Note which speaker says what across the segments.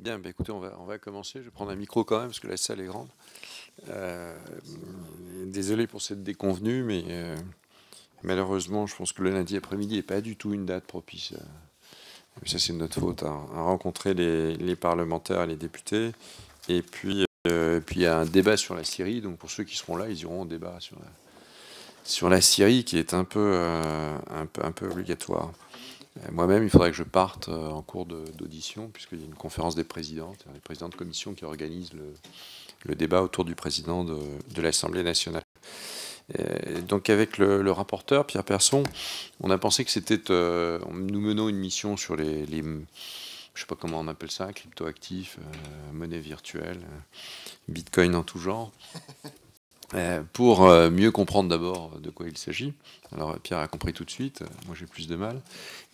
Speaker 1: Bien, bah, écoutez, on va, on va commencer. Je vais prendre un micro quand même, parce que la salle est grande. Euh, désolé pour cette déconvenue, mais euh, malheureusement, je pense que le lundi après-midi n'est pas du tout une date propice. Euh, ça, c'est notre faute, hein. à rencontrer les, parlementaires et les députés. Et puis, il y a un débat sur la Syrie. Donc, pour ceux qui seront là, ils iront au débat sur la, sur la Syrie, qui est un peu, un peu, un peu obligatoire. Euh, moi-même, il faudrait que je parte euh, en cours d'audition, puisqu'il y a une conférence des présidents, les présidents de commission qui organisent le, débat autour du président de, l'Assemblée nationale. Euh, donc avec le, rapporteur, Pierre Persson, on a pensé que c'était... nous menons une mission sur les, Je je sais pas comment on appelle ça, cryptoactifs, monnaie virtuelle, bitcoin en tout genre, pour mieux comprendre d'abord de quoi il s'agit. Alors Pierre a compris tout de suite, moi j'ai plus de mal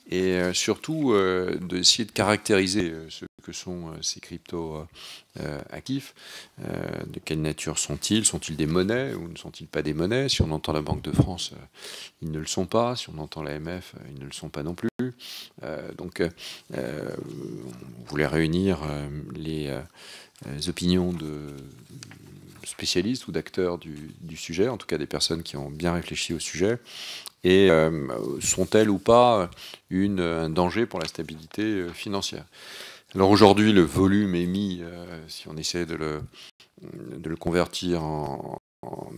Speaker 1: et euh, surtout euh, d'essayer de caractériser euh, ce que sont ces crypto-actifs, de quelle nature sont-ils, sont-ils des monnaies ou ne sont-ils pas des monnaies Si on entend la Banque de France, ils ne le sont pas, si on entend l'AMF, ils ne le sont pas non plus. donc on voulait réunir les opinions de spécialistes ou d'acteurs du, sujet, en tout cas des personnes qui ont bien réfléchi au sujet, et euh, sont-elles ou pas un danger pour la stabilité euh, financière Alors aujourd'hui, le volume émis, euh, si on essaie de le, convertir en,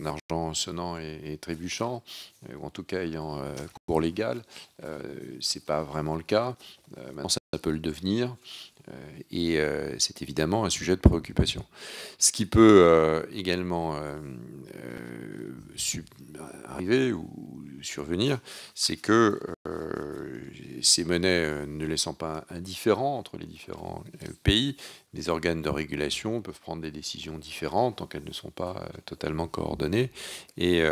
Speaker 1: argent sonnant et, trébuchant, ou en tout cas ayant cours légal. c'est pas vraiment le cas ça peut le devenir. Euh, et euh, c'est évidemment un sujet de préoccupation. Ce qui peut euh, également arriver ou survenir, c'est que ces monnaies ne laissant pas indifférents entre les différents pays, les organes de régulation peuvent prendre des décisions différentes tant qu'elles ne sont pas totalement coordonnées. Et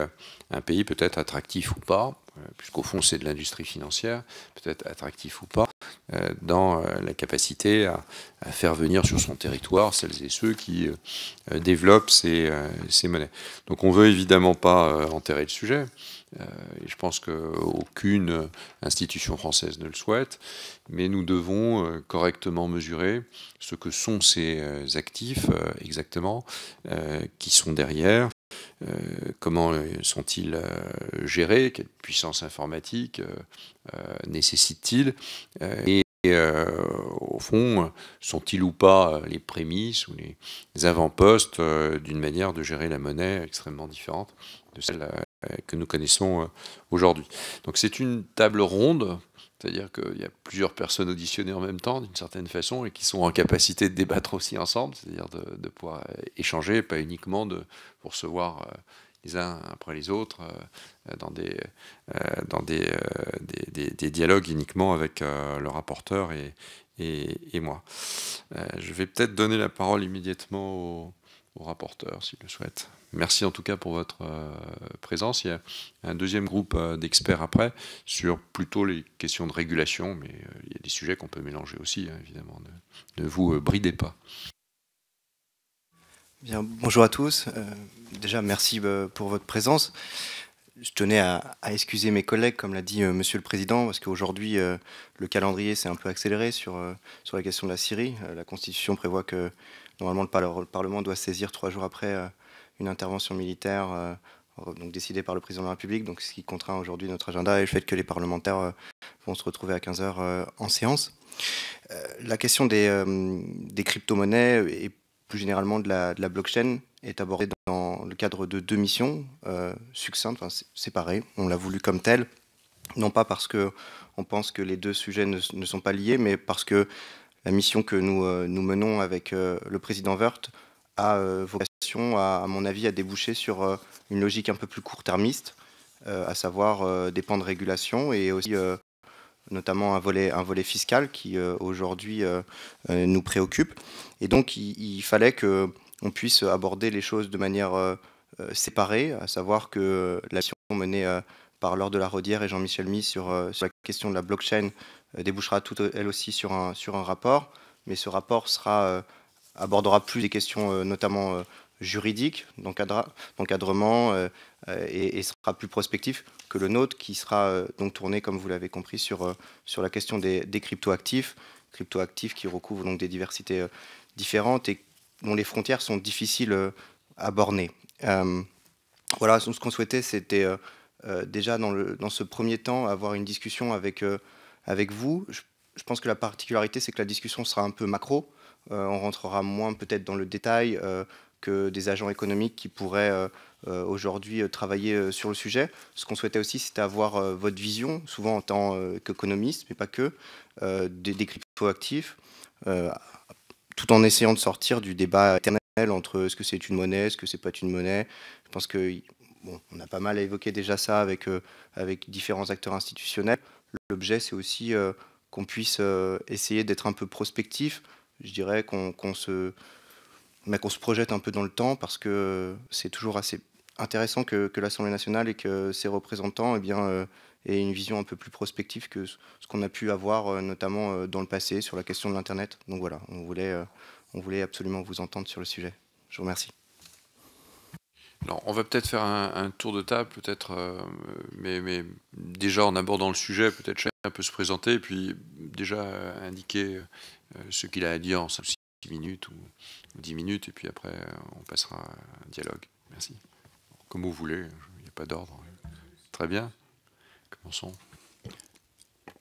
Speaker 1: un pays peut être attractif ou pas euh, puisqu'au fond c'est de l'industrie financière, peut-être attractif ou pas, euh, dans euh, la capacité à, faire venir sur son territoire celles et ceux qui développent ces, monnaies. Donc on ne veut évidemment pas enterrer le sujet, et je pense qu'aucune institution française ne le souhaite, mais nous devons correctement mesurer ce que sont ces actifs exactement qui sont derrière euh, comment euh, sont-ils euh, gérés Quelle puissance informatique nécessite-t-il Et au fond, sont-ils ou pas les prémices ou les avant-postes d'une manière de gérer la monnaie extrêmement différente de celle que nous connaissons aujourd'hui Donc c'est une table ronde c'est-à-dire qu'il y a plusieurs personnes auditionnées en même temps, d'une certaine façon, et qui sont en capacité de débattre aussi ensemble, c'est-à-dire de, pouvoir échanger, pas uniquement de pour euh, les uns après les autres euh, dans des, euh, dans des, dialogues uniquement avec le rapporteur et, et moi. Je vais peut-être donner la parole immédiatement au, rapporteur s'il le souhaite. Merci en tout cas pour votre euh, présence. Il y a un deuxième groupe euh, d'experts après sur plutôt les questions de régulation, mais euh, il y a des sujets qu'on peut mélanger aussi, hein, évidemment. Ne, vous bridez pas.
Speaker 2: Bien, bonjour à tous. déjà, merci pour votre présence. Je tenais à, excuser mes collègues, comme l'a dit M. Euh, monsieur le Président, parce qu'aujourd'hui, euh, le calendrier s'est un peu accéléré sur, euh, sur la question de la Syrie. la Constitution prévoit que normalement le, Parlement doit saisir trois jours après une intervention militaire donc décidée par le Président de la République, donc ce qui contraint aujourd'hui notre agenda et le fait que les parlementaires vont se retrouver à 15 h en séance. la question des, des crypto-monnaies plus généralement de la, blockchain est abordée dans le cadre de deux missions euh, succinctes, séparées. On l'a voulu comme telle, non pas parce que on pense que les deux sujets ne, sont pas liés, mais parce que la mission que nous, euh, menons avec euh, le président Wirth a vocation, à, mon avis, à déboucher sur une logique un peu plus court-termiste, à savoir des pans de régulation et aussi notamment un volet fiscal qui aujourd'hui nous préoccupe. Et donc, il, il fallait qu'on puisse aborder les choses de manière euh, euh, séparée, à savoir que la menée euh, par Laure de la Rodière et Jean-Michel Mies sur, la question de la blockchain débouchera tout, elle aussi sur un, sur un rapport, mais ce rapport sera, abordera plus des questions notamment juridiques d'encadrement, et, et, sera plus prospectif que le nôtre, qui sera donc tourné, comme vous l'avez compris, sur, sur la question des, des cryptoactifs, cryptoactifs qui recouvrent donc des diversités différentes et dont les frontières sont difficiles euh, à borner. Euh, voilà, ce qu'on souhaitait, c'était euh, déjà dans, le, dans, ce premier temps avoir une discussion avec, avec vous. Je, pense que la particularité, c'est que la discussion sera un peu macro. on rentrera moins peut-être dans le détail que des agents économiques qui pourraient aujourd'hui travailler sur le sujet. Ce qu'on souhaitait aussi, c'était avoir votre vision, souvent en tant qu'économiste, mais pas que, des, des cryptoactifs, tout en essayant de sortir du débat éternel entre ce que c'est une monnaie, ce que c'est pas une monnaie. Je pense que on a pas mal évoqué déjà ça avec, euh, avec différents acteurs institutionnels. L'objet, c'est aussi euh, qu'on puisse euh, essayer d'être un peu prospectif, je dirais, qu'on se, qu'on se projette un peu dans le temps, parce que c'est toujours assez intéressant que, l'Assemblée nationale et que ses représentants et eh bien, et une vision un peu plus prospective que ce qu'on a pu avoir euh, notamment euh, dans le passé sur la question de l'Internet. Donc voilà, on voulait, euh, on voulait absolument vous entendre sur le sujet. Je vous remercie.
Speaker 1: Alors, on va peut-être faire un, tour de table, peut-être, mais, mais, déjà en abordant le sujet, peut-être chacun peut se présenter et puis déjà indiquer ce qu'il a à dire en 5 6 minutes ou, ou, 10 minutes, et puis après on passera à un dialogue. Merci. Comme vous voulez, il n'y a pas d'ordre. Très bien. Commençons.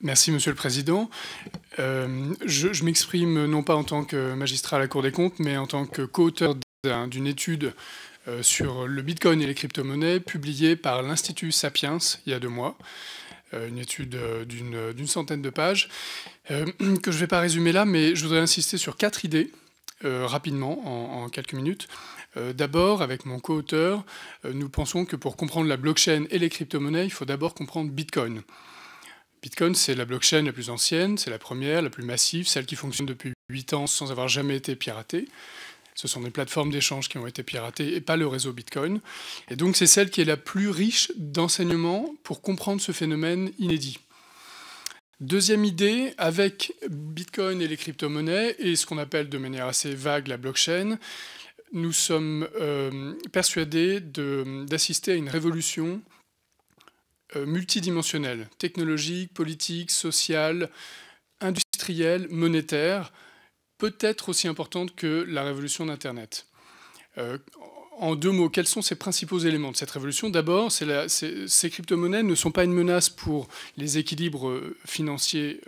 Speaker 3: Merci, Monsieur le Président. Euh, je, m'exprime non pas en tant que magistrat à la Cour des comptes, mais en tant que co-auteur d'une étude euh, sur le Bitcoin et les crypto-monnaies publiée par l'Institut Sapiens il y a deux mois. Euh, une étude d'une centaine de pages que je ne vais pas résumer là, mais je voudrais insister sur quatre idées rapidement en quelques minutes. Euh, d'abord, avec mon co-auteur, euh, nous pensons que pour comprendre la blockchain et les crypto-monnaies, il faut d'abord comprendre Bitcoin. Bitcoin, c'est la blockchain la plus ancienne, c'est la première, la plus massive, celle qui fonctionne depuis 8 ans sans avoir jamais été piratée. Ce sont des plateformes d'échange qui ont été piratées et pas le réseau Bitcoin. Et donc c'est celle qui est la plus riche d'enseignements pour comprendre ce phénomène inédit. Deuxième idée, avec Bitcoin et les crypto-monnaies et ce qu'on appelle de manière assez vague la blockchain, nous sommes euh, persuadés d'assister à une révolution euh, multidimensionnelle, technologique, politique, sociale, industrielle, monétaire, peut-être aussi importante que la révolution d'Internet. Euh, en deux mots, quels sont ces principaux éléments de cette révolution D'abord, ces crypto-monnaies ne sont pas une menace pour les équilibres financiers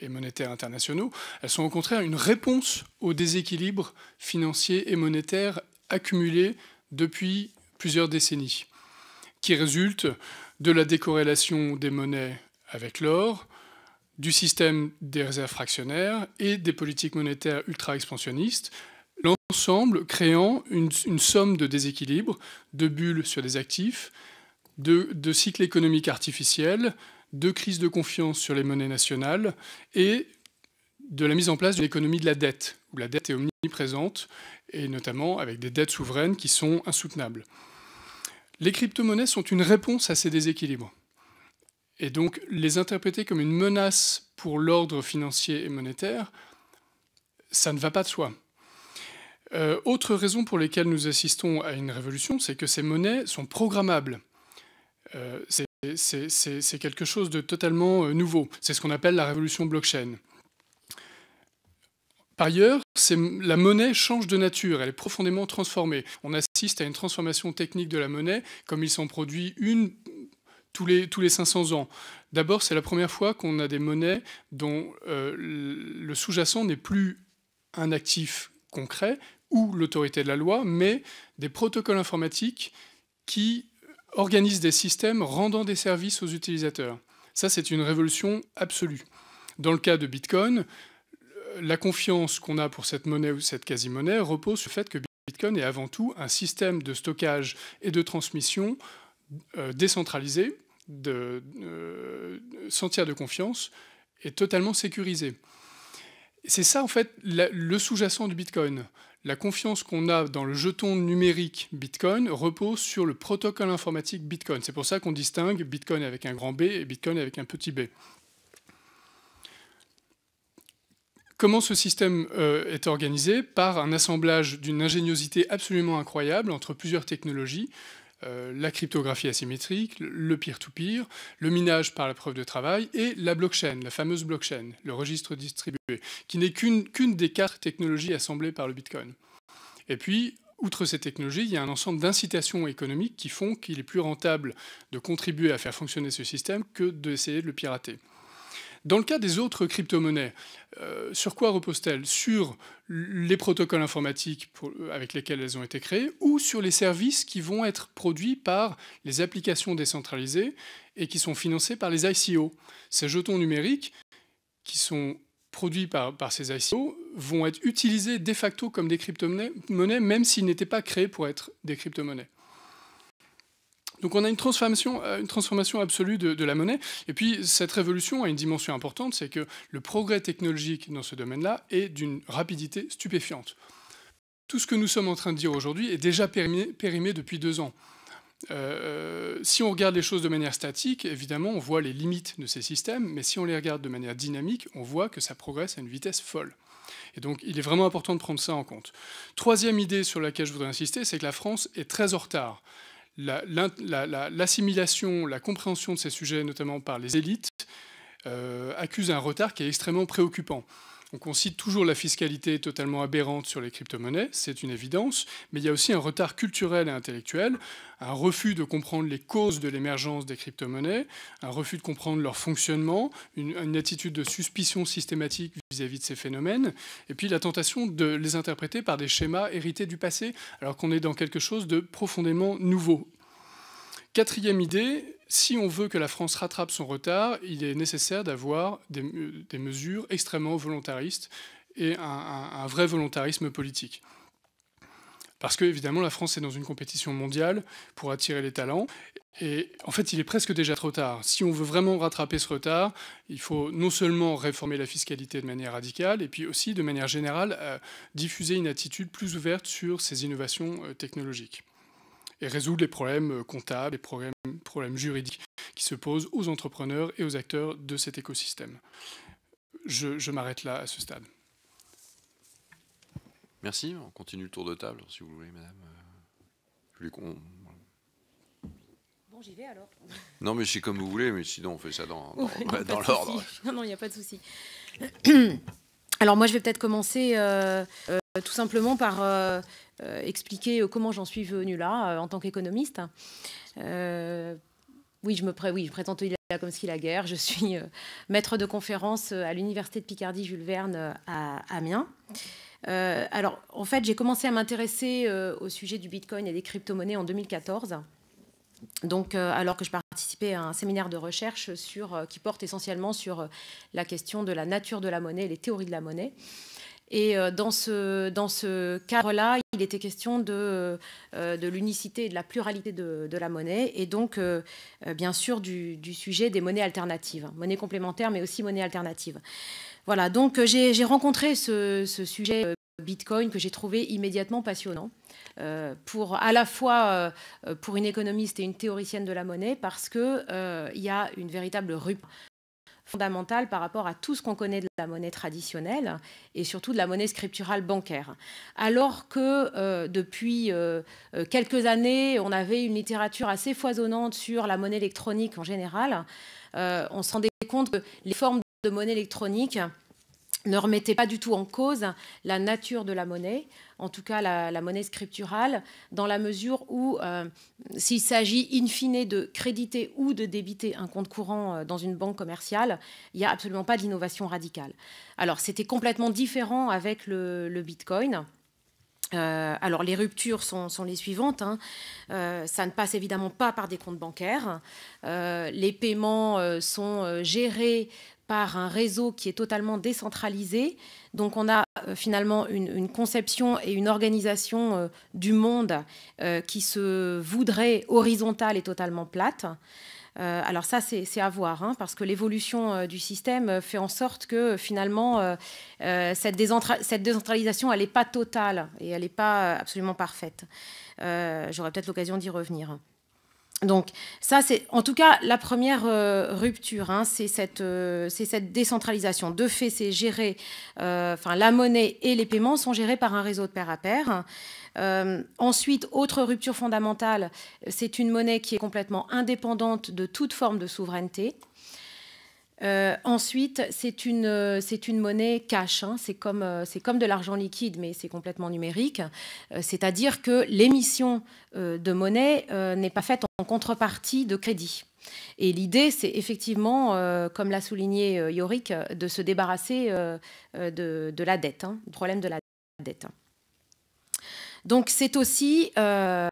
Speaker 3: et monétaires internationaux, elles sont au contraire une réponse aux déséquilibres financiers et monétaires accumulés depuis plusieurs décennies, qui résultent de la décorrélation des monnaies avec l'or, du système des réserves fractionnaires et des politiques monétaires ultra-expansionnistes, l'ensemble créant une, somme de déséquilibres, de bulles sur les actifs, de cycles économiques artificiels, de crise de confiance sur les monnaies nationales et de la mise en place d'une économie de la dette, où la dette est omniprésente, et notamment avec des dettes souveraines qui sont insoutenables. Les crypto-monnaies sont une réponse à ces déséquilibres. Et donc les interpréter comme une menace pour l'ordre financier et monétaire, ça ne va pas de soi. Euh, autre raison pour laquelle nous assistons à une révolution, c'est que ces monnaies sont programmables. Euh, c'est quelque chose de totalement euh, nouveau. C'est ce qu'on appelle la révolution blockchain. Par ailleurs, la monnaie change de nature, elle est profondément transformée. On assiste à une transformation technique de la monnaie, comme il s'en produit une tous les, 500 ans. D'abord, c'est la première fois qu'on a des monnaies dont euh, le sous-jacent n'est plus un actif concret ou l'autorité de la loi, mais des protocoles informatiques qui organise des systèmes rendant des services aux utilisateurs. Ça, c'est une révolution absolue. Dans le cas de Bitcoin, la confiance qu'on a pour cette monnaie ou cette quasi-monnaie repose sur le fait que Bitcoin est avant tout un système de stockage et de transmission euh, décentralisé, de, euh, de confiance et totalement sécurisé. C'est ça, en fait, le sous-jacent du Bitcoin. La confiance qu'on a dans le jeton numérique Bitcoin repose sur le protocole informatique Bitcoin. C'est pour ça qu'on distingue Bitcoin avec un grand B et Bitcoin avec un petit b. Comment ce système euh, est organisé Par un assemblage d'une ingéniosité absolument incroyable entre plusieurs technologies, euh, la cryptographie asymétrique, le peer-to-peer, le minage par la preuve de travail et la blockchain, la fameuse blockchain, le registre distribué, qui n'est qu'une des quatre technologies assemblées par le Bitcoin. Et puis, outre ces technologies, il y a un ensemble d'incitations économiques qui font qu'il est plus rentable de contribuer à faire fonctionner ce système que d'essayer de le pirater. Dans le cas des autres crypto-monnaies, euh, sur quoi reposent-elles Sur les protocoles informatiques euh, avec lesquels elles ont été créées ou sur les services qui vont être produits par les applications décentralisées et qui sont financés par les ICO. Ces jetons numériques qui sont produits par, par ces ICO vont être utilisés de facto comme des crypto-monnaies, même s'ils n'étaient pas créés pour être des crypto-monnaies. Donc on a une transformation, euh, absolue de, la monnaie. Et puis cette révolution a une dimension importante, c'est que le progrès technologique dans ce domaine-là est d'une rapidité stupéfiante. Tout ce que nous sommes en train de dire aujourd'hui est déjà périmé, depuis deux ans. Euh, euh, si on regarde les choses de manière statique, évidemment, on voit les limites de ces systèmes, mais si on les regarde de manière dynamique, on voit que ça progresse à une vitesse folle. Et donc, il est vraiment important de prendre ça en compte. Troisième idée sur laquelle je voudrais insister, c'est que la France est très en retard l'assimilation, la, compréhension de ces sujets, notamment par les élites, euh, accuse un retard qui est extrêmement préoccupant on cite toujours la fiscalité totalement aberrante sur les crypto-monnaies, c'est une évidence, mais il y a aussi un retard culturel et intellectuel, un refus de comprendre les causes de l'émergence des crypto-monnaies, un refus de comprendre leur fonctionnement, une, attitude de suspicion systématique vis à -vis de ces phénomènes, et puis la tentation de les interpréter par des schémas hérités du passé, alors qu'on est dans quelque chose de profondément nouveau Quatrième idée, si on veut que la France rattrape son retard, il est nécessaire d'avoir des, euh, mesures extrêmement volontaristes et un, vrai volontarisme politique. Parce que, évidemment, la France est dans une compétition mondiale pour attirer les talents. Et en fait, il est presque déjà trop tard. Si on veut vraiment rattraper ce retard, il faut non seulement réformer la fiscalité de manière radicale, et puis aussi, de manière générale, euh, diffuser une attitude plus ouverte sur ces innovations euh, technologiques et résoudre les problèmes euh, comptables, les problèmes, juridiques qui se posent aux entrepreneurs et aux acteurs de cet écosystème. Je, m'arrête là à ce stade.
Speaker 1: Merci. On continue le tour de table, si vous voulez, madame. Euh, je Bon, j'y vais alors. Non, mais c'est comme vous voulez, mais sinon on fait ça dans, dans, l'ordre.
Speaker 4: Non, non, il n'y a pas de souci. Alors moi, je vais peut-être commencer euh, euh, tout simplement par euh, euh, expliquer comment j'en suis venue là en tant qu'économiste. oui, je me pré... oui, prétends comme ce la guerre. Je suis maître de conférence à l'université de Picardie Jules Verne à Amiens. alors, en fait, j'ai commencé à m'intéresser au sujet du Bitcoin et des crypto-monnaies en 2014. Donc, alors que je participais à un séminaire de recherche qui porte essentiellement sur la question de la nature de la monnaie les théories de la monnaie. Et euh, dans ce, cadre-là, il était question de, euh, l'unicité et de la pluralité de, la monnaie, et donc, euh, bien sûr, du, sujet des monnaies alternatives, hein, monnaies complémentaires mais aussi monnaies alternatives. Voilà, donc j'ai rencontré ce, sujet Bitcoin que j'ai trouvé immédiatement passionnant. pour à la fois pour une économiste et une théoricienne de la monnaie parce que il y a une véritable rupture fondamentale par rapport à tout ce qu'on connaît de la monnaie traditionnelle et surtout de la monnaie scripturale bancaire. Alors que euh, depuis euh, euh, quelques années, on avait une littérature assez foisonnante sur la monnaie électronique en général, on se rendait compte que les formes de monnaie électronique ne remettait pas du tout en cause la nature de la monnaie, en tout cas la, monnaie scripturale, dans la mesure où, euh, s'il s'agit in fine de créditer ou de débiter un compte courant euh, dans une banque commerciale, il n'y a absolument pas d'innovation radicale. Alors, c'était complètement différent avec le, Bitcoin. Euh, alors les ruptures sont, les suivantes. Hein. ça ne passe évidemment pas par des comptes bancaires. les paiements sont gérés par un réseau qui est totalement décentralisé. Donc on a euh, finalement une, conception et une organisation euh, du monde euh, qui se voudrait horizontale et totalement plate. alors ça, c'est à voir, hein, parce que l'évolution du système fait en sorte que finalement, cette, cette, décentralisation, elle n'est pas totale et elle n'est pas absolument parfaite. J'aurai peut-être l'occasion d'y revenir. Donc ça, c'est en tout cas la première euh, rupture, hein, c'est cette, euh, cette, décentralisation. De fait, c'est géré, euh, enfin la monnaie et les paiements sont gérés par un réseau de pair à pair. ensuite, autre rupture fondamentale, c'est une monnaie qui est complètement indépendante de toute forme de souveraineté. Euh, ensuite, c'est une, euh, c'est une, monnaie cash, hein. c'est comme, euh, c'est comme, de l'argent liquide, mais c'est complètement numérique. C'est-à-dire que l'émission de monnaie n'est pas faite en contrepartie de crédit. Et l'idée, c'est effectivement, comme l'a souligné Yorick, de se débarrasser de, la dette, hein, du problème de la dette. Donc c'est aussi, euh,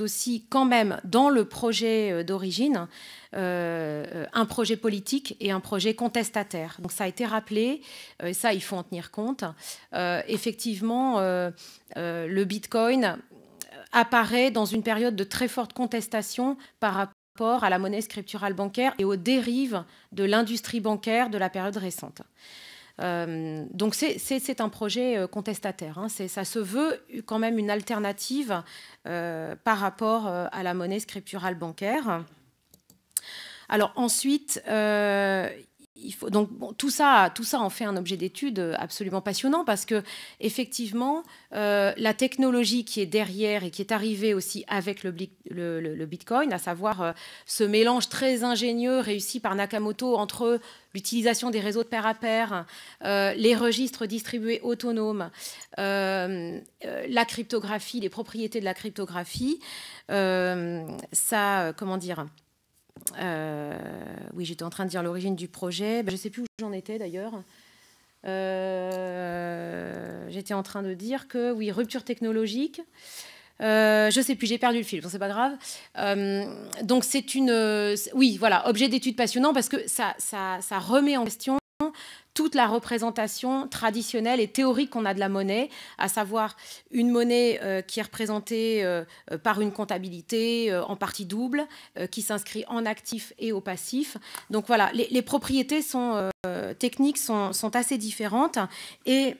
Speaker 4: aussi quand même dans le projet euh, d'origine euh, un projet politique et un projet contestataire. Donc ça a été rappelé, et ça il faut en tenir compte. effectivement, le Bitcoin apparaît dans une période de très forte contestation par rapport à la monnaie scripturale bancaire et aux dérives de l'industrie bancaire de la période récente. Euh, donc c'est un projet euh, contestataire. Hein. Ça se veut quand même une alternative euh, par rapport à la monnaie scripturale bancaire. Alors ensuite, donc tout ça, tout ça en fait un objet d'étude euh, absolument passionnant parce que effectivement, euh, la technologie qui est derrière et qui est arrivée aussi avec le, Bitcoin, à savoir euh, ce mélange très ingénieux réussi par Nakamoto entre l'utilisation des réseaux de pair à pair, les registres distribués autonomes, la cryptographie, les propriétés de la cryptographie, ça, comment dire euh, oui, j'étais en train de dire l'origine du projet. Ben, je ne sais plus où j'en étais d'ailleurs. Euh, j'étais en train de dire que, oui, rupture technologique. Je euh, je sais plus, j'ai perdu le fil, bon, c'est pas grave. donc c'est une, oui, voilà, objet d'étude passionnant parce que ça, ça, ça remet en question toute la représentation traditionnelle et théorique qu'on a de la monnaie, à savoir une monnaie euh, qui est représentée euh, euh, par une comptabilité en partie double, qui s'inscrit en actif et au passif. Donc voilà, les, propriétés sont, techniques sont, sont, assez différentes et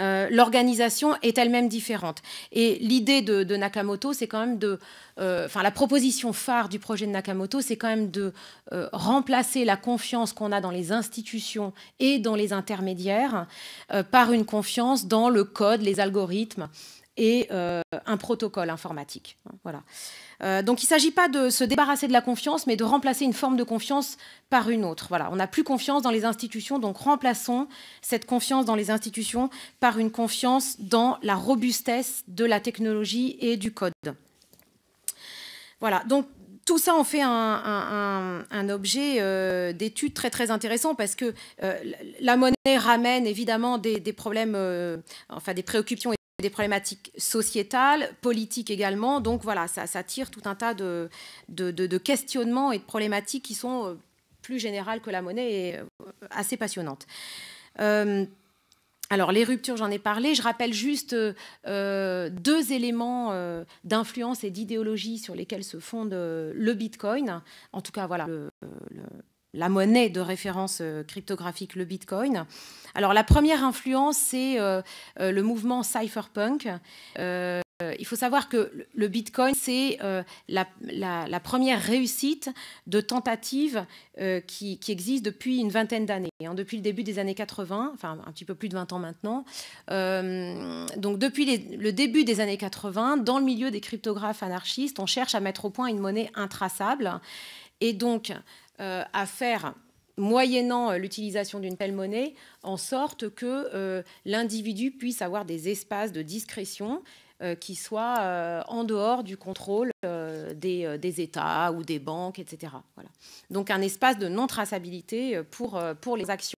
Speaker 4: euh, l'organisation est elle-même différente. Et l'idée de, Nakamoto, c'est quand même de... Euh, enfin, la proposition phare du projet de Nakamoto, c'est quand même de euh, remplacer la confiance qu'on a dans les institutions et dans les intermédiaires par une confiance dans le code, les algorithmes, et euh, un protocole informatique. Hein, voilà. Euh, donc il ne s'agit pas de se débarrasser de la confiance, mais de remplacer une forme de confiance par une autre. Voilà. On n'a plus confiance dans les institutions, donc remplaçons cette confiance dans les institutions par une confiance dans la robustesse de la technologie et du code. Voilà, donc tout ça en fait un, objet euh, d'étude très très intéressant parce que la monnaie ramène évidemment des, problèmes, enfin des préoccupations des problématiques sociétales, politiques également. Donc voilà, ça, ça tire tout un tas de, de, questionnements et de problématiques qui sont euh, plus générales que la monnaie et euh, assez passionnantes. Euh, alors les ruptures, j'en ai parlé. Je rappelle juste deux éléments d'influence et d'idéologie sur lesquels se fonde le Bitcoin. En tout cas, voilà, la monnaie de référence euh, cryptographique, le Bitcoin. Alors la première influence, c'est euh, euh, le mouvement cypherpunk. il faut savoir que le Bitcoin, c'est la, première réussite de tentative qui, qui, existe depuis une vingtaine d'années, hein, depuis le début des années 80, enfin un petit peu plus de 20 ans maintenant. donc depuis le début des années 80, dans le milieu des cryptographes anarchistes, on cherche à mettre au point une monnaie intraçable. Et donc, euh, à faire moyennant euh, l'utilisation d'une telle monnaie, en sorte que euh, l'individu puisse avoir des espaces de discrétion qui soient en dehors du contrôle des, États ou des banques, etc. Voilà. Donc un espace de non-traçabilité pour, pour les actions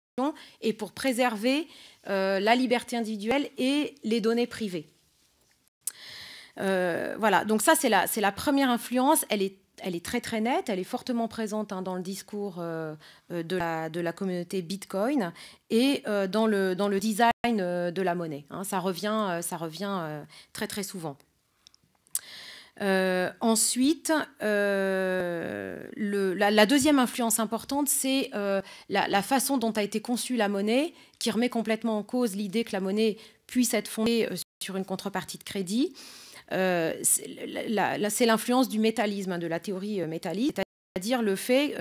Speaker 4: et pour préserver la liberté individuelle et les données privées. voilà, donc ça c'est la, la première influence, elle est elle est très très nette, elle est fortement présente hein, dans le discours euh, euh, de, la, communauté Bitcoin et euh, dans, le, design de la monnaie. Hein. ça revient, ça revient très très souvent. ensuite, la, deuxième influence importante, c'est la, façon dont a été conçue la monnaie, qui remet complètement en cause l'idée que la monnaie puisse être fondée sur une contrepartie de crédit. Euh, c'est l'influence du métallisme, hein, de la théorie euh, métallique, c'est-à-dire le fait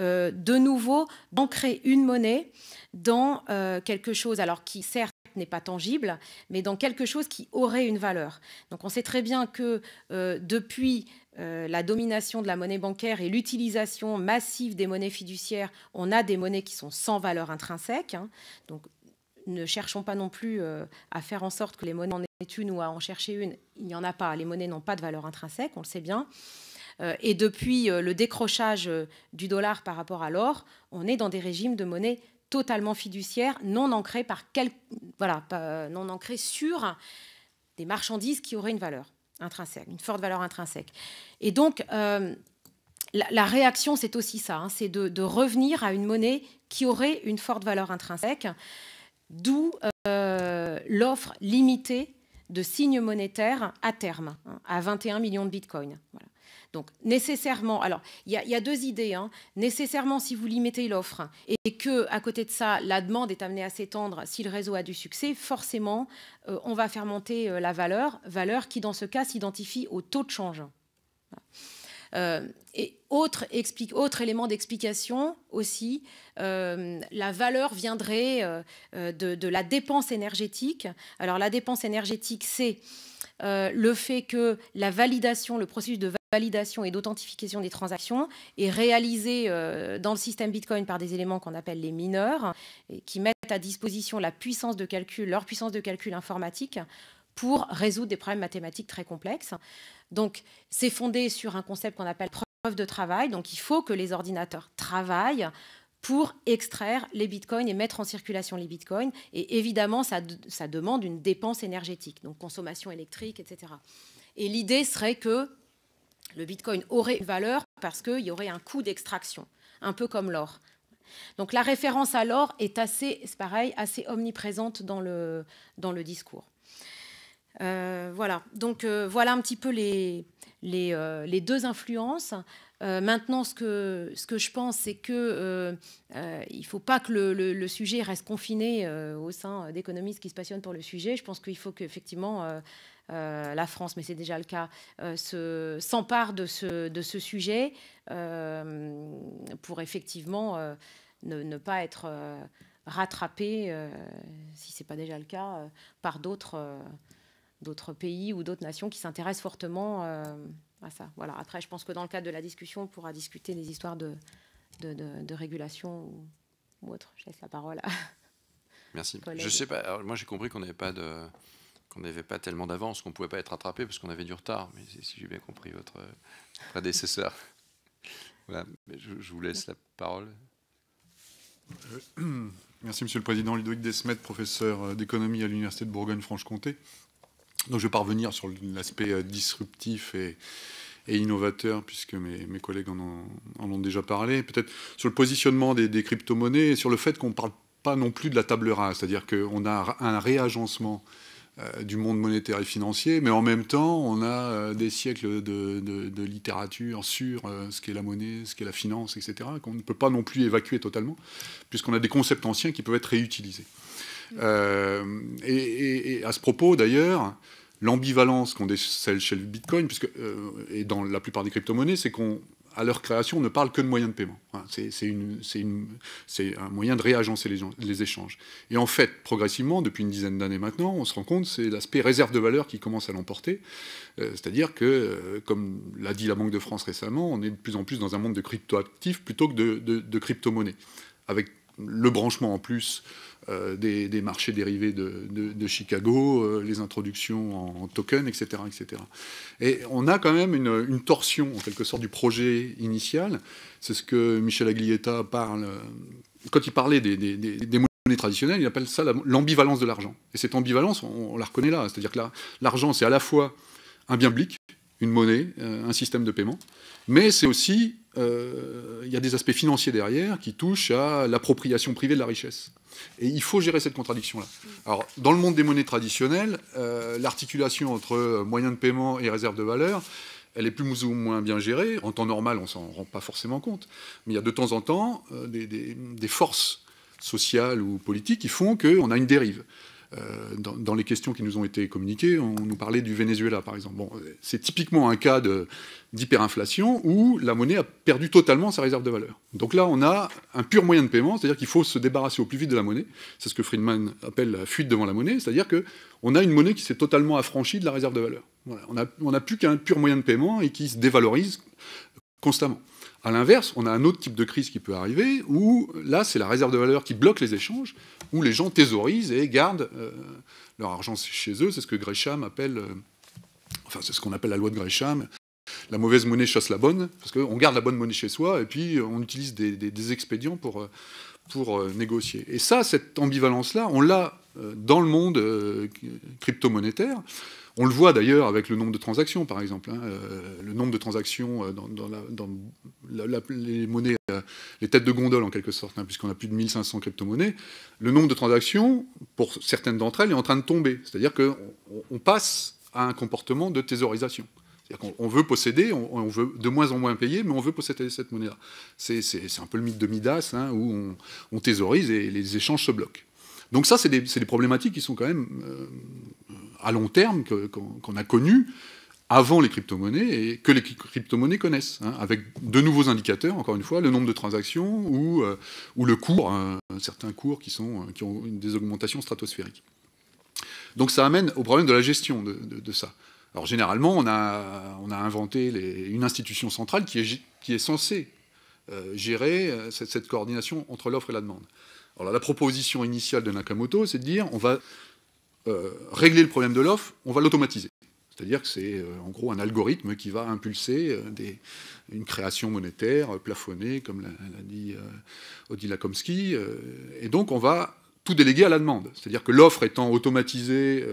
Speaker 4: euh, de nouveau d'ancrer une monnaie dans quelque chose, alors qui certes n'est pas tangible, mais dans quelque chose qui aurait une valeur. Donc on sait très bien que depuis la domination de la monnaie bancaire et l'utilisation massive des monnaies fiduciaires, on a des monnaies qui sont sans valeur intrinsèque. Hein. Donc ne cherchons pas non plus euh, à faire en sorte que les monnaies en aient une ou à en chercher une. Il n'y en a pas. Les monnaies n'ont pas de valeur intrinsèque, on le sait bien. Euh, et depuis euh, le décrochage du dollar par rapport à l'or, on est dans des régimes de monnaies totalement fiduciaires, non ancrés, par quel... voilà, non ancrés sur des marchandises qui auraient une valeur intrinsèque, une forte valeur intrinsèque. Et donc, la, réaction, c'est aussi ça, hein, c'est de, revenir à une monnaie qui aurait une forte valeur intrinsèque d'où euh, l'offre limitée de signes monétaires à terme, hein, à 21 millions de bitcoins. Donc nécessairement, alors il y, a deux idées. Hein. Nécessairement, si vous limitez l'offre et que à côté de ça, la demande est amenée à s'étendre, si le réseau a du succès, forcément, euh, on va faire monter euh, la valeur, valeur qui dans ce cas s'identifie au taux de change. Hein. Euh, et autre, explique, autre élément d'explication aussi, euh, la valeur viendrait euh, de, la dépense énergétique. Alors la dépense énergétique, c'est le fait que la validation, le processus de validation et d'authentification des transactions est réalisé dans le système Bitcoin par des éléments qu'on appelle les mineurs, et qui mettent à disposition la puissance de calcul, leur puissance de calcul informatique pour résoudre des problèmes mathématiques très complexes. Donc, c'est fondé sur un concept qu'on appelle preuve de travail. Donc, il faut que les ordinateurs travaillent pour extraire les bitcoins et mettre en circulation les bitcoins. Et évidemment, ça, demande une dépense énergétique, donc consommation électrique, etc. Et l'idée serait que le bitcoin aurait une valeur parce qu'il y aurait un coût d'extraction, un peu comme l'or. Donc la référence à l'or est assez, c'est pareil, assez omniprésente dans le, dans le discours. Euh, voilà, donc euh, voilà un petit peu les, les, euh, deux influences. maintenant, ce que, ce que je pense, c'est qu'il il ne faut pas que le, sujet reste confiné au sein d'économistes qui se passionnent pour le sujet. Je pense qu'il faut qu'effectivement la France, mais c'est déjà le cas, s'empare de ce, de ce sujet pour effectivement ne, ne, pas être rattrapé, si ce n'est pas déjà le cas, par d'autres d'autres pays ou d'autres nations qui s'intéressent fortement euh, à ça. Voilà. Après, je pense que dans le cadre de la discussion, on pourra discuter des histoires de, de, régulation ou, autre. Je laisse la parole
Speaker 1: Merci. Je sais pas. moi, j'ai compris qu'on n'avait pas de qu'on n'avait pas tellement d'avance, qu'on pouvait pas être attrapé parce qu'on avait du retard. Mais si j'ai bien compris votre prédécesseur. voilà. Je, je vous laisse la parole.
Speaker 5: Euh, merci, Monsieur le Président. Ludovic Desmet, professeur euh, d'économie à l'Université de Bourgogne-Franche-Comté. Donc je vais parvenir sur l'aspect euh, disruptif et, innovateur, puisque mes, collègues en ont, déjà parlé. Peut-être sur le positionnement des, crypto-monnaies et sur le fait qu'on ne parle pas non plus de la table rase, c'est-à-dire qu'on a un réagencement euh, du monde monétaire et financier, mais en même temps, on a euh, des siècles de, littérature sur ce qu'est la monnaie, ce qu'est la finance, etc., qu'on ne peut pas non plus évacuer totalement, puisqu'on a des concepts anciens qui peuvent être réutilisés. Mmh. et, à ce propos, d'ailleurs, l'ambivalence qu'on décèle chez le Bitcoin, puisque, euh, et dans la plupart des crypto-monnaies, c'est qu'on à leur création, on ne parle que de moyens de paiement. Hein, c'est un moyen de réagencer les, les, échanges. Et en fait, progressivement, depuis une dizaine d'années maintenant, on se rend compte c'est l'aspect réserve de valeur qui commence à l'emporter. Euh, c'est-à-dire que, euh, comme l'a dit la Banque de France récemment, on est de plus en plus dans un monde de crypto-actifs plutôt que de, crypto-monnaies, avec le branchement en plus euh, des, marchés dérivés de, Chicago, euh, les introductions en, token, etc., etc. Et on a quand même une, torsion, en quelque sorte, du projet initial. C'est ce que Michel Aglietta parle. Euh, quand il parlait des, des, monnaies traditionnelles, il appelle ça l'ambivalence de l'argent. Et cette ambivalence, on, la reconnaît là. C'est-à-dire que l'argent, c'est à la fois un bien blic, une monnaie, un système de paiement, mais c'est aussi euh, il y a des aspects financiers derrière qui touchent à l'appropriation privée de la richesse. Et il faut gérer cette contradiction-là. Alors, dans le monde des monnaies traditionnelles, euh, l'articulation entre moyens de paiement et réserve de valeur, elle est plus ou moins bien gérée. En temps normal, on s'en rend pas forcément compte. Mais il y a de temps en temps euh, des forces sociales ou politiques qui font qu'on a une dérive. Euh, dans, les questions qui nous ont été communiquées, on nous parlait du Venezuela, par exemple. Bon, c'est typiquement un cas d'hyperinflation où la monnaie a perdu totalement sa réserve de valeur. Donc là, on a un pur moyen de paiement, c'est-à-dire qu'il faut se débarrasser au plus vite de la monnaie. C'est ce que Friedman appelle la fuite devant la monnaie, c'est-à-dire qu'on a une monnaie qui s'est totalement affranchie de la réserve de valeur. on n'a plus qu'un pur moyen de paiement et qui se dévalorise constamment. À l'inverse, on a un autre type de crise qui peut arriver, où là, c'est la réserve de valeur qui bloque les échanges, où les gens thésaurisent et gardent euh, leur argent chez eux. C'est ce que Gresham appelle, euh, enfin, c'est ce qu'on appelle la loi de Gresham. La mauvaise monnaie chasse la bonne, parce qu'on garde la bonne monnaie chez soi, et puis on utilise des, des expédients pour, euh, pour négocier. Et ça, cette ambivalence-là, on l'a euh, dans le monde euh, crypto-monétaire. On le voit d'ailleurs avec le nombre de transactions, par exemple. Hein, euh, le nombre de transactions dans, les monnaies, les têtes de gondole en quelque sorte, hein, puisqu'on a plus de 1500 crypto-monnaies. Le nombre de transactions, pour certaines d'entre elles, est en train de tomber. C'est-à-dire qu'on on passe à un comportement de thésaurisation. C'est-à-dire qu'on veut posséder, on, veut de moins en moins payer, mais on veut posséder cette monnaie-là. C'est un peu le mythe de Midas, hein, où on, on thésaurise et les échanges se bloquent. Donc ça, c'est des, problématiques qui sont quand même euh, à long terme, qu'on a connues avant les crypto-monnaies et que les crypto-monnaies connaissent, hein, avec de nouveaux indicateurs, encore une fois, le nombre de transactions ou, euh, le cours, hein, certains cours qui, ont des augmentations stratosphériques. Donc ça amène au problème de la gestion de, ça. Alors généralement, on a, inventé une institution centrale qui est, censée euh, gérer cette coordination entre l'offre et la demande. Alors la proposition initiale de Nakamoto, c'est de dire on va euh, régler le problème de l'offre, on va l'automatiser. C'est-à-dire que c'est euh, en gros un algorithme qui va impulser euh, une création monétaire plafonnée, comme l'a dit Odile Komsky. et donc on va tout déléguer à la demande. C'est-à-dire que l'offre étant automatisée,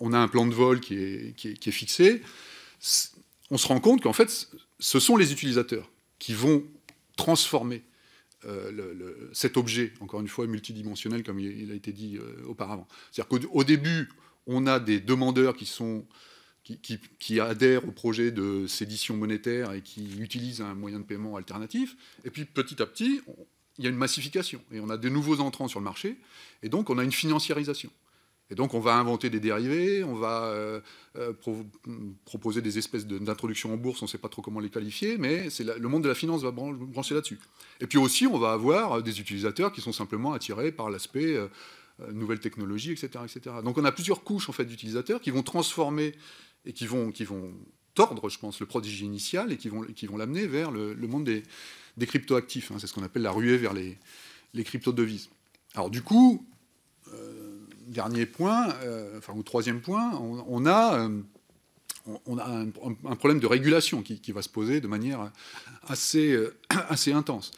Speaker 5: on, a un plan de vol qui est fixé. On se rend compte qu'en fait, ce sont les utilisateurs qui vont transformer euh, cet objet, encore une fois, multidimensionnel, comme il, a été dit euh, auparavant. C'est-à-dire qu'au début, on a des demandeurs qui, sont, adhèrent au projet de sédition monétaire et qui utilisent un moyen de paiement alternatif, et puis petit à petit, il y a une massification, et on a des nouveaux entrants sur le marché, et donc on a une financiarisation. Et donc on va inventer des dérivés, on va euh, euh, proposer des espèces d'introduction en bourse, on ne sait pas trop comment les qualifier, mais c'est le monde de la finance va brancher là-dessus. Et puis aussi, on va avoir des utilisateurs qui sont simplement attirés par l'aspect euh, nouvelle technologie, etc., etc. Donc on a plusieurs couches en fait, d'utilisateurs qui vont transformer et qui vont, qui vont tordre, je pense, le prodige initial et qui vont, qui vont l'amener vers le, monde des, des cryptoactifs. Hein. C'est ce qu'on appelle la ruée vers les, les crypto-devises. Alors du coup dernier point, euh, enfin, ou troisième point, on, a, on a euh, un, problème de régulation qui, qui, va se poser de manière assez, euh, assez intense.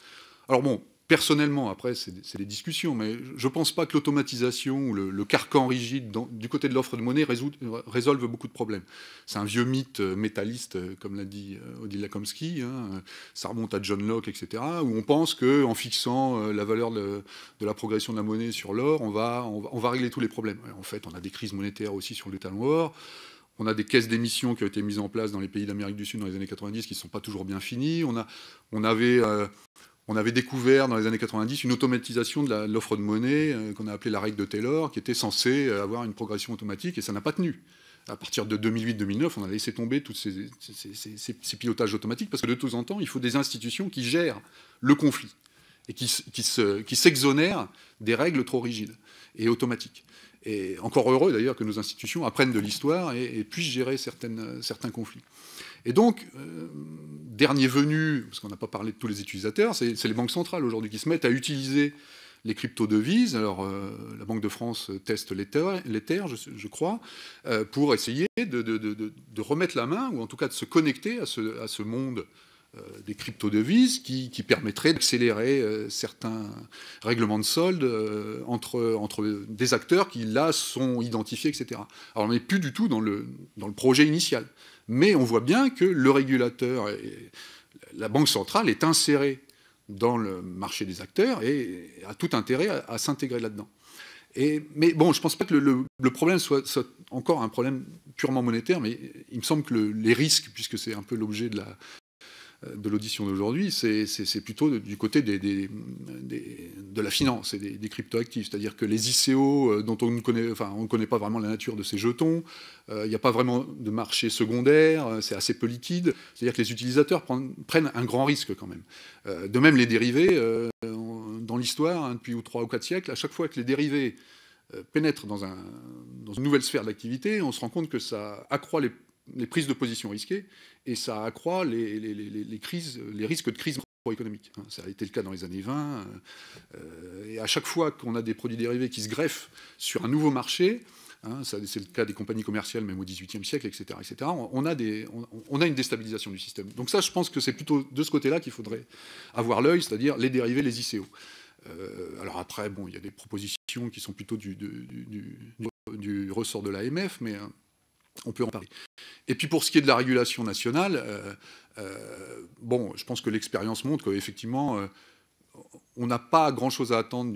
Speaker 5: Alors bon, Personnellement, après, c'est des discussions, mais je ne pense pas que l'automatisation ou le, carcan rigide du côté de l'offre de monnaie résout, résolve beaucoup de problèmes. C'est un vieux mythe euh, métalliste, euh, comme l'a dit euh, Odile Lakomsky, hein, ça remonte à John Locke, etc., où on pense qu'en fixant la valeur de, la progression de la monnaie sur l'or, on va, on, va, régler tous les problèmes. En fait, on a des crises monétaires aussi sur le talon or. On a des caisses d'émissions qui ont été mises en place dans les pays d'Amérique du Sud dans les années 90 qui ne sont pas toujours bien finies. On, a, on avait on avait découvert dans les années 90 une automatisation de l'offre de, monnaie euh, qu'on a appelée la règle de Taylor, qui était censée euh, avoir une progression automatique, et ça n'a pas tenu. À partir de 2008-2009, on a laissé tomber tous ces, pilotages automatiques, parce que de temps en temps, il faut des institutions qui gèrent le conflit et qui, s'exonèrent des règles trop rigides et automatiques. Et encore heureux d'ailleurs que nos institutions apprennent de l'histoire et, puissent gérer certaines, certains conflits. Et donc, euh, dernier venu, parce qu'on n'a pas parlé de tous les utilisateurs, c'est les banques centrales aujourd'hui qui se mettent à utiliser les crypto-devises. Alors, euh, la Banque de France teste l'Ether, je, je crois, euh, pour essayer de, remettre la main, ou en tout cas de se connecter à ce, à ce monde euh, des crypto-devises qui, permettraient d'accélérer euh, certains règlements de solde euh, entre, des acteurs qui, là, sont identifiés, etc. Alors, on n'est plus du tout dans le, dans le projet initial. Mais on voit bien que le régulateur et la Banque centrale est insérée dans le marché des acteurs et a tout intérêt à, s'intégrer là-dedans. Et, mais bon, je ne pense pas que le, problème soit, encore un problème purement monétaire, mais il me semble que les risques, puisque c'est un peu l'objet de la, de l'audition d'aujourd'hui, c'est plutôt du côté de la finance et des, des cryptoactifs. C'est-à-dire que les ICO, euh, dont on ne connaît, enfin, on connaît pas vraiment la nature de ces jetons, euh, il n'y a pas vraiment de marché secondaire, euh, c'est assez peu liquide. C'est-à-dire que les utilisateurs prennent, un grand risque quand même. de même, les dérivés, dans l'histoire, hein, depuis ou trois ou quatre siècles, à chaque fois que les dérivés pénètrent dans, dans une nouvelle sphère d'activité, on se rend compte que ça accroît les les prises de position risquées, et ça accroît les, crises, les risques de crise macroéconomique. Hein. Ça a été le cas dans les années 20. Euh, et à chaque fois qu'on a des produits dérivés qui se greffent sur un nouveau marché, hein, c'est le cas des compagnies commerciales même au XVIIIe siècle, etc., etc. On, a des, on, a une déstabilisation du système. Donc ça, je pense que c'est plutôt de ce côté-là qu'il faudrait avoir l'œil, c'est-à-dire les dérivés, les ICO. Euh, alors après, bon, il y a des propositions qui sont plutôt du, du ressort de l'AMF, mais... Hein, on peut en parler. Et puis pour ce qui est de la régulation nationale, euh, euh, bon, je pense que l'expérience montre qu'effectivement, euh, on n'a pas grand-chose à attendre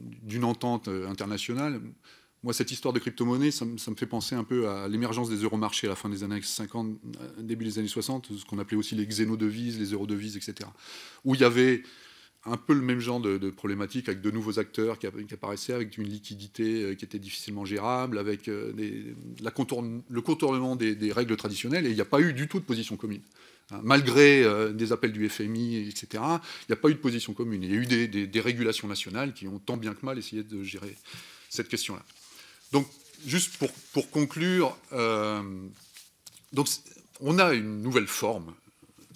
Speaker 5: d'une entente internationale. Moi, cette histoire de crypto-monnaie, ça, ça, me fait penser un peu à l'émergence des euromarchés à la fin des années 50, début des années 60, ce qu'on appelait aussi les xénodevises, les eurodevises, etc. Où il y avait un peu le même genre de, problématique avec de nouveaux acteurs qui, apparaissaient, avec une liquidité euh, qui était difficilement gérable, avec euh, le contournement des, règles traditionnelles, et il n'y a pas eu du tout de position commune. Hein, malgré euh, des appels du FMI, etc., il n'y a pas eu de position commune. Il y a eu des, régulations nationales qui ont tant bien que mal essayé de gérer cette question-là. Donc, juste pour, conclure, on a une nouvelle forme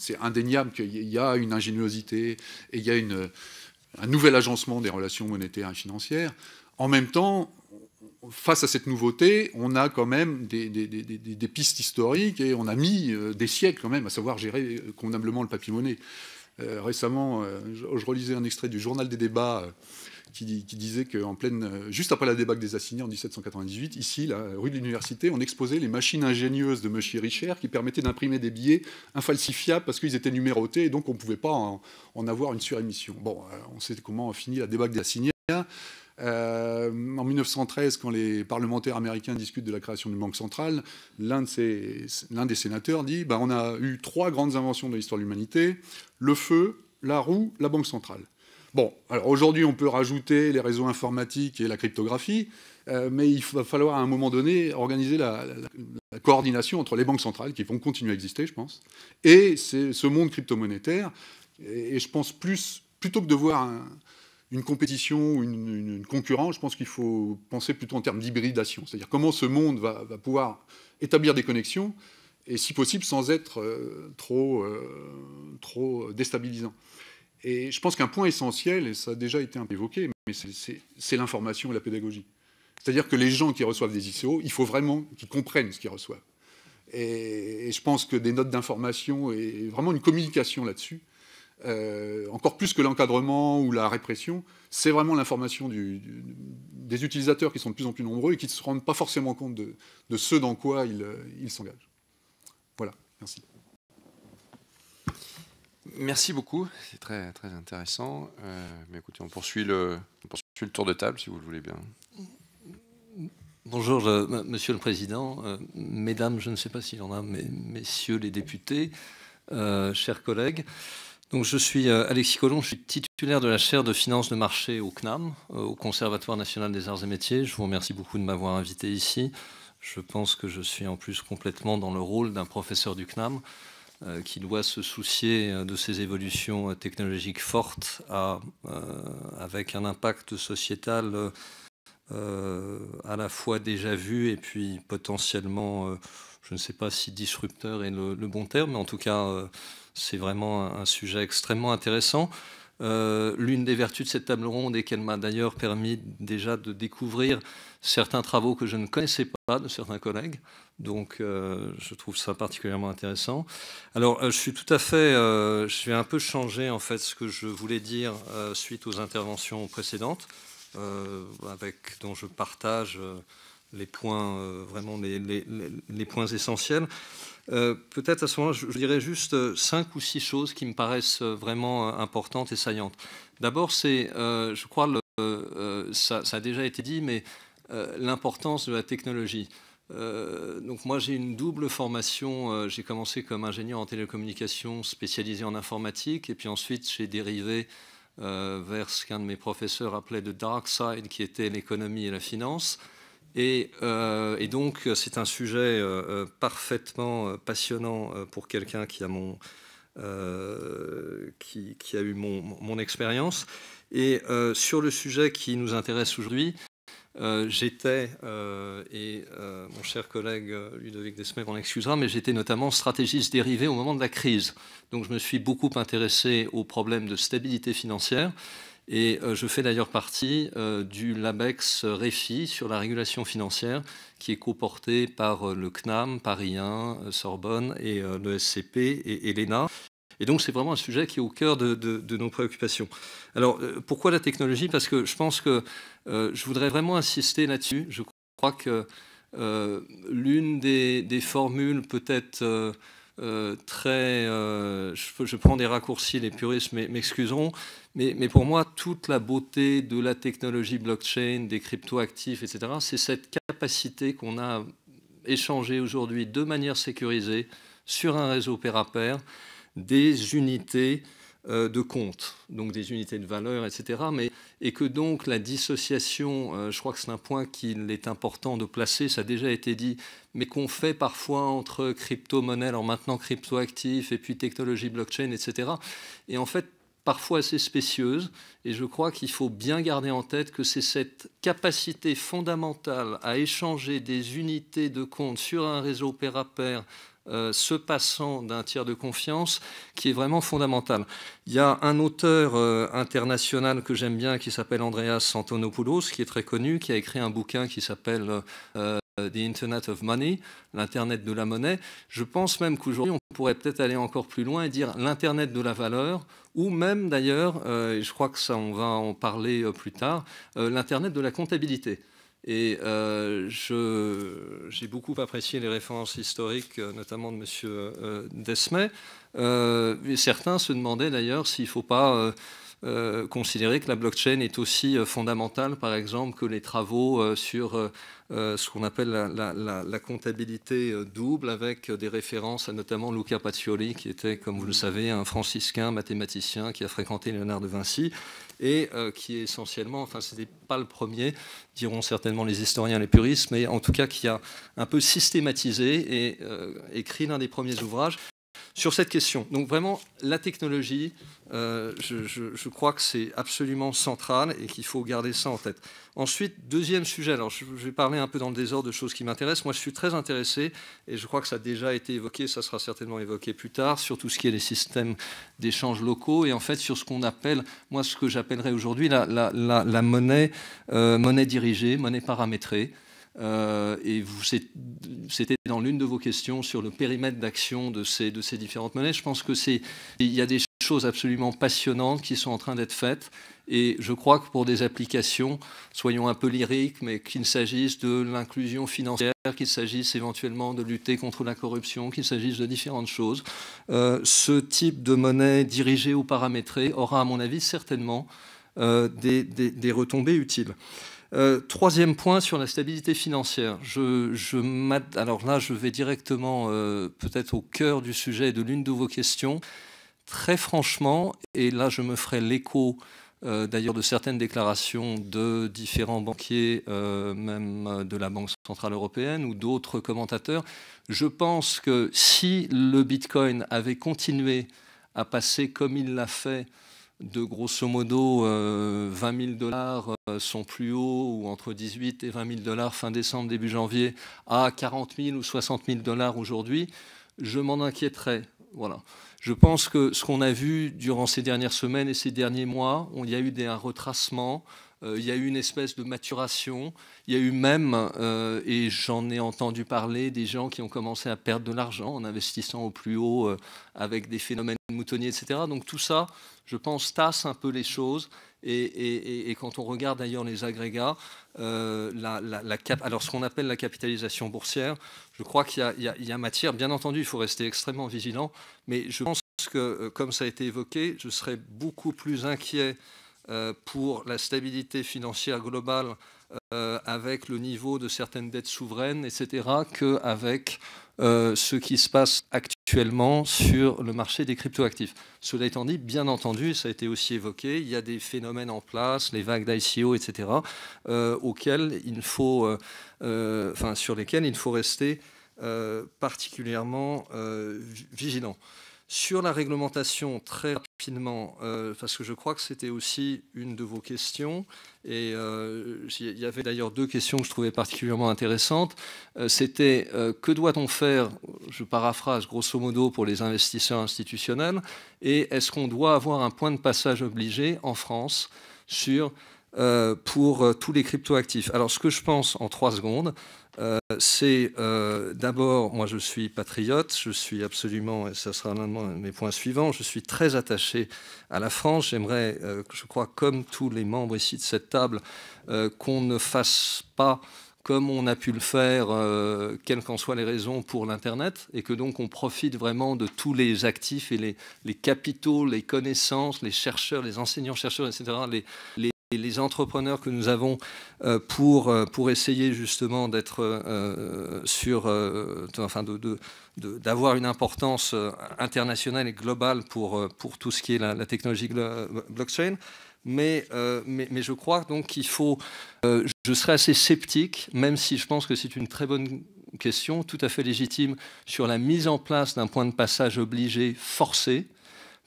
Speaker 5: c'est indéniable qu'il y a une ingéniosité et il y a un nouvel agencement des relations monétaires et financières. En même temps, face à cette nouveauté, on a quand même des, pistes historiques et on a mis euh, des siècles quand même à savoir gérer convenablement le papier-monnaie. Euh, récemment, euh, je, relisais un extrait du journal des débats qui, disait qu'en pleine, euh, juste après la débâcle des assignés en 1798, ici, la rue de l'Université, on exposait les machines ingénieuses de M. Richer qui permettaient d'imprimer des billets infalsifiables parce qu'ils étaient numérotés et donc on ne pouvait pas en, avoir une surémission. Bon, euh, on sait comment finit la débâcle des assignés. Hein. Euh, en 1913, quand les parlementaires américains discutent de la création d'une banque centrale, l'un des sénateurs dit ben, on a eu trois grandes inventions de l'histoire de l'humanité, le feu, la roue, la banque centrale. Bon, alors aujourd'hui, on peut rajouter les réseaux informatiques et la cryptographie, euh, mais il va falloir à un moment donné organiser la, coordination entre les banques centrales, qui vont continuer à exister, je pense, et ce monde crypto-monétaire. Et, je pense plus, plutôt que de voir une compétition ou une, concurrence, je pense qu'il faut penser plutôt en termes d'hybridation, c'est-à-dire comment ce monde va, pouvoir établir des connexions et si possible sans être euh, trop, euh, trop déstabilisant. Et je pense qu'un point essentiel, et ça a déjà été un peu évoqué, mais c'est l'information et la pédagogie. C'est-à-dire que les gens qui reçoivent des ICO, il faut vraiment qu'ils comprennent ce qu'ils reçoivent. Et, je pense que des notes d'information et vraiment une communication là-dessus, euh, encore plus que l'encadrement ou la répression, c'est vraiment l'information des utilisateurs qui sont de plus en plus nombreux et qui ne se rendent pas forcément compte de, de ce dans quoi ils euh, s'engagent. Voilà,
Speaker 1: merci. Merci beaucoup, c'est très, très intéressant. Euh, mais écoutez, on poursuit, le, on poursuit le tour de table, si vous le voulez bien.
Speaker 6: Bonjour, Monsieur le Président, euh, Mesdames, je ne sais pas s'il y en a, mais Messieurs les députés, euh, chers collègues. Donc, je suis Alexis Collomb, je suis titulaire de la chaire de finances de marché au CNAM, au Conservatoire national des arts et métiers. Je vous remercie beaucoup de m'avoir invité ici. Je pense que je suis en plus complètement dans le rôle d'un professeur du CNAM. Euh, qui doit se soucier euh, de ces évolutions euh, technologiques fortes avec un impact sociétal à la fois déjà vu et puis potentiellement, je ne sais pas si disrupteur est le, bon terme, mais en tout cas, c'est vraiment un sujet extrêmement intéressant. Euh, l'une des vertus de cette table ronde, est qu'elle m'a d'ailleurs permis déjà de découvrir certains travaux que je ne connaissais pas de certains collègues, donc euh, je trouve ça particulièrement intéressant. Alors, euh, je suis tout à fait, je vais un peu changer en fait ce que je voulais dire suite aux interventions précédentes, avec dont je partage les points vraiment les points essentiels. Euh, peut-être à ce moment-là, je, dirais juste euh, cinq ou six choses qui me paraissent euh, vraiment importantes et saillantes. D'abord, c'est, je crois, ça, ça, a déjà été dit, mais l'importance de la technologie. donc moi j'ai une double formation, j'ai commencé comme ingénieur en télécommunications spécialisé en informatique et puis ensuite j'ai dérivé vers ce qu'un de mes professeurs appelait le dark side qui était l'économie et la finance. Euh, et, donc, c'est un sujet euh, euh, parfaitement passionnant pour quelqu'un qui a qui, a eu mon, mon expérience. Et sur le sujet qui nous intéresse aujourd'hui, j'étais, et mon cher collègue Ludovic Desmet m'en excusera, mais j'étais notamment stratégiste dérivé au moment de la crise. Donc je me suis beaucoup intéressé aux problèmes de stabilité financière et euh, je fais d'ailleurs partie euh, du LABEX REFI sur la régulation financière, qui est coporté par euh, le CNAM, Paris 1, Sorbonne et le SCP et, l'ENA. Et donc c'est vraiment un sujet qui est au cœur de, nos préoccupations. Alors pourquoi la technologie Parce que je pense que je voudrais vraiment insister là-dessus. Je crois que l'une des, formules peut-être... Euh, très. Euh, je, prends des raccourcis, les puristes m'excuseront, mais, mais, pour moi, toute la beauté de la technologie blockchain, des cryptoactifs, etc., c'est cette capacité qu'on a échangé aujourd'hui de manière sécurisée sur un réseau pair à pair des unités euh, de compte, donc des unités de valeur, etc. Mais, et que donc la dissociation, euh, je crois que c'est un point qu'il est important de placer, ça a déjà été dit, mais qu'on fait parfois entre crypto-monnaie, alors maintenant crypto-actif, et puis technologie blockchain, etc. Et en fait, parfois assez spécieuse. Et je crois qu'il faut bien garder en tête que c'est cette capacité fondamentale à échanger des unités de compte sur un réseau pair à pair euh, se passant d'un tiers de confiance qui est vraiment fondamental. Il y a un auteur euh, international que j'aime bien qui s'appelle Andreas Antonopoulos, qui est très connu, qui a écrit un bouquin qui s'appelle euh, The Internet of Money, l'Internet de la monnaie. Je pense même qu'aujourd'hui, on pourrait peut-être aller encore plus loin et dire l'Internet de la valeur, ou même d'ailleurs, et je crois que ça, on va en parler plus tard, l'Internet de la comptabilité. Et euh, j'ai beaucoup apprécié les références historiques, euh, notamment de M. Euh, Desmet. certains se demandaient d'ailleurs s'il ne faut pas considérer que la blockchain est aussi fondamentale, par exemple, que les travaux sur ce qu'on appelle la, la, comptabilité double, avec des références à notamment Luca Pacioli, qui était, comme vous le savez, un franciscain mathématicien qui a fréquenté Léonard de Vinci et euh, qui est essentiellement, enfin ce n'était pas le premier, diront certainement les historiens, les puristes, mais en tout cas qui a un peu systématisé et euh, écrit l'un des premiers ouvrages sur cette question. Donc vraiment, la technologie, euh, je, crois que c'est absolument central et qu'il faut garder ça en tête. Ensuite, deuxième sujet, alors je, vais parler un peu dans le désordre de choses qui m'intéressent. Moi, je suis très intéressé, et je crois que ça a déjà été évoqué, ça sera certainement évoqué plus tard, sur tout ce qui est les systèmes d'échanges locaux, et en fait sur ce qu'on appelle, moi ce que j'appellerais aujourd'hui la, monnaie, euh, monnaie dirigée, monnaie paramétrée. Euh, et c'était dans l'une de vos questions sur le périmètre d'action de ces, différentes monnaies. Je pense que c'est, il y a des choses absolument passionnantes qui sont en train d'être faites. Et je crois que pour des applications, soyons un peu lyriques, mais qu'il s'agisse de l'inclusion financière, qu'il s'agisse éventuellement de lutter contre la corruption, qu'il s'agisse de différentes choses, euh, ce type de monnaie dirigée ou paramétrée aura, à mon avis, certainement euh, des, retombées utiles. Euh, troisième point sur la stabilité financière. Je, alors là, je vais directement euh, peut-être au cœur du sujet de l'une de vos questions. Très franchement, et là je me ferai l'écho euh, d'ailleurs de certaines déclarations de différents banquiers, même de la Banque Centrale Européenne ou d'autres commentateurs, je pense que si le Bitcoin avait continué à passer comme il l'a fait de grosso modo 20 euh, 000 dollars euh, sont plus hauts, ou entre 18 et 20 000 dollars fin décembre, début janvier, à 40 000 ou 60 000 dollars aujourd'hui, je m'en inquiéterais. Voilà. Je pense que ce qu'on a vu durant ces dernières semaines et ces derniers mois, il y a eu des, un retracement euh, il y a eu une espèce de maturation, il y a eu même, euh, et j'en ai entendu parler, des gens qui ont commencé à perdre de l'argent en investissant au plus haut euh, avec des phénomènes moutonniers, etc. Donc tout ça, je pense, tasse un peu les choses. Et, quand on regarde d'ailleurs les agrégats, la, alors ce qu'on appelle la capitalisation boursière, je crois qu'il y, a matière. Bien entendu, il faut rester extrêmement vigilant, mais je pense que, comme ça a été évoqué, je serais beaucoup plus inquiet euh, pour la stabilité financière globale euh, avec le niveau de certaines dettes souveraines, etc., qu'avec euh, ce qui se passe actuellement sur le marché des cryptoactifs. Cela étant dit, bien entendu, ça a été aussi évoqué, il y a des phénomènes en place, les vagues d'ICO, etc., auxquels sur lesquels il faut rester particulièrement vigilant. Sur la réglementation, très rapidement, euh, parce que je crois que c'était aussi une de vos questions, et euh, il y avait d'ailleurs deux questions que je trouvais particulièrement intéressantes. Euh, c'était que doit-on faire, je paraphrase grosso modo, pour les investisseurs institutionnels, et est-ce qu'on doit avoir un point de passage obligé en France sur, pour tous les cryptoactifs Alors ce que je pense en trois secondes, euh, c'est euh, d'abord, moi je suis patriote, je suis absolument, et ce sera l'un de mes points suivants, je suis très attaché à la France. J'aimerais, euh, je crois, comme tous les membres ici de cette table, qu'on ne fasse pas comme on a pu le faire, quelles qu'en soient les raisons, pour l'Internet, et que donc on profite vraiment de tous les actifs et les, capitaux, les connaissances, les chercheurs, les enseignants-chercheurs, etc., les les entrepreneurs que nous avons euh, euh, pour, essayer justement d'être euh, sur, enfin de, d'avoir une importance internationale et globale pour, tout ce qui est la, technologie blockchain. Mais, je crois donc qu'il faut. je serais assez sceptique, même si je pense que c'est une très bonne question, tout à fait légitime, sur la mise en place d'un point de passage obligé forcé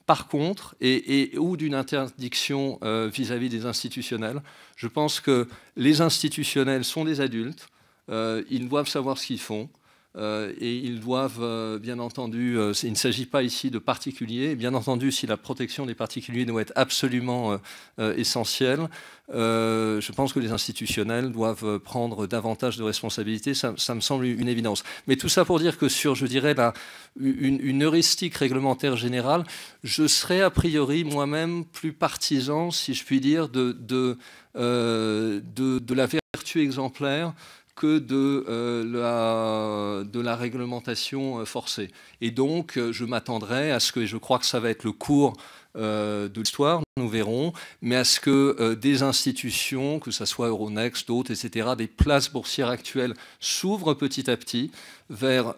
Speaker 6: par contre, et, ou d'une interdiction vis à -vis des institutionnels, je pense que les institutionnels sont des adultes, euh, ils doivent savoir ce qu'ils font. Euh, et ils doivent, euh, bien entendu, euh, il ne s'agit pas ici de particuliers, bien entendu, si la protection des particuliers doit être absolument essentielle, je pense que les institutionnels doivent prendre davantage de responsabilités, ça, me semble une évidence. Mais tout ça pour dire que sur, je dirais, une, heuristique réglementaire générale, je serais a priori moi-même plus partisan, si je puis dire, de, de, de la vertu exemplaire que euh, de, la, réglementation euh, forcée. Et donc, euh, je m'attendrai à ce que, et je crois que ça va être le cours de l'histoire, nous verrons, mais à ce que des institutions, que ce soit Euronext, d'autres, etc., des places boursières actuelles s'ouvrent petit à petit vers,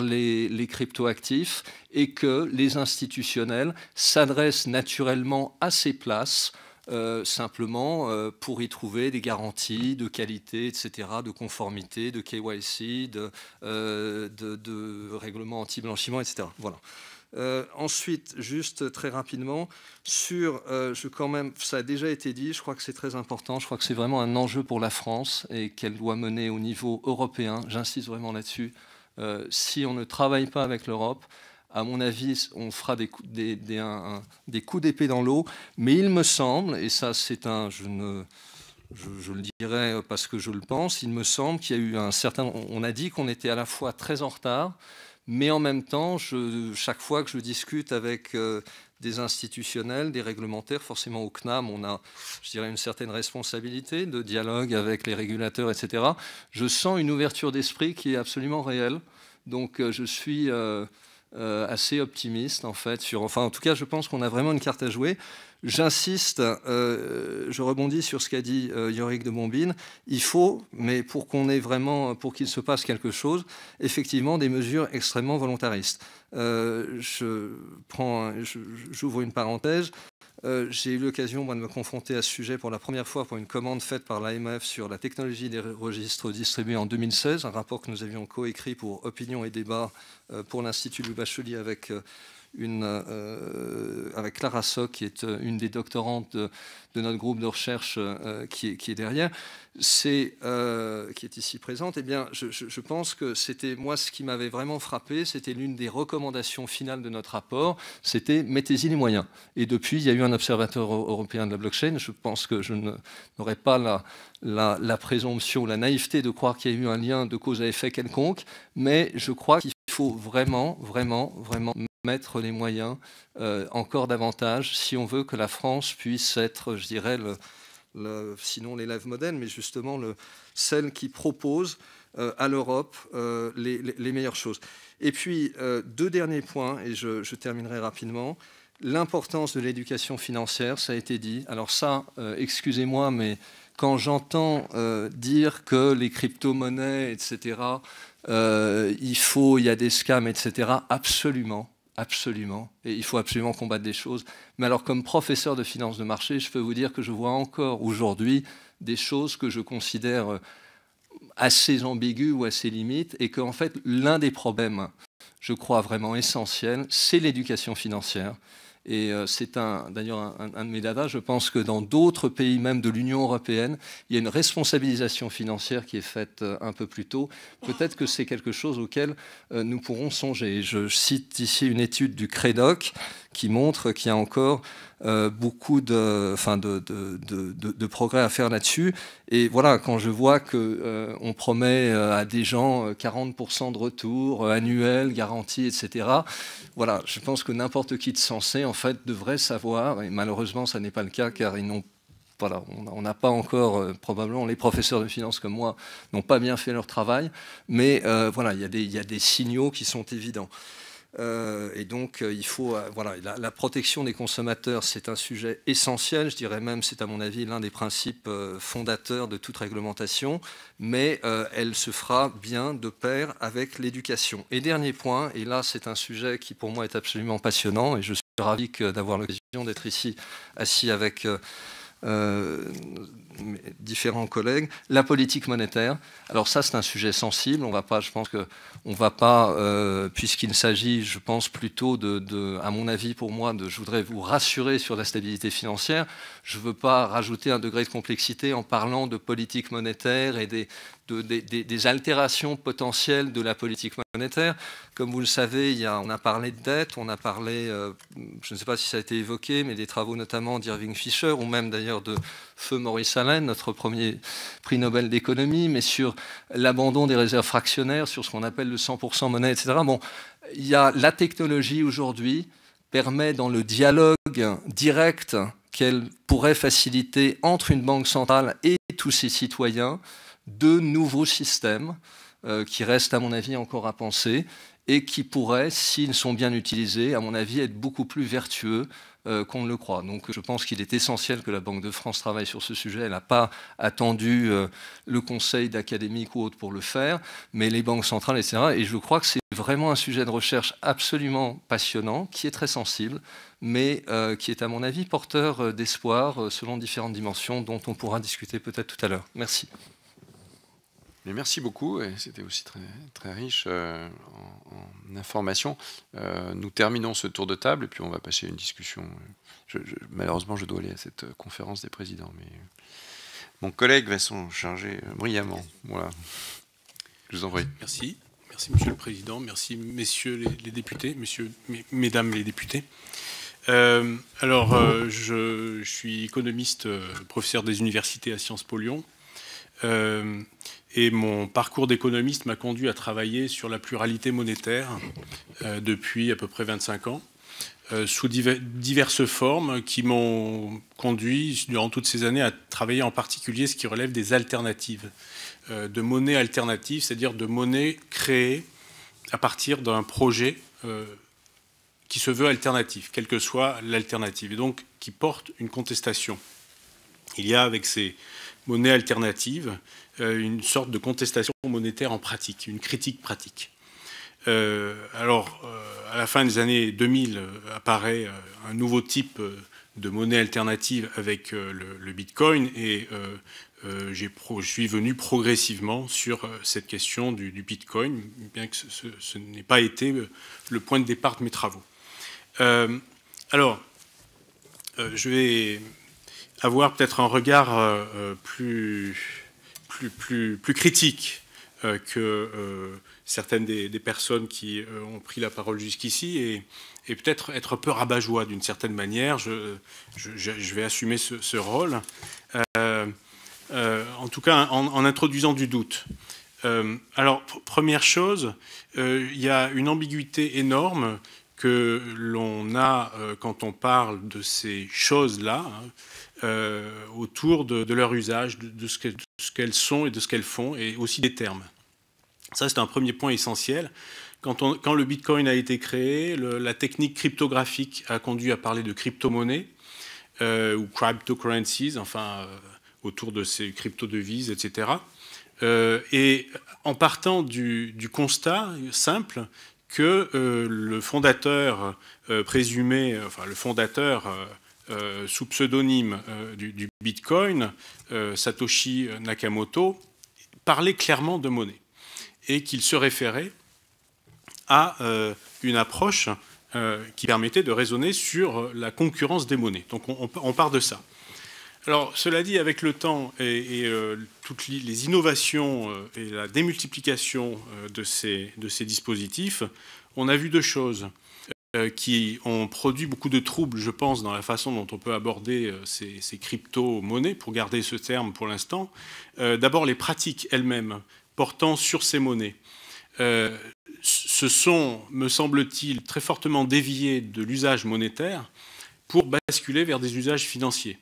Speaker 6: les, les cryptoactifs et que les institutionnels s'adressent naturellement à ces places euh, simplement euh, pour y trouver des garanties de qualité, etc., de conformité, de KYC, de, euh, règlement anti-blanchiment, etc. Voilà. Euh, ensuite, juste très rapidement, sur, je, quand même, ça a déjà été dit, je crois que c'est très important, je crois que c'est vraiment un enjeu pour la France et qu'elle doit mener au niveau européen, j'insiste vraiment là-dessus, si on ne travaille pas avec l'Europe, à mon avis, on fera des, coups, d'épée dans l'eau. Mais il me semble, et ça c'est un, je ne, je, le dirais parce que je le pense, il me semble qu'il y a eu un certain, on a dit qu'on était à la fois très en retard, mais en même temps, chaque fois que je discute avec euh, des institutionnels, des réglementaires, forcément au CNAM, on a, je dirais, une certaine responsabilité de dialogue avec les régulateurs, etc. Je sens une ouverture d'esprit qui est absolument réelle. Donc euh, je suis euh, euh, assez optimiste en fait. Sur, enfin, en tout cas, je pense qu'on a vraiment une carte à jouer. J'insiste, euh, je rebondis sur ce qu'a dit euh, Yorick de Bombine. Il faut, mais pour qu'on ait vraiment, pour qu'il se passe quelque chose, effectivement, des mesures extrêmement volontaristes. je prends, j'ouvre une parenthèse. Euh, j'ai eu l'occasion de me confronter à ce sujet pour la première fois pour une commande faite par l'AMF sur la technologie des registres distribués en 2016, un rapport que nous avions coécrit pour Opinion et Débat euh, pour l'Institut du Bachelier avec euh, une, euh, avec Clara Sock, qui est euh, une des doctorantes de, notre groupe de recherche euh, qui, est, derrière, qui est ici présente, eh bien, je, pense que c'était moi ce qui m'avait vraiment frappé, c'était l'une des recommandations finales de notre rapport, c'était mettez-y les moyens. Et depuis, il y a eu un observateur européen de la blockchain. Je pense que je n'aurais pas la, la, la présomption, la naïveté de croire qu'il y a eu un lien de cause à effet quelconque, mais je crois qu'il faut vraiment, vraiment, vraiment mettre les moyens euh, encore davantage si on veut que la France puisse être, je dirais, le, le, sinon l'élève modèle, mais justement le, celle qui propose euh, à l'Europe euh, les, meilleures choses. Et puis, deux derniers points, et je terminerai rapidement. L'importance de l'éducation financière, ça a été dit. Alors ça, excusez-moi, mais quand j'entends dire que les crypto-monnaies, etc., euh, il faut, il y a des scams, etc. Absolument, absolument. Et il faut absolument combattre des choses. Mais alors, comme professeur de finance de marché, je peux vous dire que je vois encore aujourd'hui des choses que je considère assez ambiguës ou assez limites, et qu'en fait, l'un des problèmes, je crois vraiment essentiel, c'est l'éducation financière. Et euh, c'est d'ailleurs un, de mes Je pense que dans d'autres pays même de l'Union européenne, il y a une responsabilisation financière qui est faite euh, un peu plus tôt. Peut-être que c'est quelque chose auquel euh, nous pourrons songer. Je cite ici une étude du CREDOC qui montre qu'il y a encore euh, beaucoup de, de, de, de, de, progrès à faire là-dessus. Et voilà, quand je vois qu'on euh, on promet euh, à des gens 40% de retour annuel, garantie, etc., voilà, je pense que n'importe qui de sensé, en fait, devrait savoir, et malheureusement, ça n'est pas le cas, car ils voilà, on n'a pas encore, probablement, les professeurs de finance comme moi n'ont pas bien fait leur travail, mais voilà, il y, y, a des signaux qui sont évidents. Euh, et donc, euh, il faut, euh, voilà, la, protection des consommateurs, c'est un sujet essentiel. Je dirais même, c'est à mon avis l'un des principes fondateurs de toute réglementation, mais elle se fera bien de pair avec l'éducation. Et dernier point, et là, c'est un sujet qui pour moi est absolument passionnant, et je suis ravi d'avoir l'occasion d'être ici assis avec différents collègues, la politique monétaire. Alors ça, c'est un sujet sensible. On va pas, je pense que on va pas, euh, puisqu'il s'agit, je pense plutôt de, à mon avis, pour moi, de, je voudrais vous rassurer sur la stabilité financière. Je ne veux pas rajouter un degré de complexité en parlant de politique monétaire et des, des, altérations potentielles de la politique monétaire. Comme vous le savez, il y a, on a parlé de dette, on a parlé, euh, je ne sais pas si ça a été évoqué, mais des travaux notamment d'Irving Fisher ou même d'ailleurs de Feu Maurice Allen, notre premier prix Nobel d'économie, mais sur l'abandon des réserves fractionnaires, sur ce qu'on appelle le 100% monnaie, etc. Bon, il y a la technologie aujourd'hui permet dans le dialogue direct qu'elle pourrait faciliter entre une banque centrale et tous ses citoyens deux nouveaux systèmes euh, qui restent, à mon avis, encore à penser et qui pourraient, s'ils sont bien utilisés, à mon avis, être beaucoup plus vertueux euh, qu'on ne le croit. Donc je pense qu'il est essentiel que la Banque de France travaille sur ce sujet. Elle n'a pas attendu euh, le conseil d'académique ou autre pour le faire, mais les banques centrales, etc. Et je crois que c'est vraiment un sujet de recherche absolument passionnant, qui est très sensible, mais qui est, à mon avis, porteur d'espoir selon différentes dimensions dont on pourra discuter peut-être tout à l'heure. Merci
Speaker 1: merci beaucoup, c'était aussi très, très riche euh, en, informations. Euh, nous terminons ce tour de table et puis on va passer à une discussion. malheureusement, je dois aller à cette euh, conférence des présidents, mais mon collègue va s'en charger brillamment. Voilà.
Speaker 7: Je vous envoie. Merci. Merci, Monsieur le Président. Merci, Messieurs les, députés, messieurs, Mesdames les députés. alors, je, suis économiste, professeur des universités à Sciences Po Lyon. Et mon parcours d'économiste m'a conduit à travailler sur la pluralité monétaire euh, depuis à peu près 25 ans, euh, sous diverses formes qui m'ont conduit durant toutes ces années à travailler en particulier ce qui relève des alternatives, euh, de monnaie alternative, c'est-à-dire de monnaie créée à partir d'un projet qui se veut alternatif, quelle que soit l'alternative, et donc qui porte une contestation. Il y a avec ces monnaies alternatives euh, une sorte de contestation monétaire en pratique, une critique pratique. Euh, alors, euh, à la fin des années 2000, apparaît un nouveau type de monnaie alternative avec le, Bitcoin et je suis venu progressivement sur cette question du, Bitcoin, bien que ce, ce, ce n'ait pas été le point de départ de mes travaux. alors, je vais avoir peut-être un regard plus plus, critique euh, que euh, certaines des, personnes qui euh, ont pris la parole jusqu'ici et, peut-être être un peu rabat-joie d'une certaine manière. Je, vais assumer ce, rôle. en tout cas, en, introduisant du doute. alors, première chose, il y a une ambiguïté énorme que l'on a quand on parle de ces choses-là. Hein, euh, autour de, leur usage, de, ce qu'elles sont et de ce qu'elles font, et aussi des termes. Ça, c'est un premier point essentiel. Quand, quand, le Bitcoin a été créé, la technique cryptographique a conduit à parler de crypto-monnaies euh, ou cryptocurrencies, enfin, euh, autour de ces crypto-devises, etc. Euh, et en partant du, du constat simple que le fondateur présumé, enfin, le fondateur euh, sous pseudonyme euh, du, Bitcoin, euh, Satoshi Nakamoto, parlait clairement de monnaie et qu'il se référait à une approche qui permettait de raisonner sur la concurrence des monnaies. Donc on, part de ça. Alors, cela dit, avec le temps et, toutes les innovations et la démultiplication de, ces, dispositifs, on a vu deux choses. Euh, qui ont produit beaucoup de troubles, je pense, dans la façon dont on peut aborder euh, ces, ces crypto-monnaies, pour garder ce terme pour l'instant. Euh, d'abord, les pratiques elles-mêmes portant sur ces monnaies. se sont, me semble-t-il, très fortement déviées de l'usage monétaire pour basculer vers des usages financiers.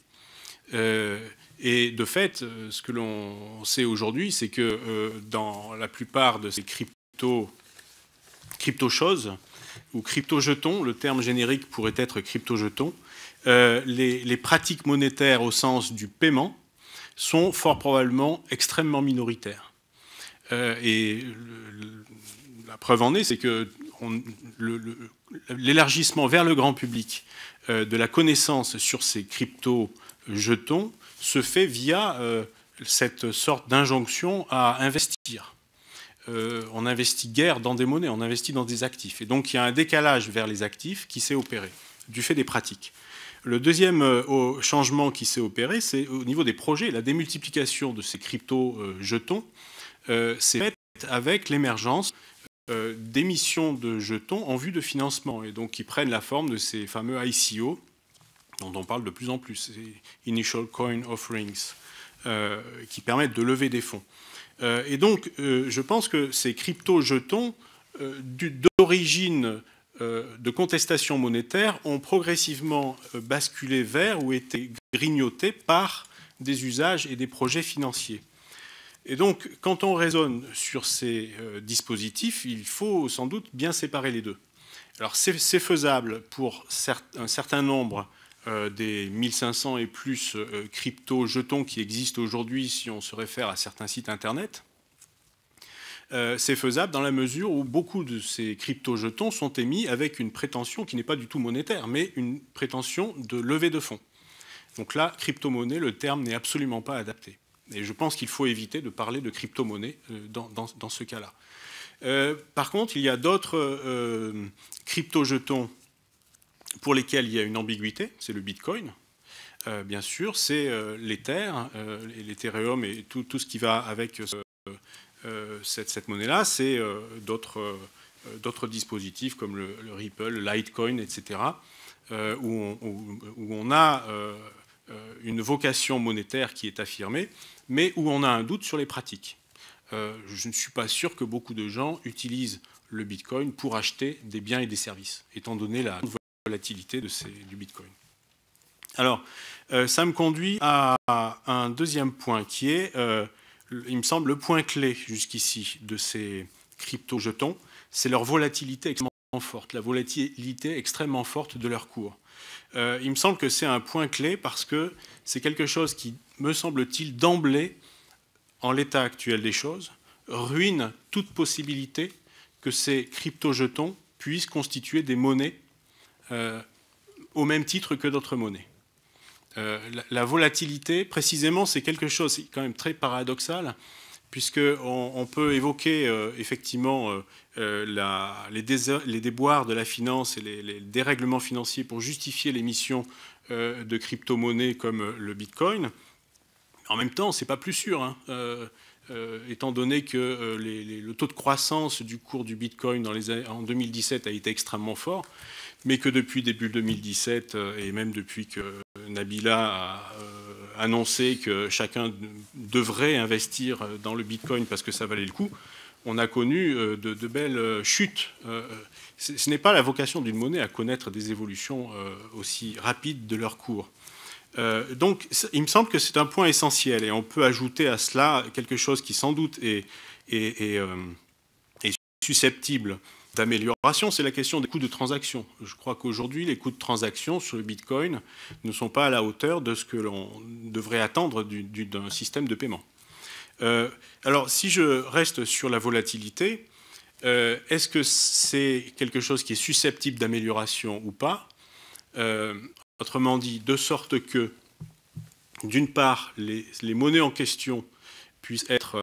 Speaker 7: et de fait, ce que l'on sait aujourd'hui, c'est que dans la plupart de ces crypto, crypto choses ou crypto-jetons, le terme générique pourrait être crypto-jetons, euh, les, pratiques monétaires au sens du paiement sont fort probablement extrêmement minoritaires. Euh, et la preuve en est, c'est que l'élargissement vers le grand public euh, de la connaissance sur ces crypto-jetons se fait via cette sorte d'injonction à investir. Euh, on investit guère dans des monnaies, on investit dans des actifs. Et donc il y a un décalage vers les actifs qui s'est opéré du fait des pratiques. Le deuxième euh, changement qui s'est opéré, c'est au niveau des projets, la démultiplication de ces crypto-jetons euh, c'est avec l'émergence d'émissions de jetons en vue de financement, et donc qui prennent la forme de ces fameux ICO dont on parle de plus en plus, Initial Coin Offerings, qui permettent de lever des fonds. Euh, et donc, euh, je pense que ces crypto-jetons euh, d'origine de contestation monétaire ont progressivement basculé vers ou été grignotés par des usages et des projets financiers. Et donc, quand on raisonne sur ces dispositifs, il faut sans doute bien séparer les deux. Alors, c'est faisable pour un certain nombre euh, des 1500 et plus euh, crypto-jetons qui existent aujourd'hui si on se réfère à certains sites Internet. Euh, c'est faisable dans la mesure où beaucoup de ces crypto-jetons sont émis avec une prétention qui n'est pas du tout monétaire, mais une prétention de levée de fonds. Donc là, crypto-monnaie, le terme n'est absolument pas adapté. Et je pense qu'il faut éviter de parler de crypto-monnaie dans, ce cas-là. par contre, il y a d'autres crypto-jetons pour lesquels il y a une ambiguïté, c'est le Bitcoin, euh, bien sûr, c'est euh, l'Ether, euh, l'Ethereum et tout, tout, ce qui va avec cette, monnaie-là, c'est d'autres dispositifs comme le, Ripple, le Litecoin, etc., où on, où, on, a une vocation monétaire qui est affirmée, mais où on a un doute sur les pratiques. je ne suis pas sûr que beaucoup de gens utilisent le Bitcoin pour acheter des biens et des services, étant donné la volatilité de ces, du Bitcoin. Alors, euh, ça me conduit à, un deuxième point qui est, euh, il me semble, le point clé jusqu'ici de ces crypto-jetons, c'est leur volatilité extrêmement forte, la volatilité extrêmement forte de leur cours. Euh, il me semble que c'est un point clé parce que c'est quelque chose qui, me semble-t-il, d'emblée, en l'état actuel des choses, ruine toute possibilité que ces crypto-jetons puissent constituer des monnaies euh, au même titre que d'autres monnaies. Euh, la, volatilité, précisément, c'est quelque chose quand même très paradoxal, puisqu'on on peut évoquer euh, effectivement les, déboires de la finance et les, dérèglements financiers pour justifier l'émission de crypto-monnaies comme le Bitcoin. En même temps, ce n'est pas plus sûr, hein, étant donné que le taux de croissance du cours du Bitcoin en 2017 a été extrêmement fort mais que depuis début 2017, euh, et même depuis que Nabila a euh, annoncé que chacun devrait investir dans le Bitcoin parce que ça valait le coup, on a connu euh, de, belles chutes. Ce n'est pas la vocation d'une monnaie à connaître des évolutions aussi rapides de leur cours. Donc, il me semble que c'est un point essentiel, et on peut ajouter à cela quelque chose qui sans doute est susceptible d'amélioration, c'est la question des coûts de transaction. Je crois qu'aujourd'hui, les coûts de transaction sur le Bitcoin ne sont pas à la hauteur de ce que l'on devrait attendre d'un système de paiement. Euh, alors, si je reste sur la volatilité, euh, est-ce que c'est quelque chose qui est susceptible d'amélioration ou pas euh, Autrement dit, de sorte que, d'une part, les, monnaies en question puissent être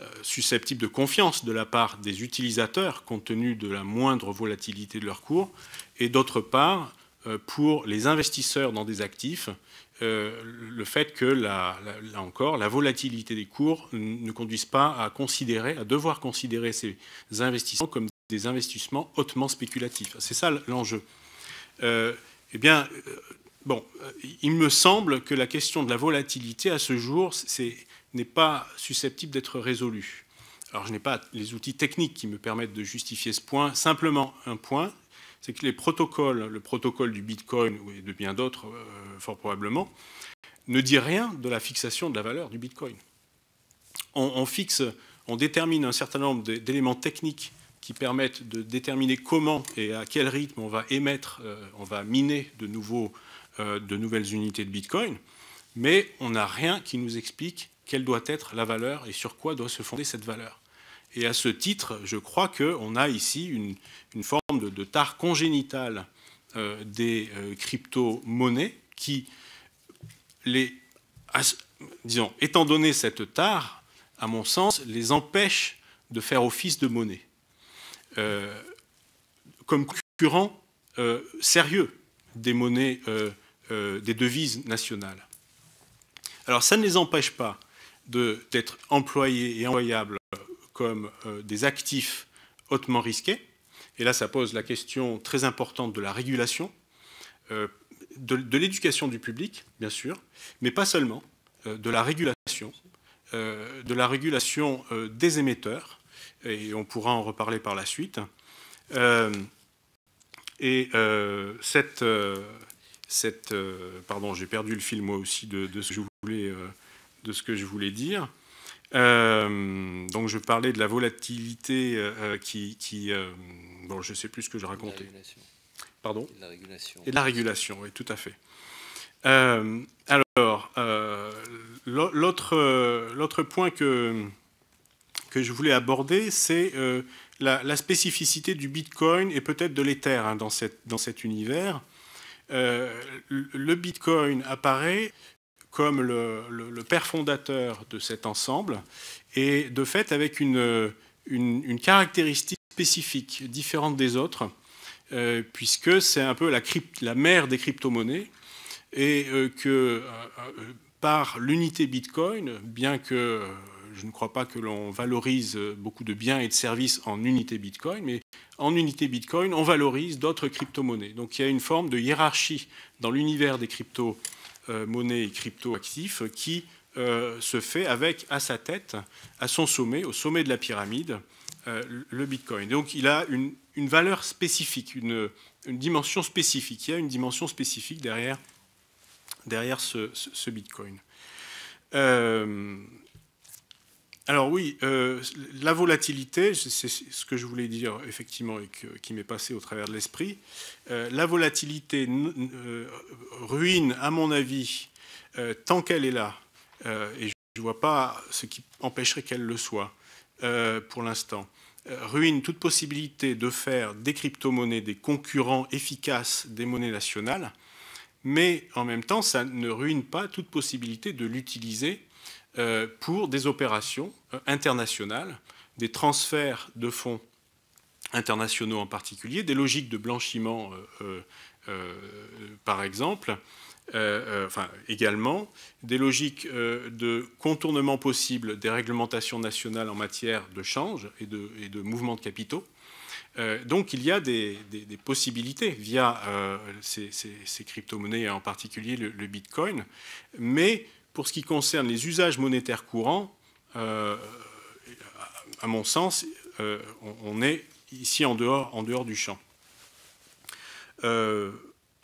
Speaker 7: euh, susceptibles de confiance de la part des utilisateurs compte tenu de la moindre volatilité de leurs cours, et d'autre part, euh, pour les investisseurs dans des actifs, euh, le fait que, là, encore, la volatilité des cours ne conduise pas à considérer, à devoir considérer ces investissements comme des investissements hautement spéculatifs. C'est ça l'enjeu. eh bien, bon, il me semble que la question de la volatilité à ce jour, c'est n'est pas susceptible d'être résolu. Alors je n'ai pas les outils techniques qui me permettent de justifier ce point, simplement un point, c'est que les protocoles, le protocole du Bitcoin et de bien d'autres, euh, fort probablement, ne dit rien de la fixation de la valeur du Bitcoin. On, fixe, on détermine un certain nombre d'éléments techniques qui permettent de déterminer comment et à quel rythme on va émettre, euh, on va miner de, euh, de nouvelles unités de Bitcoin, mais on n'a rien qui nous explique quelle doit être la valeur et sur quoi doit se fonder cette valeur. Et à ce titre, je crois qu'on a ici une, forme de, tare congénitale euh, des euh, crypto-monnaies qui, disons, étant donné cette tare, à mon sens, les empêche de faire office de monnaie. Euh, comme concurrent sérieux des monnaies, des devises nationales. Alors ça ne les empêche pas d'être employés et employables comme euh, des actifs hautement risqués. Et là, ça pose la question très importante de la régulation, euh, de, l'éducation du public, bien sûr, mais pas seulement, euh, de la régulation, de la régulation des émetteurs, et on pourra en reparler par la suite. et cette, cette pardon, j'ai perdu le fil moi aussi de ce que je voulais de ce que je voulais dire. Euh, donc je parlais de la volatilité euh, euh, qui... bon, je ne sais plus ce que je racontais. Pardon Et
Speaker 6: la régulation. Et la régulation,
Speaker 7: oui, tout à fait. alors, l'autre point que, que je voulais aborder, c'est la, spécificité du Bitcoin et peut-être de l'Ether hein, dans, cet univers. le Bitcoin apparaît comme le, père fondateur de cet ensemble, et de fait avec une, caractéristique spécifique, différente des autres, euh, puisque c'est un peu la, mère des crypto-monnaies, et euh, que euh, par l'unité Bitcoin, bien que je ne crois pas que l'on valorise beaucoup de biens et de services en unité Bitcoin, mais en unité Bitcoin, on valorise d'autres crypto-monnaies. Donc il y a une forme de hiérarchie dans l'univers des crypto-monnaies euh, monnaie et crypto actif qui euh, se fait avec à sa tête, à son sommet, au sommet de la pyramide, euh, le Bitcoin. Donc il a une, valeur spécifique, une, dimension spécifique. Il y a une dimension spécifique derrière, derrière ce, Bitcoin. Euh, alors oui, euh, la volatilité, c'est ce que je voulais dire effectivement et qui m'est passé au travers de l'esprit, euh, la volatilité euh, ruine, à mon avis, tant qu'elle est là, et je ne vois pas ce qui empêcherait qu'elle le soit pour l'instant, ruine toute possibilité de faire des crypto-monnaies des concurrents efficaces des monnaies nationales, mais en même temps, ça ne ruine pas toute possibilité de l'utiliser euh, pour des opérations euh, internationales, des transferts de fonds internationaux en particulier, des logiques de blanchiment euh, par exemple, enfin, également, des logiques de contournement possible des réglementations nationales en matière de change et de, et de mouvement de capitaux. donc il y a des, possibilités via ces, crypto-monnaies, en particulier le, le Bitcoin, mais pour ce qui concerne les usages monétaires courants, euh, à mon sens, euh, on, est ici en dehors, du champ. Euh,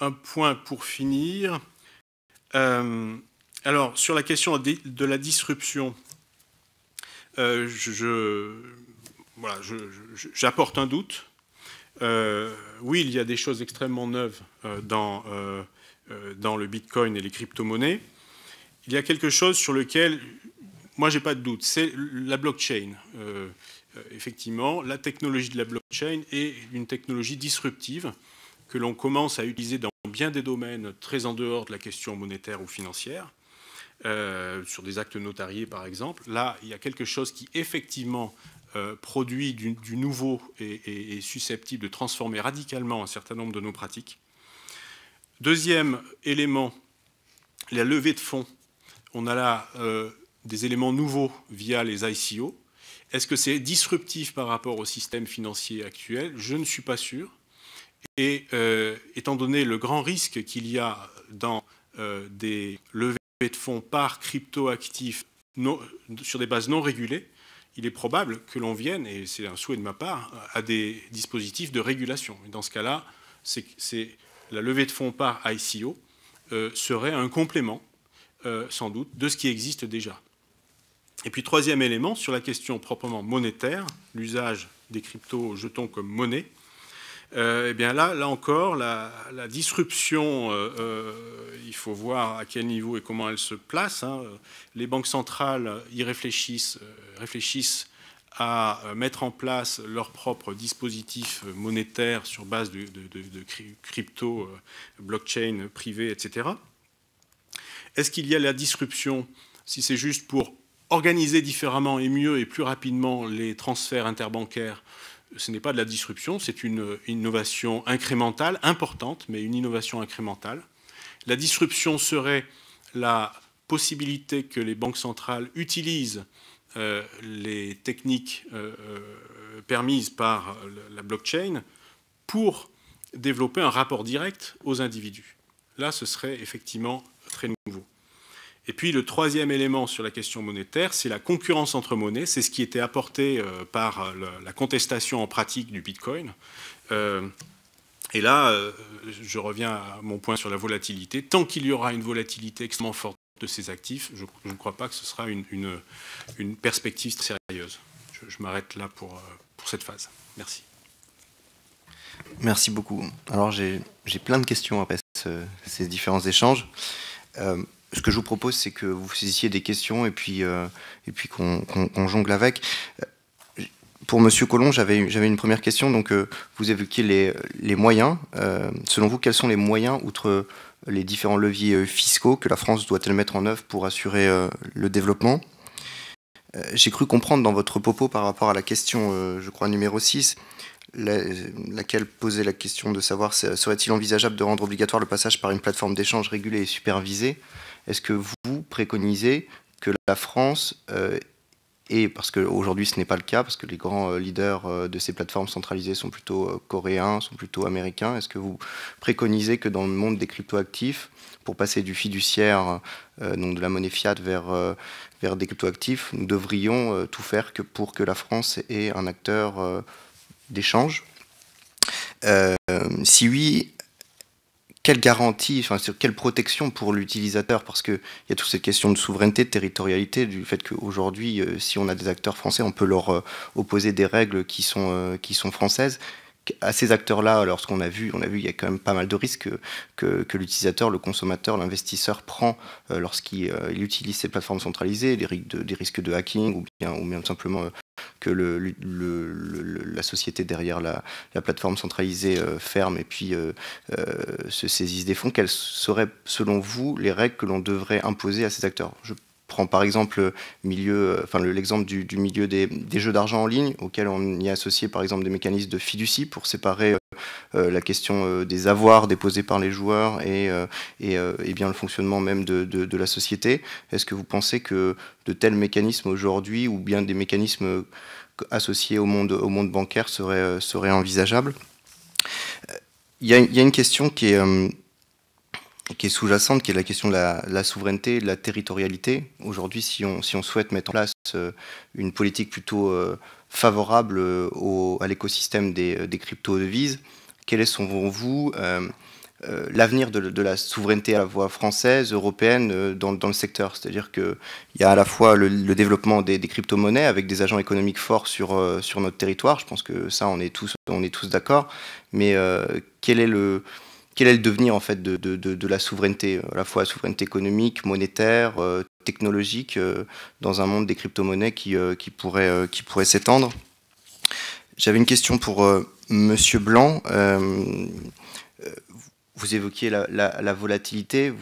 Speaker 7: un point pour finir. alors, sur la question de la disruption, j'apporte un doute. oui, il y a des choses extrêmement neuves dans, dans le Bitcoin et les crypto-monnaies il y a quelque chose sur lequel, moi, je n'ai pas de doute, c'est la blockchain. Euh, euh, effectivement, la technologie de la blockchain est une technologie disruptive que l'on commence à utiliser dans bien des domaines très en dehors de la question monétaire ou financière, euh, sur des actes notariés par exemple. Là, il y a quelque chose qui effectivement produit du, du nouveau et est susceptible de transformer radicalement un certain nombre de nos pratiques. Deuxième élément, la levée de fonds on a là euh, des éléments nouveaux via les ICO. Est-ce que c'est disruptif par rapport au système financier actuel Je ne suis pas sûr. Et euh, étant donné le grand risque qu'il y a dans euh, des levées de fonds par cryptoactifs sur des bases non régulées, il est probable que l'on vienne, et c'est un souhait de ma part, à des dispositifs de régulation. Et dans ce cas-là, la levée de fonds par ICO serait un complément euh, sans doute, de ce qui existe déjà. Et puis troisième élément, sur la question proprement monétaire, l'usage des crypto-jetons comme monnaie, euh, eh bien là, là encore, la, disruption, euh, il faut voir à quel niveau et comment elle se place. Hein. Les banques centrales y réfléchissent, à mettre en place leurs propres dispositifs monétaires sur base de, de crypto, blockchain privé, etc. Est-ce qu'il y a la disruption si c'est juste pour organiser différemment et mieux et plus rapidement les transferts interbancaires ce n'est pas de la disruption, c'est une innovation incrémentale, importante, mais une innovation incrémentale. La disruption serait la possibilité que les banques centrales utilisent euh, les techniques euh, euh, permises par la blockchain pour développer un rapport direct aux individus. Là, ce serait effectivement très nouveau. Et puis le troisième élément sur la question monétaire, c'est la concurrence entre monnaies. C'est ce qui était apporté euh, par euh, la contestation en pratique du Bitcoin. Euh, et là, je reviens à mon point sur la volatilité. Tant qu'il y aura une volatilité extrêmement forte de ces actifs, je, ne crois pas que ce sera une, une, perspective sérieuse. Je, m'arrête là pour, pour cette phase. Merci.
Speaker 2: Merci beaucoup. Alors j'ai plein de questions après ces différents échanges. Euh, ce que je vous propose, c'est que vous saisissiez des questions et puis, euh, et puis qu'on jongle avec. Euh, pour Monsieur Collomb, j'avais une première question. Donc, vous évoquiez les, les moyens. selon vous, quels sont les moyens, outre les différents leviers fiscaux, que la France doit-elle mettre en œuvre pour assurer le développement J'ai cru comprendre dans votre propos par rapport à la question, je crois, numéro 6, laquelle posait la question de savoir serait-il envisageable de rendre obligatoire le passage par une plateforme d'échange régulée et supervisée. Est-ce que vous préconisez que la France et euh, parce qu'aujourd'hui ce n'est pas le cas, parce que les grands euh, leaders euh, de ces plateformes centralisées sont plutôt coréens, sont plutôt américains. Est-ce que vous préconisez que dans le monde des cryptoactifs, pour passer du fiduciaire, donc de la monnaie fiat, vers, vers des cryptoactifs, nous devrions tout faire que pour que la France ait un acteur d'échange euh, Si oui, quelle garantie, enfin, quelle protection pour l'utilisateur Parce qu'il y a toute cette question de souveraineté, de territorialité, du fait qu'aujourd'hui, euh, si on a des acteurs français, on peut leur euh, opposer des règles qui sont, qui sont françaises à ces acteurs-là, lorsqu'on a vu, on a vu, il y a quand même pas mal de risques que, l'utilisateur, le consommateur, l'investisseur prend euh, lorsqu'il euh, utilise ces plateformes centralisées, des, risques de hacking ou bien, ou tout simplement euh, que la société derrière la, plateforme centralisée ferme et puis se saisisse des fonds, quelles seraient selon vous les règles que l'on devrait imposer à ces acteurs prends par exemple milieu, euh, enfin, l'exemple du, milieu des, jeux d'argent en ligne, auquel on y a associé par exemple des mécanismes de fiducie pour séparer euh, euh, la question des avoirs déposés par les joueurs et, et, bien le fonctionnement même de, la société. Est-ce que vous pensez que de tels mécanismes aujourd'hui ou bien des mécanismes associés au monde, au monde bancaire seraient, envisageables Il y, a une question qui est qui est sous-jacente, qui est la question de la, souveraineté, de la territorialité. Aujourd'hui, si on, si on, souhaite mettre en place euh, une politique plutôt euh, favorable euh, au, à l'écosystème des, des crypto-devises, quel est, selon vous, l'avenir de, la souveraineté à la voie française, européenne, dans, dans, le secteur C'est-à-dire qu'il y a à la fois le, développement des, des crypto-monnaies avec des agents économiques forts sur, sur notre territoire. Je pense que ça, on est tous, on est tous d'accord. Mais quel est le quel est le devenir en fait de, la souveraineté, euh, à la fois souveraineté économique, monétaire, euh, technologique, euh, dans un monde des crypto-monnaies qui, qui, pourrait, qui pourrait s'étendre. J'avais une question pour Monsieur Blanc. vous évoquiez la, volatilité.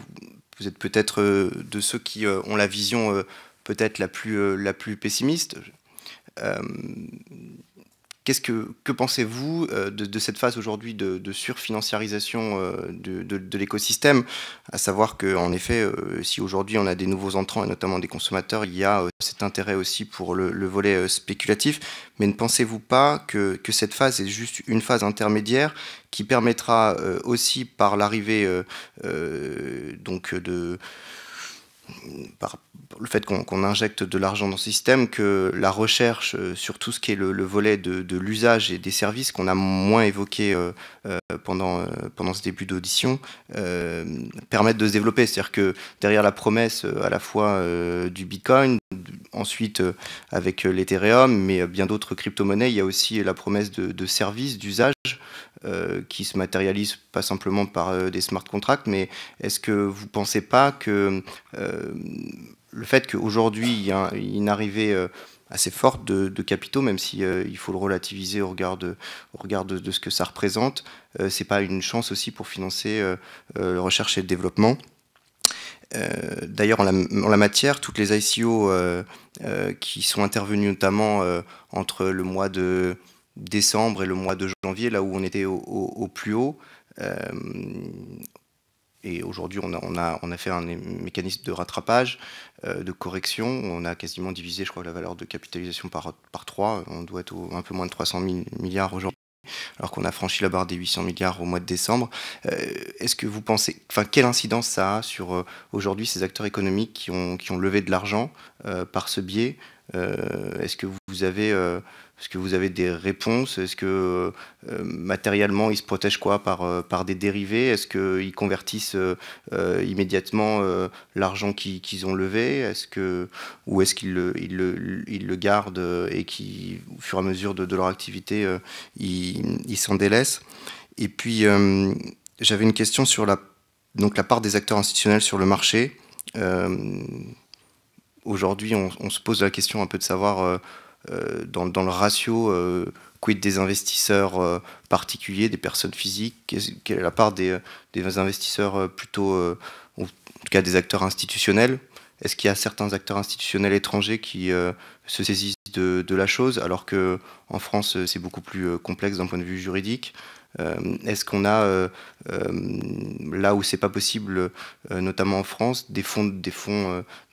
Speaker 2: Vous êtes peut-être de ceux qui ont la vision peut-être la plus, la plus pessimiste. Qu'est-ce que, que pensez-vous euh, de, cette phase aujourd'hui de, surfinanciarisation euh, de, l'écosystème À savoir qu'en effet, euh, si aujourd'hui on a des nouveaux entrants et notamment des consommateurs, il y a cet intérêt aussi pour le, volet spéculatif. Mais ne pensez-vous pas que, que cette phase est juste une phase intermédiaire qui permettra aussi par l'arrivée donc de par le fait qu'on injecte de l'argent dans ce système, que la recherche euh, sur tout ce qui est le, volet de, l'usage et des services qu'on a moins évoqué euh, euh, pendant, pendant ce début d'audition, permettent de se développer. C'est-à-dire que derrière la promesse à la fois du Bitcoin, ensuite avec l'Ethereum, mais bien d'autres crypto-monnaies, il y a aussi la promesse de, de services, d'usage euh, qui se matérialisent pas simplement par euh, des smart contracts, mais est-ce que vous ne pensez pas que euh, le fait qu'aujourd'hui il y a une arrivée assez forte de, capitaux, même si il faut le relativiser au regard de, au de, ce que ça représente. ce c'est pas une chance aussi pour financer la recherche et le développement. D'ailleurs, en en la, matière, toutes les ICO qui sont intervenues notamment entre le mois de décembre et le mois de janvier, là où on était au, plus haut. Euh, et aujourd'hui, on a, on, a, on a, fait un mécanisme de rattrapage, euh, de correction. On a quasiment divisé, je crois, la valeur de capitalisation par, par 3. On doit être un peu moins de 300 milliards aujourd'hui, alors qu'on a franchi la barre des 800 milliards au mois de décembre. Euh, est-ce que vous pensez, enfin, quelle incidence ça a sur aujourd'hui ces acteurs économiques qui ont, qui ont levé de l'argent par ce biais Est-ce que vous avez est-ce que vous avez des réponses Est-ce que euh, matériellement, ils se protègent quoi par, euh, par des dérivés Est-ce qu'ils convertissent euh, immédiatement l'argent qu'ils ont levé est que, Ou est-ce qu'ils le, gardent et qui, fur et à mesure de, leur activité, ils s'en délaissent Et puis, j'avais une question sur la, donc, la part des acteurs institutionnels sur le marché. Aujourd'hui, on, on, se pose la question un peu de savoir euh, dans, le ratio euh, quid des investisseurs euh, particuliers, des personnes physiques, quelle est la part des, investisseurs plutôt, ou en tout cas des acteurs institutionnels Est-ce qu'il y a certains acteurs institutionnels étrangers qui se saisissent de, de la chose, alors qu'en France c'est beaucoup plus complexe d'un point de vue juridique euh, est-ce qu'on a, euh, euh, là où c'est pas possible, notamment en France, des fonds,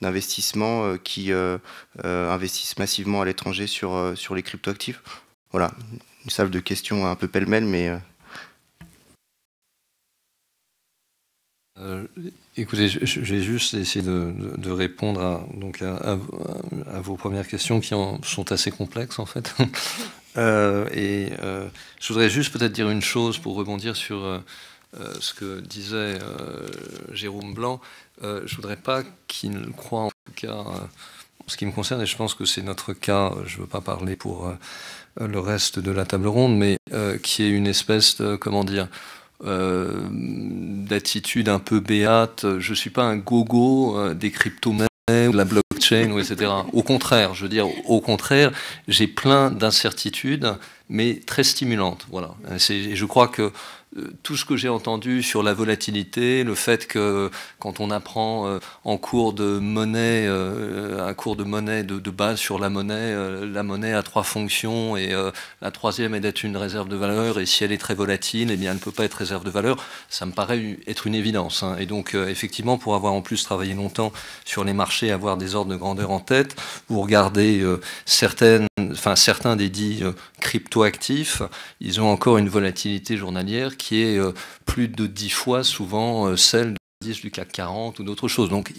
Speaker 2: d'investissement qui investissent massivement à l'étranger sur, les cryptoactifs Voilà, une salle de questions un peu pêle-mêle, mais... écoutez, j'ai juste essayé
Speaker 6: de, répondre à, donc vos premières questions qui sont assez complexes en fait. Euh, et euh, je voudrais juste peut-être dire une chose pour rebondir sur euh, ce que disait Jérôme Blanc. je voudrais pas qu'il croie en tout cas, ce qui me concerne, et je pense que c'est notre cas, je ne veux pas parler pour le reste de la table ronde, mais qui est une espèce de, comment dire, d'attitude un peu béate. Je ne suis pas un gogo des crypto ou de la blockchain etc. Au contraire, je veux dire, au contraire, j'ai plein d'incertitudes, mais très stimulantes. Voilà. Et je crois que euh, tout ce que j'ai entendu sur la volatilité, le fait que quand on apprend euh, en cours de monnaie, euh, un cours de monnaie de, base sur la monnaie, la monnaie a trois fonctions et la troisième est d'être une réserve de valeur et si elle est très volatile, eh bien elle ne peut pas être réserve de valeur. Ça me paraît être une évidence. Hein. Et donc effectivement, pour avoir en plus travaillé longtemps sur les marchés, avoir des ordres de grandeur en tête, vous regardez certaines, enfin certains des dits cryptoactifs, ils ont encore une volatilité journalière qui est euh, plus de dix fois souvent euh, celle du CAC 40 ou d'autres choses. Donc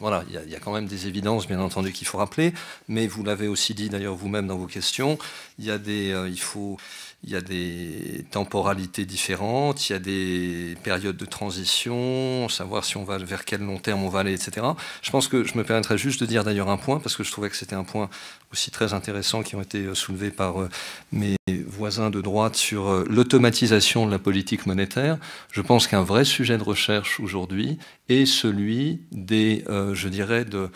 Speaker 6: voilà, il y, a quand même des évidences, bien entendu, qu'il faut rappeler. Mais vous l'avez aussi dit d'ailleurs vous-même dans vos questions, il y a des, euh, il faut il y a des temporalités différentes, il y a des périodes de transition, savoir si on va vers quel long terme on va aller, etc. Je pense que je me permettrais juste de dire d'ailleurs un point, parce que je trouvais que c'était un point aussi très intéressant qui ont été euh, soulevé par euh, mes voisins de droite sur euh, l'automatisation de la politique monétaire. Je pense qu'un vrai sujet de recherche aujourd'hui est celui des, je dirais, de,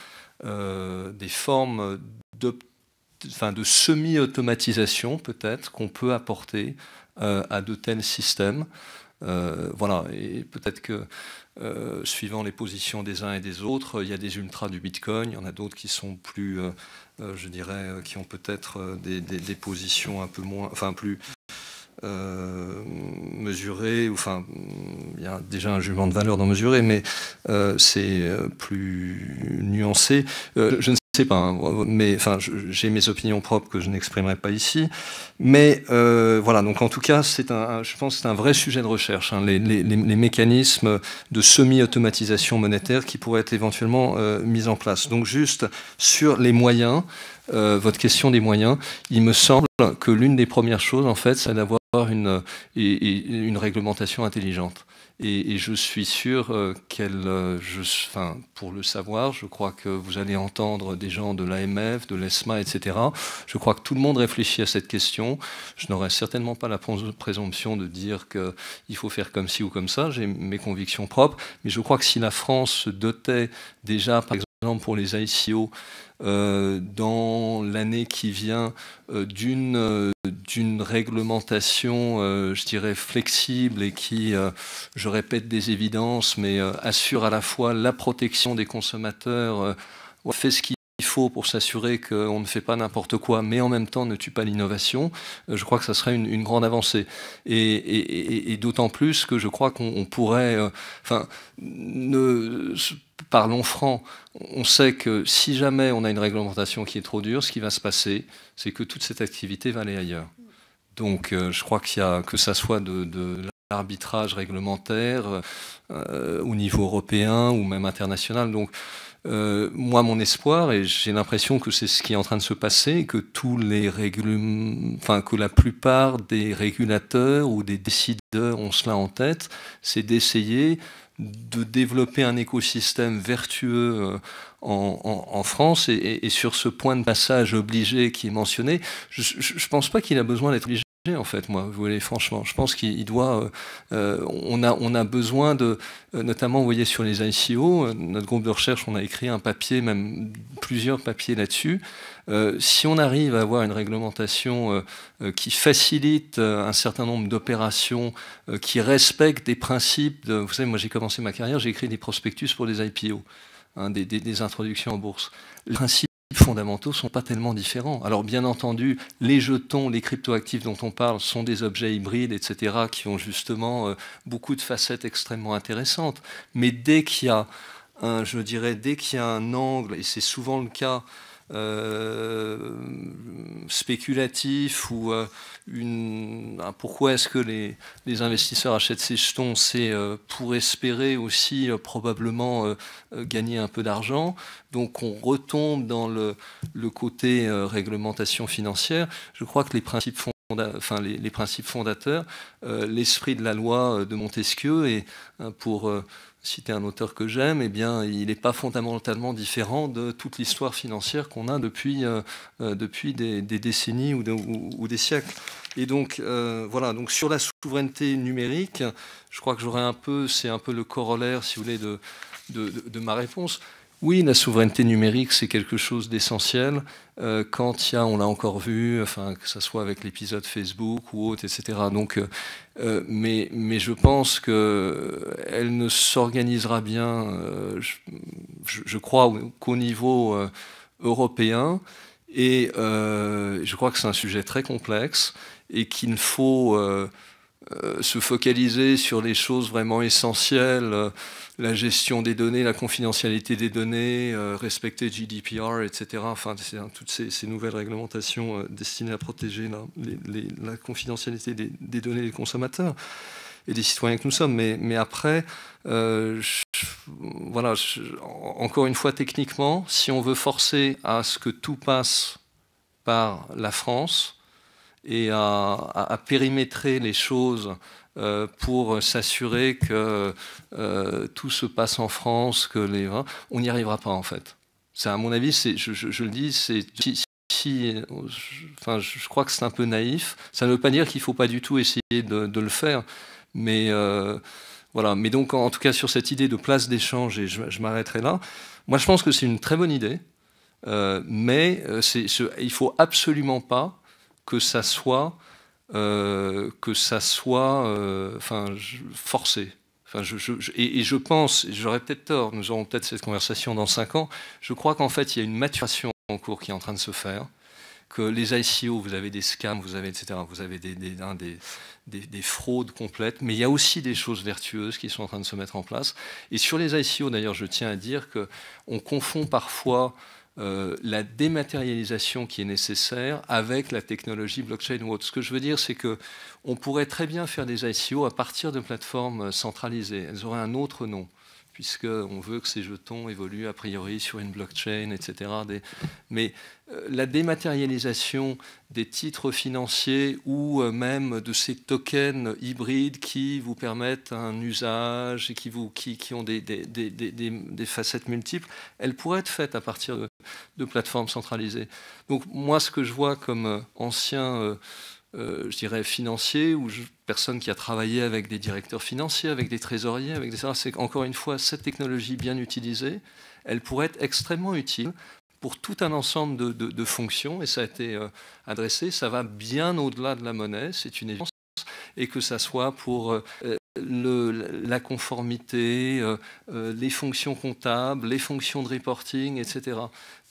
Speaker 6: des formes d'optimisation enfin, de semi-automatisation peut-être qu'on peut apporter euh, à de tels systèmes. Euh, voilà, et peut-être que euh, suivant les positions des uns et des autres, il y a des ultras du Bitcoin, il y en a d'autres qui sont plus, je dirais, qui ont peut-être des, positions un peu moins, enfin plus mesurées, enfin, il y a déjà un jugement de valeur dans mesurer, mais c'est plus nuancé. je ne sais pas, hein, mais enfin, j'ai mes opinions propres que je n'exprimerai pas ici. Mais euh, voilà, donc en tout cas, je pense, que c'est un vrai sujet de recherche, hein, les, mécanismes de semi-automatisation monétaire qui pourraient être éventuellement euh, mis en place. Donc juste sur les moyens, euh, votre question des moyens, il me semble que l'une des premières choses, en fait, c'est d'avoir une, une réglementation intelligente. Et, je suis sûr euh, qu'elle, euh, enfin, pour le savoir, je crois que vous allez entendre des gens de l'AMF, de l'ESMA, etc. Je crois que tout le monde réfléchit à cette question. Je n'aurais certainement pas la présomption de dire qu'il faut faire comme ci ou comme ça. J'ai mes convictions propres. Mais je crois que si la France se dotait déjà, par exemple, pour les ICO euh, dans l'année qui vient euh, d'une euh, d'une réglementation, je dirais, flexible et qui, je répète des évidences, mais assure à la fois la protection des consommateurs, fait ce qu'il faut pour s'assurer qu'on ne fait pas n'importe quoi, mais en même temps ne tue pas l'innovation, je crois que ça serait une, grande avancée. Et, d'autant plus que je crois qu'on pourrait, enfin, ne parlons franc, on sait que si jamais on a une réglementation qui est trop dure, ce qui va se passer, c'est que toute cette activité va aller ailleurs. Donc euh, je crois qu'il y a, que ça soit de, l'arbitrage réglementaire euh, au niveau européen ou même international. Donc euh, moi, mon espoir, et j'ai l'impression que c'est ce qui est en train de se passer, que tous les régul... enfin que la plupart des régulateurs ou des décideurs ont cela en tête, c'est d'essayer de développer un écosystème vertueux euh, en, en, en France et, et, sur ce point de passage obligé qui est mentionné, je ne pense pas qu'il a besoin d'être obligé en fait, moi, vous voyez, franchement. Je pense qu'il doit. Euh, euh, on, a, on a besoin de. Euh, notamment, vous voyez, sur les ICO, notre groupe de recherche, on a écrit un papier, même plusieurs papiers là-dessus. si on arrive à avoir une réglementation qui facilite un certain nombre d'opérations, qui respecte des principes. De, vous savez, moi, j'ai commencé ma carrière, j'ai écrit des prospectus pour des IPO, hein, des, introductions en bourse. principe fondamentaux sont pas tellement différents. Alors bien entendu, les jetons, les cryptoactifs dont on parle sont des objets hybrides, etc., qui ont justement euh, beaucoup de facettes extrêmement intéressantes. Mais dès qu'il y a je dirais, dès qu'il y a un angle, et c'est souvent le cas euh, spéculatif ou euh, une, pourquoi est-ce que les, investisseurs achètent ces jetons C'est euh, pour espérer aussi probablement gagner un peu d'argent. Donc on retombe dans le, côté réglementation financière. Je crois que les principes fondateurs enfin les, principes fondateurs, l'esprit de la loi de Montesquieu et hein, pour citer un auteur que j'aime, eh bien, il n'est pas fondamentalement différent de toute l'histoire financière qu'on a depuis, euh, euh, des, décennies ou, des siècles. Et donc, euh, voilà, donc sur la souveraineté numérique, je crois que j'aurais un peu, c'est un peu le corollaire, si vous voulez, de ma réponse. Oui, la souveraineté numérique, c'est quelque chose d'essentiel. Euh, quand il y a, on l'a encore vu, enfin, que ce soit avec l'épisode Facebook ou autre, etc. Donc, euh, euh, mais, mais je pense qu'elle ne s'organisera bien, je, je, crois, qu'au niveau européen. Et je crois que c'est un sujet très complexe et qu'il faut... Euh, se focaliser sur les choses vraiment essentielles, euh, la gestion des données, la confidentialité des données, euh, respecter GDPR, etc. Enfin, toutes ces, nouvelles réglementations destinées à protéger la, confidentialité des, données des consommateurs et des citoyens que nous sommes. Mais, après, voilà, encore une fois, techniquement, si on veut forcer à ce que tout passe par la France, et à, périmétrer les choses euh, pour s'assurer que euh, tout se passe en France, que les, hein, on n'y arrivera pas en fait. C'est à mon avis, je, je, le dis, c'est si, enfin, je crois que c'est un peu naïf. Ça ne veut pas dire qu'il ne faut pas du tout essayer de, le faire, mais euh, voilà. Mais donc, en, tout cas, sur cette idée de place d'échange, et je, m'arrêterai là. Moi, je pense que c'est une très bonne idée, mais il ne il faut absolument pas que ça soit, euh, que ça soit euh, enfin, forcé. Enfin, je, et, je pense, j'aurais peut-être tort, nous aurons peut-être cette conversation dans 5 ans, je crois qu'en fait, il y a une maturation en cours qui est en train de se faire, que les ICO, vous avez des scams, vous avez, etc., vous avez des, des, hein, des, des, des fraudes complètes, mais il y a aussi des choses vertueuses qui sont en train de se mettre en place. Et sur les ICO, d'ailleurs, je tiens à dire qu'on confond parfois euh, la dématérialisation qui est nécessaire avec la technologie blockchain ou autre. Ce que je veux dire, c'est que on pourrait très bien faire des ICO à partir de plateformes centralisées. Elles auraient un autre nom puisqu'on veut que ces jetons évoluent a priori sur une blockchain, etc. Mais euh, la dématérialisation des titres financiers ou euh, même de ces tokens hybrides qui vous permettent un usage et qui, vous, qui, ont des, des, facettes multiples, elle pourrait être faite à partir de, plateformes centralisées. Donc moi, ce que je vois comme euh, ancien... Euh, je dirais, financier, ou personne qui a travaillé avec des directeurs financiers, avec des trésoriers, avec des... C'est encore une fois, cette technologie bien utilisée, elle pourrait être extrêmement utile pour tout un ensemble de, fonctions, et ça a été euh, adressé, ça va bien au-delà de la monnaie, c'est une évidence, et que ça soit pour euh, la conformité, euh, euh, les fonctions comptables, les fonctions de reporting, etc.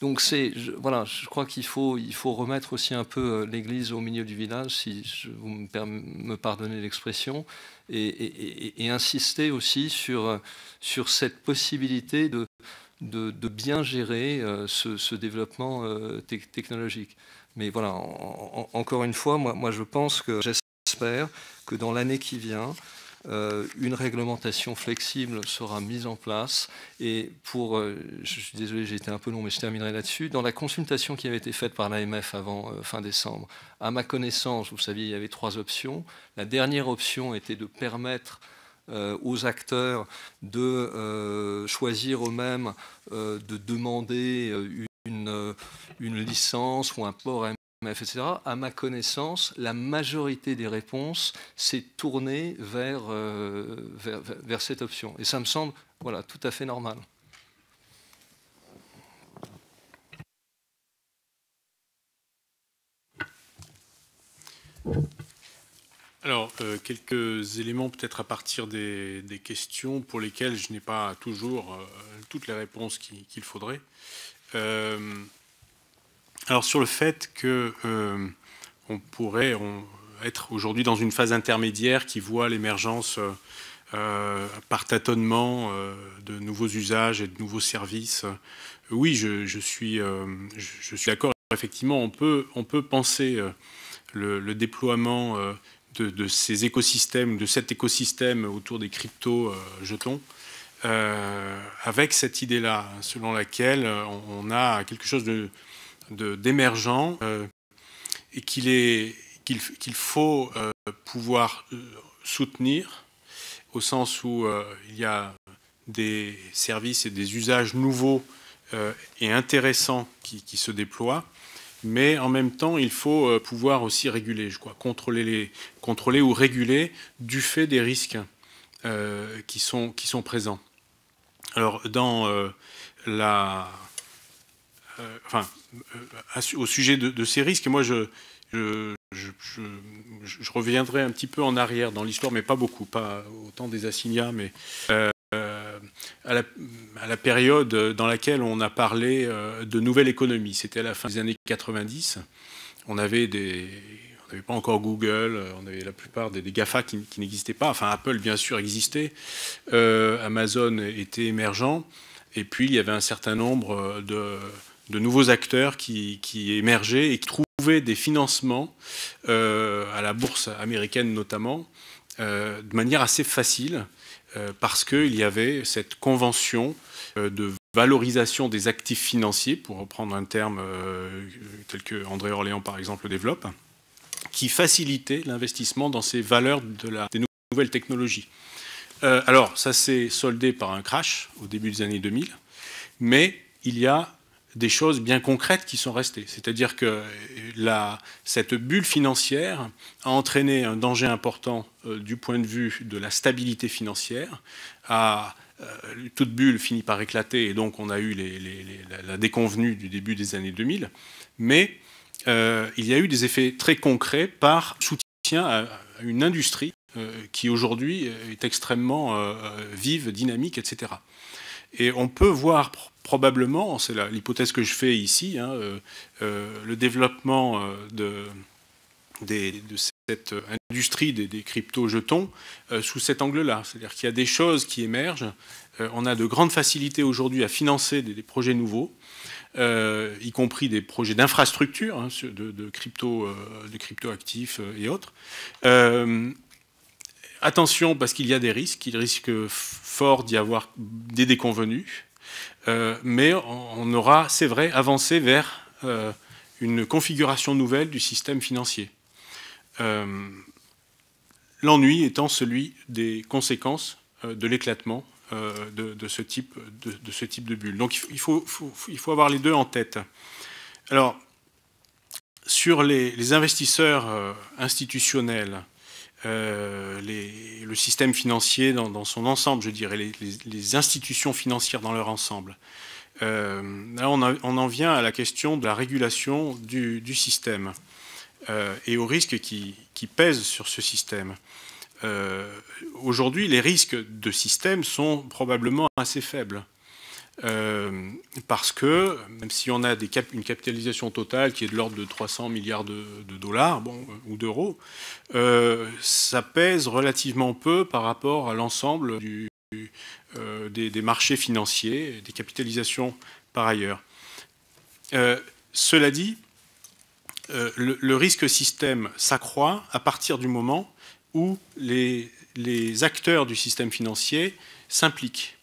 Speaker 6: Donc c'est, voilà, je crois qu'il faut, il faut remettre aussi un peu euh, l'Église au milieu du village, si vous me, pardonnez l'expression, et, insister aussi sur, cette possibilité de, bien gérer ce, développement technologique. Mais voilà, encore une fois, moi je pense que j'espère que dans l'année qui vient, euh, une réglementation flexible sera mise en place. Et pour, euh, je suis désolé, j'ai été un peu long, mais je terminerai là-dessus. Dans la consultation qui avait été faite par l'AMF avant euh, fin décembre, à ma connaissance, vous saviez, il y avait trois options. La dernière option était de permettre aux acteurs de choisir eux-mêmes de demander une, une licence ou un port etc. À ma connaissance, la majorité des réponses s'est tournée euh, vers, vers, cette option. Et ça me semble voilà, tout à fait normal.
Speaker 7: Alors, euh, quelques éléments peut-être à partir des, questions pour lesquelles je n'ai pas toujours euh, toutes les réponses qu'il faudrait. Alors sur le fait que euh, on pourrait être aujourd'hui dans une phase intermédiaire qui voit l'émergence euh, euh, par tâtonnement de nouveaux usages et de nouveaux services, oui, je, suis, je, suis d'accord. Effectivement, on peut, on peut penser le, déploiement de, ces écosystèmes, de cet écosystème autour des crypto-jetons. avec cette idée-là, selon laquelle on a quelque chose de, d'émergents euh, et qu'il est qu'il faut euh, pouvoir euh, soutenir au sens où il y a des services et des usages nouveaux et intéressants qui, se déploient. Mais en même temps, il faut pouvoir aussi réguler, je crois, contrôler, les, contrôler ou réguler du fait des risques qui, sont, qui sont présents. Alors, dans la. enfin, euh, au sujet de, ces risques, moi je, je, reviendrai un petit peu en arrière dans l'histoire, mais pas beaucoup, pas autant des assignats, mais euh, à, la, période dans laquelle on a parlé euh, de nouvelle économie, c'était à la fin des années 90, on avait des... On n'avait pas encore Google, on avait la plupart des, GAFA qui, n'existaient pas. Enfin, Apple, bien sûr, existait. Amazon était émergent. Et puis, il y avait un certain nombre de, de nouveaux acteurs qui, émergeaient et qui trouvaient des financements euh, à la bourse américaine notamment euh, de manière assez facile euh, parce qu'il y avait cette convention de valorisation des actifs financiers, pour reprendre un terme tel que André Orléans par exemple développe, qui facilitait l'investissement dans ces valeurs de des nouvelles technologies. alors ça s'est soldé par un crash au début des années 2000, mais il y a des choses bien concrètes qui sont restées. C'est-à-dire que euh, cette bulle financière a entraîné un danger important euh, du point de vue de la stabilité financière, euh, toute bulle finit par éclater et donc on a eu la déconvenue du début des années 2000. Mais il y a eu des effets très concrets par soutien à, une industrie qui aujourd'hui est extrêmement vive, dynamique, etc. Et on peut voir probablement, c'est l'hypothèse que je fais ici, hein, euh, euh, le développement euh, de, cette industrie des, crypto-jetons sous cet angle-là. C'est-à-dire qu'il y a des choses qui émergent. on a de grandes facilités aujourd'hui à financer des, projets nouveaux. y compris des projets d'infrastructure hein, de, crypto, de crypto actifs et autres. Attention, parce qu'il y a des risques, il risque fort d'y avoir des déconvenus, euh, mais on aura, c'est vrai, avancé vers euh, une configuration nouvelle du système financier. Euh, l'ennui étant celui des conséquences de l'éclatement de, ce type, de, bulle. Donc il faut, avoir les deux en tête. Alors, sur les investisseurs institutionnels, euh, le système financier dans, son ensemble, je dirais, les, institutions financières dans leur ensemble. Euh, là, on, en vient à la question de la régulation du, système euh, et aux risques qui, pèsent sur ce système. Aujourd'hui, les risques de système sont probablement assez faibles. Euh, parce que même si on a une capitalisation totale qui est de l'ordre de 300 milliards de, dollars bon, euh, ou d'euros, euh, ça pèse relativement peu par rapport à l'ensemble des, marchés financiers, des capitalisations par ailleurs. cela dit, le, risque système s'accroît à partir du moment où les acteurs du système financier s'impliquent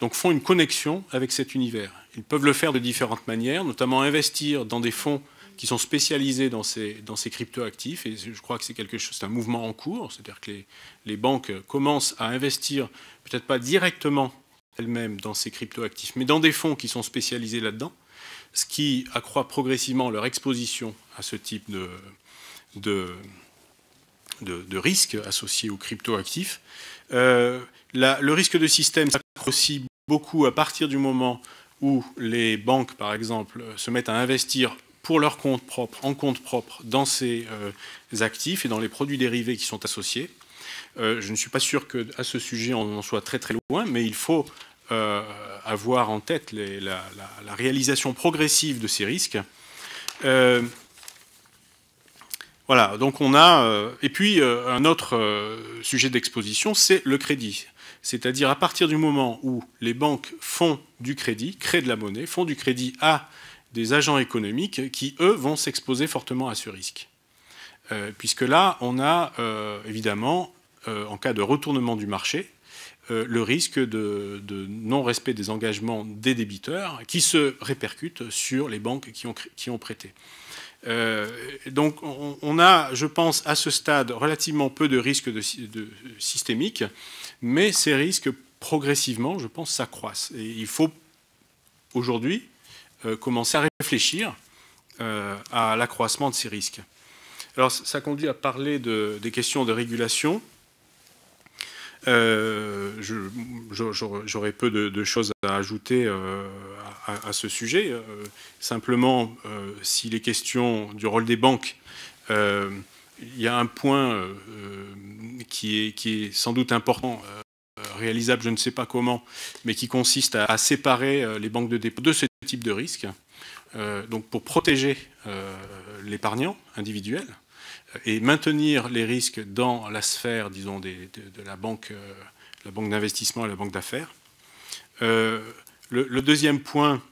Speaker 7: donc font une connexion avec cet univers. Ils peuvent le faire de différentes manières, notamment investir dans des fonds qui sont spécialisés dans ces, dans crypto-actifs. Et je crois que c'est quelque chose, un mouvement en cours, c'est-à-dire que les, banques commencent à investir, peut-être pas directement elles-mêmes dans ces crypto-actifs, mais dans des fonds qui sont spécialisés là-dedans, ce qui accroît progressivement leur exposition à ce type de, de, de, risques associés aux crypto-actifs. Euh, le risque de système aussi beaucoup à partir du moment où les banques, par exemple, euh, se mettent à investir pour leur compte propre, en compte propre, dans ces euh, actifs et dans les produits dérivés qui sont associés. Euh, je ne suis pas sûr qu'à ce sujet, on en soit très très loin, mais il faut avoir en tête la, la, réalisation progressive de ces risques. voilà, donc on a. et puis, un autre sujet d'exposition, c'est le crédit c'est-à-dire à partir du moment où les banques font du crédit, créent de la monnaie, font du crédit à des agents économiques qui, eux, vont s'exposer fortement à ce risque. Euh, puisque là, on a euh, évidemment, euh, en cas de retournement du marché, le risque de, non-respect des engagements des débiteurs qui se répercute sur les banques qui ont, prêté. donc on, a, je pense, à ce stade, relativement peu de risques de, systémiques, mais ces risques progressivement, je pense, s'accroissent. Et il faut aujourd'hui euh, commencer à réfléchir euh, à l'accroissement de ces risques. Alors ça conduit à parler des questions de régulation. Euh, j'aurais peu de, choses à ajouter à, ce sujet. simplement, si les questions du rôle des banques il y a un point euh, euh, qui, est, sans doute important, euh, réalisable je ne sais pas comment, mais qui consiste à, séparer les banques de dépôt de ce type de risque, donc pour protéger l'épargnant individuel et maintenir les risques dans la sphère, disons, de, la banque, d'investissement et la banque d'affaires. le, deuxième point,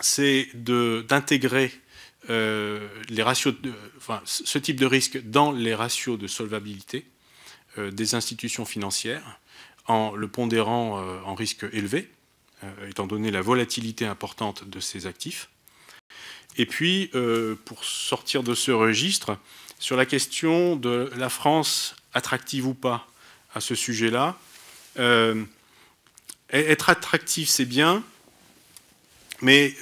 Speaker 7: c'est d'intégrer euh, les ratios de, ce type de risque dans les ratios de solvabilité euh, des institutions financières en le pondérant euh, en risque élevé, étant donné la volatilité importante de ces actifs. Et puis, pour sortir de ce registre, sur la question de la France attractive ou pas à ce sujet-là, e-, être attractif, c'est bien, mais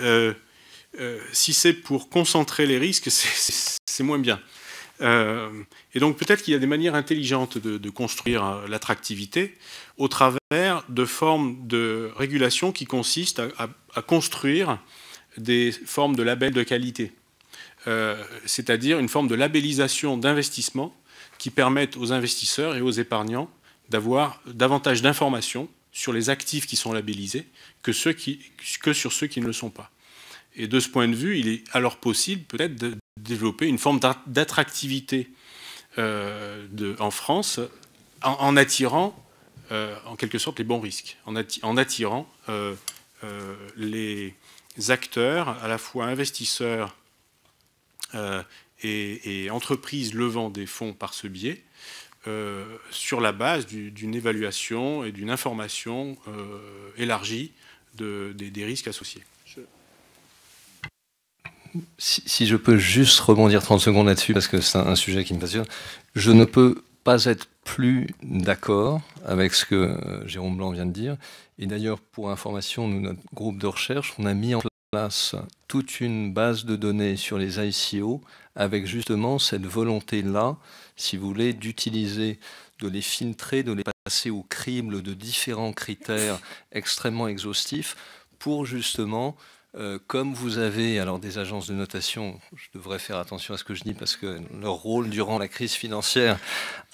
Speaker 7: euh, si c'est pour concentrer les risques, c'est moins bien. Euh, et donc peut-être qu'il y a des manières intelligentes de, construire euh, l'attractivité au travers de formes de régulation qui consistent à, construire des formes de labels de qualité, c'est-à-dire une forme de labellisation d'investissement qui permettent aux investisseurs et aux épargnants d'avoir davantage d'informations sur les actifs qui sont labellisés que sur ceux qui ne le sont pas. Et de ce point de vue, il est alors possible peut-être de développer une forme d'attractivité euh, en France en, attirant euh, en quelque sorte les bons risques, en, attirant euh, les acteurs, à la fois investisseurs et, entreprises levant des fonds par ce biais, sur la base d'une évaluation et d'une information élargie des risques associés
Speaker 6: si, je peux juste rebondir 30 secondes là-dessus, parce que c'est un, sujet qui me passionne, je ne peux pas être plus d'accord avec ce que euh, Jérôme Blanc vient de dire. Et d'ailleurs, pour information, de notre groupe de recherche, on a mis en place toute une base de données sur les ICO avec justement cette volonté-là, si vous voulez, d'utiliser, de les filtrer, de les passer au crible de différents critères extrêmement exhaustifs pour justement euh, comme vous avez alors des agences de notation, je devrais faire attention à ce que je dis parce que leur rôle durant la crise financière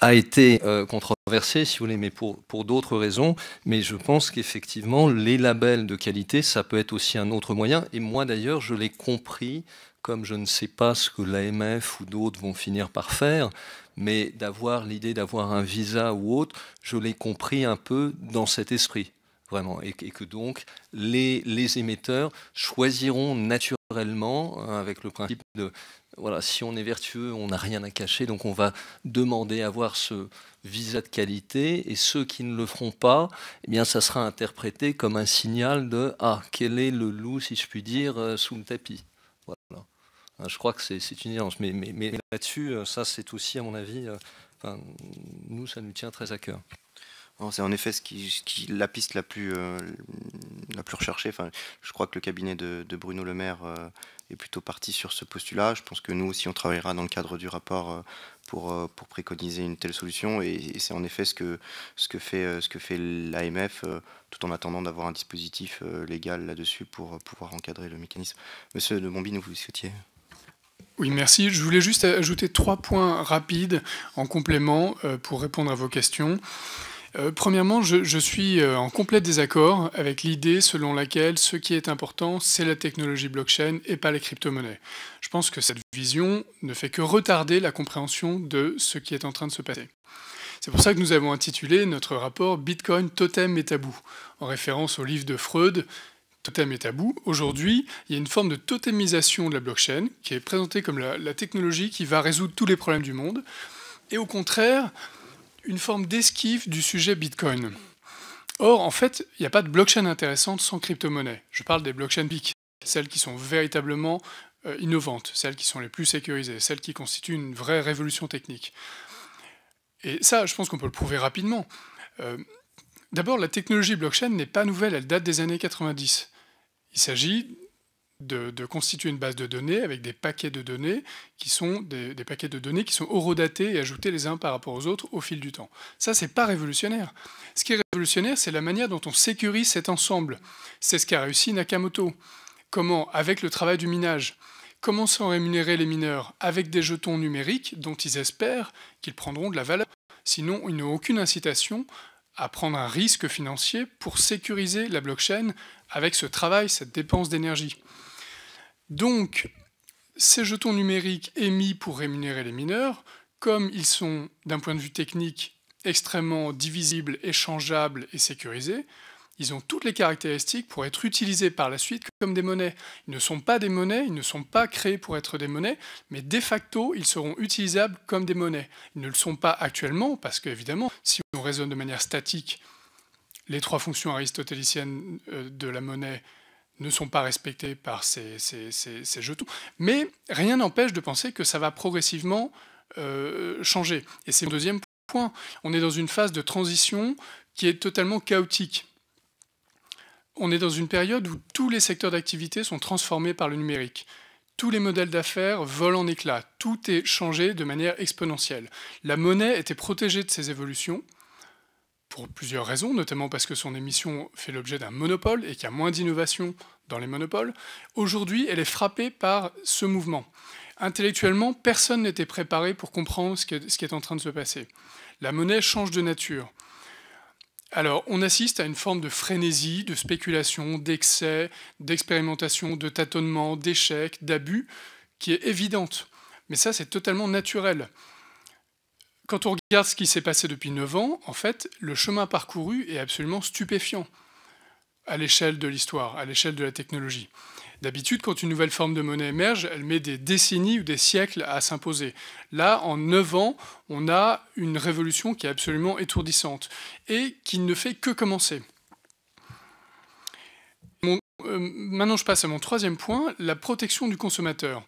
Speaker 6: a été euh, controversé, si vous voulez, mais pour, pour d'autres raisons. Mais je pense qu'effectivement, les labels de qualité, ça peut être aussi un autre moyen. Et moi d'ailleurs, je l'ai compris comme je ne sais pas ce que l'AMF ou d'autres vont finir par faire, mais d'avoir l'idée d'avoir un visa ou autre, je l'ai compris un peu dans cet esprit vraiment, et, que donc les, émetteurs choisiront naturellement, euh, avec le principe de, voilà, si on est vertueux, on n'a rien à cacher, donc on va demander à avoir ce visa de qualité, et ceux qui ne le feront pas, eh bien, ça sera interprété comme un signal de ah, quel est le loup, si je puis dire, euh, sous le tapis. Voilà. Je crois que c'est une évidence, mais, mais, là-dessus, euh, ça c'est aussi, à mon avis, nous, ça nous tient très à cœur
Speaker 2: c'est en effet la piste euh, la plus, recherchée. Enfin, je crois que le cabinet de, Bruno Le Maire euh, est plutôt parti sur ce postulat. Je pense que nous aussi, on travaillera dans le cadre du rapport euh, pour, préconiser une telle solution. Et, c'est en effet ce que, fait, ce fait l'AMF, tout en attendant d'avoir un dispositif légal là-dessus pour pouvoir encadrer le mécanisme. Monsieur de nous vous souhaitiez
Speaker 3: oui, merci. Je voulais juste ajouter trois points rapides en complément pour répondre à vos questions. Euh, premièrement, je, suis euh, en complet désaccord avec l'idée selon laquelle ce qui est important, c'est la technologie blockchain et pas les crypto-monnaies. Je pense que cette vision ne fait que retarder la compréhension de ce qui est en train de se passer. C'est pour ça que nous avons intitulé notre rapport Bitcoin, Totem et Tabou, en référence au livre de Freud, totem et tabou. Aujourd'hui, il y a une forme de totémisation de la blockchain qui est présentée comme la, la, technologie qui va résoudre tous les problèmes du monde. Et au contraire, une forme d'esquive du sujet Bitcoin. Or, en fait, il n'y a pas de blockchain intéressante sans crypto-monnaie. Je parle des blockchains BIC, celles qui sont véritablement euh, innovantes, celles qui sont les plus sécurisées, celles qui constituent une vraie révolution technique. Et ça, je pense qu'on peut le prouver rapidement. Euh, d'abord, la technologie blockchain n'est pas nouvelle, elle date des années 90. Il s'agit de, constituer une base de données avec des paquets de données qui sont des, paquets de données qui sont horodatés et ajoutés les uns par rapport aux autres au fil du temps. Ça, c'est pas révolutionnaire. Ce qui est révolutionnaire, c'est la manière dont on sécurise cet ensemble. C'est ce qu'a réussi Nakamoto. Comment, avec le travail du minage, comment s'en rémunérer les mineurs avec des jetons numériques dont ils espèrent qu'ils prendront de la valeur. Sinon, ils n'ont aucune incitation à prendre un risque financier pour sécuriser la blockchain avec ce travail, cette dépense d'énergie. Donc, ces jetons numériques émis pour rémunérer les mineurs, comme ils sont, d'un point de vue technique, extrêmement divisibles, échangeables et sécurisés, ils ont toutes les caractéristiques pour être utilisés par la suite comme des monnaies. Ils ne sont pas des monnaies, ils ne sont pas créés pour être des monnaies, mais de facto, ils seront utilisables comme des monnaies. Ils ne le sont pas actuellement, parce qu'évidemment, si on raisonne de manière statique, les trois fonctions aristotéliciennes euh, de la monnaie ne sont pas respectés par ces, jetons. Mais rien n'empêche de penser que ça va progressivement euh, changer. Et c'est mon deuxième point. On est dans une phase de transition qui est totalement chaotique. On est dans une période où tous les secteurs d'activité sont transformés par le numérique. Tous les modèles d'affaires volent en éclats. Tout est changé de manière exponentielle. La monnaie était protégée de ces évolutions pour plusieurs raisons, notamment parce que son émission fait l'objet d'un monopole et qu'il y a moins d'innovation dans les monopoles, aujourd'hui elle est frappée par ce mouvement. Intellectuellement, personne n'était préparé pour comprendre ce qui, est, en train de se passer. La monnaie change de nature. Alors, on assiste à une forme de frénésie, de spéculation, d'excès, d'expérimentation, de tâtonnement, d'échec, d'abus, qui est évidente. Mais ça, c'est totalement naturel. Quand on regarde ce qui s'est passé depuis 9 ans, en fait, le chemin parcouru est absolument stupéfiant à l'échelle de l'histoire, à l'échelle de la technologie. D'habitude, quand une nouvelle forme de monnaie émerge, elle met des décennies ou des siècles à s'imposer. Là, en 9 ans, on a une révolution qui est absolument étourdissante et qui ne fait que commencer. Euh, maintenant, je passe à mon troisième point, la protection du consommateur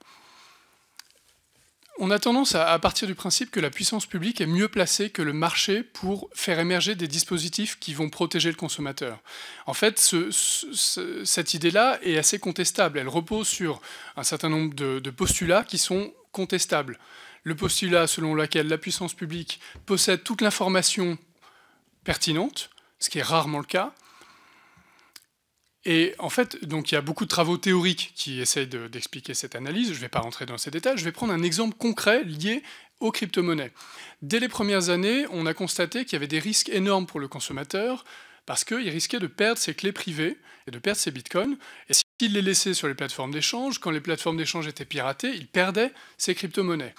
Speaker 3: on a tendance à, partir du principe que la puissance publique est mieux placée que le marché pour faire émerger des dispositifs qui vont protéger le consommateur. En fait, cette idée-là est assez contestable. Elle repose sur un certain nombre de postulats qui sont contestables. Le postulat selon lequel la puissance publique possède toute l'information pertinente, ce qui est rarement le cas, et en fait, donc il y a beaucoup de travaux théoriques qui essayent d'expliquer cette analyse. Je ne vais pas rentrer dans ces détails. Je vais prendre un exemple concret lié aux crypto-monnaies. Dès les premières années, on a constaté qu'il y avait des risques énormes pour le consommateur parce qu'il risquait de perdre ses clés privées et de perdre ses bitcoins. Et s'il les laissait sur les plateformes d'échange, quand les plateformes d'échange étaient piratées, il perdait ses crypto-monnaies.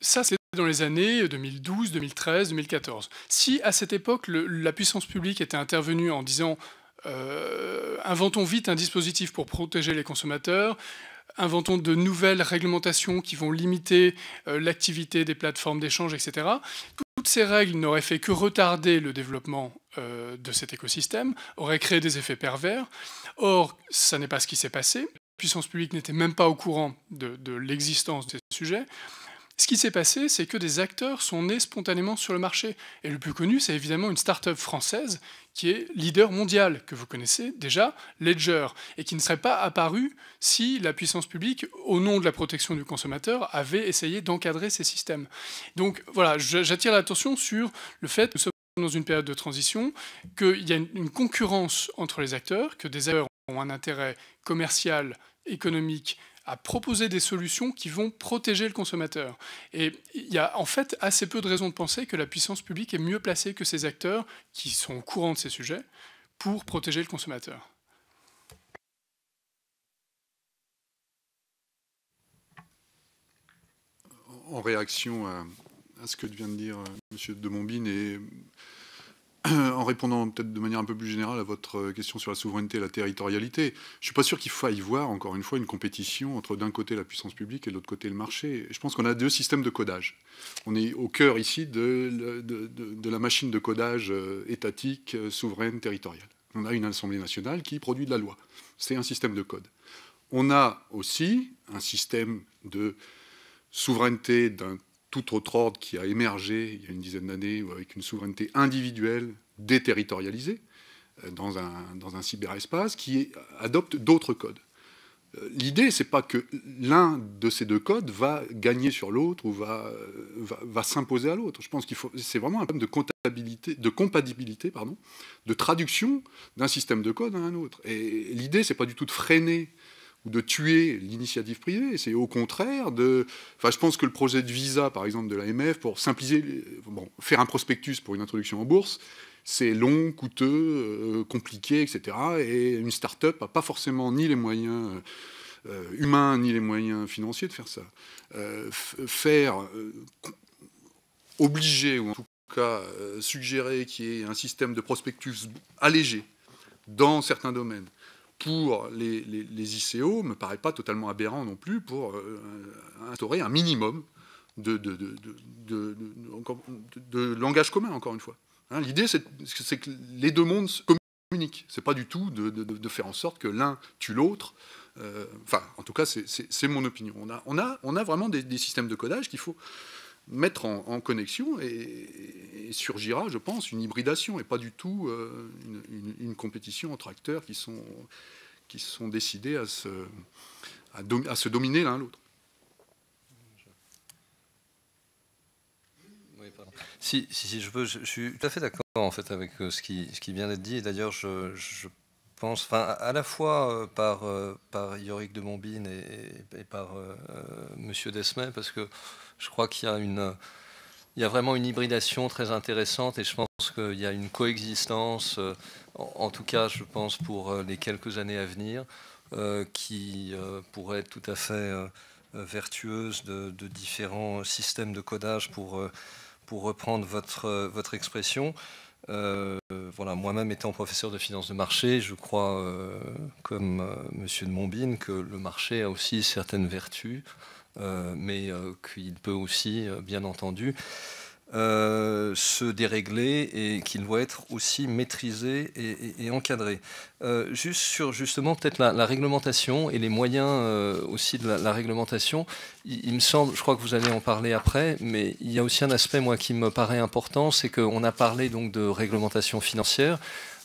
Speaker 3: Ça, c'est dans les années 2012, 2013, 2014. Si à cette époque la puissance publique était intervenue en disant euh, inventons vite un dispositif pour protéger les consommateurs. Inventons de nouvelles réglementations qui vont limiter euh, l'activité des plateformes d'échange, etc. Toutes ces règles n'auraient fait que retarder le développement euh, de cet écosystème, auraient créé des effets pervers. Or, ça n'est pas ce qui s'est passé. La puissance publique n'était même pas au courant de, de l'existence de ces sujets. Ce qui s'est passé, c'est que des acteurs sont nés spontanément sur le marché. Et le plus connu, c'est évidemment une start-up française qui est leader mondial, que vous connaissez déjà, Ledger, et qui ne serait pas apparue si la puissance publique, au nom de la protection du consommateur, avait essayé d'encadrer ces systèmes. Donc voilà, j'attire l'attention sur le fait que nous sommes dans une période de transition, qu'il y a une concurrence entre les acteurs, que des acteurs ont un intérêt commercial, économique, à proposer des solutions qui vont protéger le consommateur. Et il y a en fait assez peu de raisons de penser que la puissance publique est mieux placée que ces acteurs qui sont au courant de ces sujets pour protéger le consommateur.
Speaker 5: En réaction à, ce que vient de dire euh, M. de et en répondant peut-être de manière un peu plus générale à votre euh, question sur la souveraineté et la territorialité, je ne suis pas sûr qu'il faille voir, encore une fois, une compétition entre d'un côté la puissance publique et de l'autre côté le marché. Je pense qu'on a deux systèmes de codage. On est au cœur ici de, la machine de codage euh, étatique, euh, souveraine, territoriale. On a une Assemblée nationale qui produit de la loi. C'est un système de code. On a aussi un système de souveraineté d'un tout autre ordre qui a émergé il y a une dizaine d'années avec une souveraineté individuelle déterritorialisée euh, dans un, dans un cyberespace qui adopte d'autres codes. Euh, l'idée, c'est pas que l'un de ces deux codes va gagner sur l'autre ou euh, va, va, s'imposer à l'autre. Je pense qu'il faut, c'est vraiment un problème de comptabilité, de compatibilité, pardon, de traduction d'un système de code à un autre. Et l'idée, c'est pas du tout de freiner de tuer l'initiative privée. C'est au contraire de. Enfin, je pense que le projet de visa, par exemple, de l'AMF, pour simplifier, bon, faire un prospectus pour une introduction en bourse, c'est long, coûteux, euh, compliqué, etc. Et une start-up n'a pas forcément ni les moyens. Euh, humains ni les moyens financiers de faire ça. Euh, faire obligé obliger ou en tout cas suggérer qu'il y ait un système de prospectus allégé dans certains domaines pour les, les, ICO ne me paraît pas totalement aberrant non plus pour euh, instaurer un minimum de, de, langage commun, encore une fois. Hein, l'idée, c'est que les deux mondes communiquent. Ce n'est pas du tout de, faire en sorte que l'un tue l'autre. Euh, enfin, en tout cas, c'est mon opinion. On a, on a, on a vraiment des systèmes de codage qu'il faut mettre en, connexion et, surgira, je pense, une hybridation et pas du tout euh, une, compétition entre acteurs qui sont, qui sont décidés à se, à, à se dominer l'un l'autre.
Speaker 6: si, si, si, je peux, je, suis tout à fait d'accord en fait avec euh, ce qui, ce qui vient d'être dit. d'ailleurs, je, pense, enfin, à la fois euh, par, par Yorick de Bombine et, par Monsieur Desmet, parce que je crois qu'il y a vraiment une hybridation très intéressante et je pense qu'il y a une coexistence, euh, en tout cas je pense pour euh, les quelques années à venir, euh, qui pourrait être tout à fait vertueuse de, différents systèmes de codage pour, reprendre votre, expression. voilà, moi-même étant professeur de finance de marché, je crois, comme Monsieur de Montbine que le marché a aussi certaines vertus. Euh, mais euh, qu'il peut aussi, euh, bien entendu, se dérégler et qu'il doit être aussi maîtrisé et, encadré. juste sur justement peut-être la, réglementation et les moyens aussi de la, réglementation, il, il, me semble, je crois que vous allez en parler après, mais il y a aussi un aspect moi qui me paraît important, c'est qu'on a parlé donc de réglementation financière.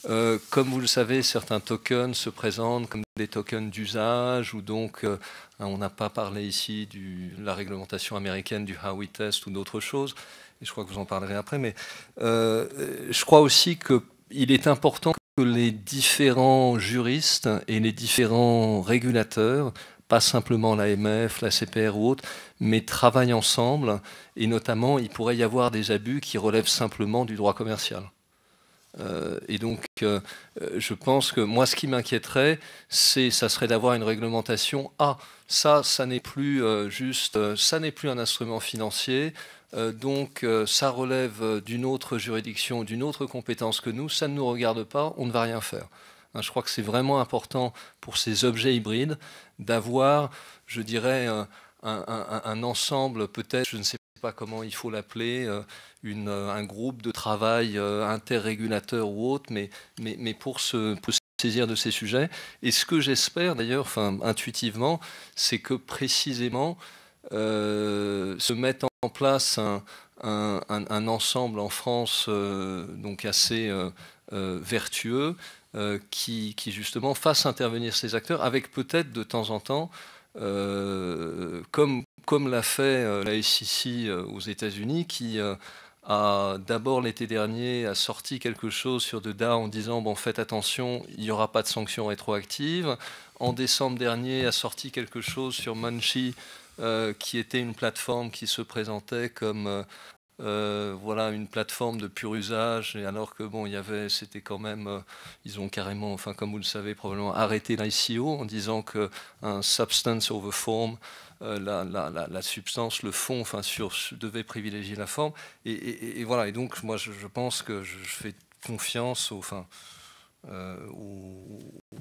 Speaker 6: Euh, comme vous le savez, certains tokens se présentent comme des tokens d'usage, ou donc euh, on n'a pas parlé ici de la réglementation américaine du Howey Test ou d'autres choses, et je crois que vous en parlerez après, mais euh, je crois aussi qu'il est important que les différents juristes et les différents régulateurs pas simplement l'AMF, la CPR ou autres, mais travaillent ensemble, et notamment il pourrait y avoir des abus qui relèvent simplement du droit commercial. Euh, et donc, euh, euh, je pense que moi, ce qui m'inquiéterait, c'est, ça serait d'avoir une réglementation. Ah, ça, ça n'est plus juste, ça n'est plus un instrument financier. donc, ça relève d'une autre juridiction, d'une autre compétence que nous. Ça ne nous regarde pas. On ne va rien faire. Hein, je crois que c'est vraiment important pour ces objets hybrides d'avoir, je dirais. Un, un, ensemble peut-être, je ne sais pas, pas comment il faut l'appeler, euh, euh, un groupe de travail euh, interrégulateur ou autre, mais, mais, mais pour se saisir de ces sujets. Et ce que j'espère d'ailleurs, enfin, intuitivement, c'est que précisément se mette en place un, un, ensemble en France donc assez vertueux qui, qui, justement fasse intervenir ces acteurs avec peut-être de temps en temps euh, comme, comme l'a fait euh, la SEC euh, aux États-Unis, qui a d'abord l'été dernier a sorti quelque chose sur Dada en disant bon faites attention, il n'y aura pas de sanctions rétroactives. En décembre dernier a sorti quelque chose sur Munchie qui était une plateforme qui se présentait comme euh, voilà une plateforme de pur usage et alors que bon il y avait c'était quand même euh, ils ont carrément enfin comme vous le savez probablement arrêté l'ICO en disant que un substance over form euh, la, substance le fond enfin sur devait privilégier la forme et, voilà et donc moi je, pense que je, fais confiance au enfin aux, euh,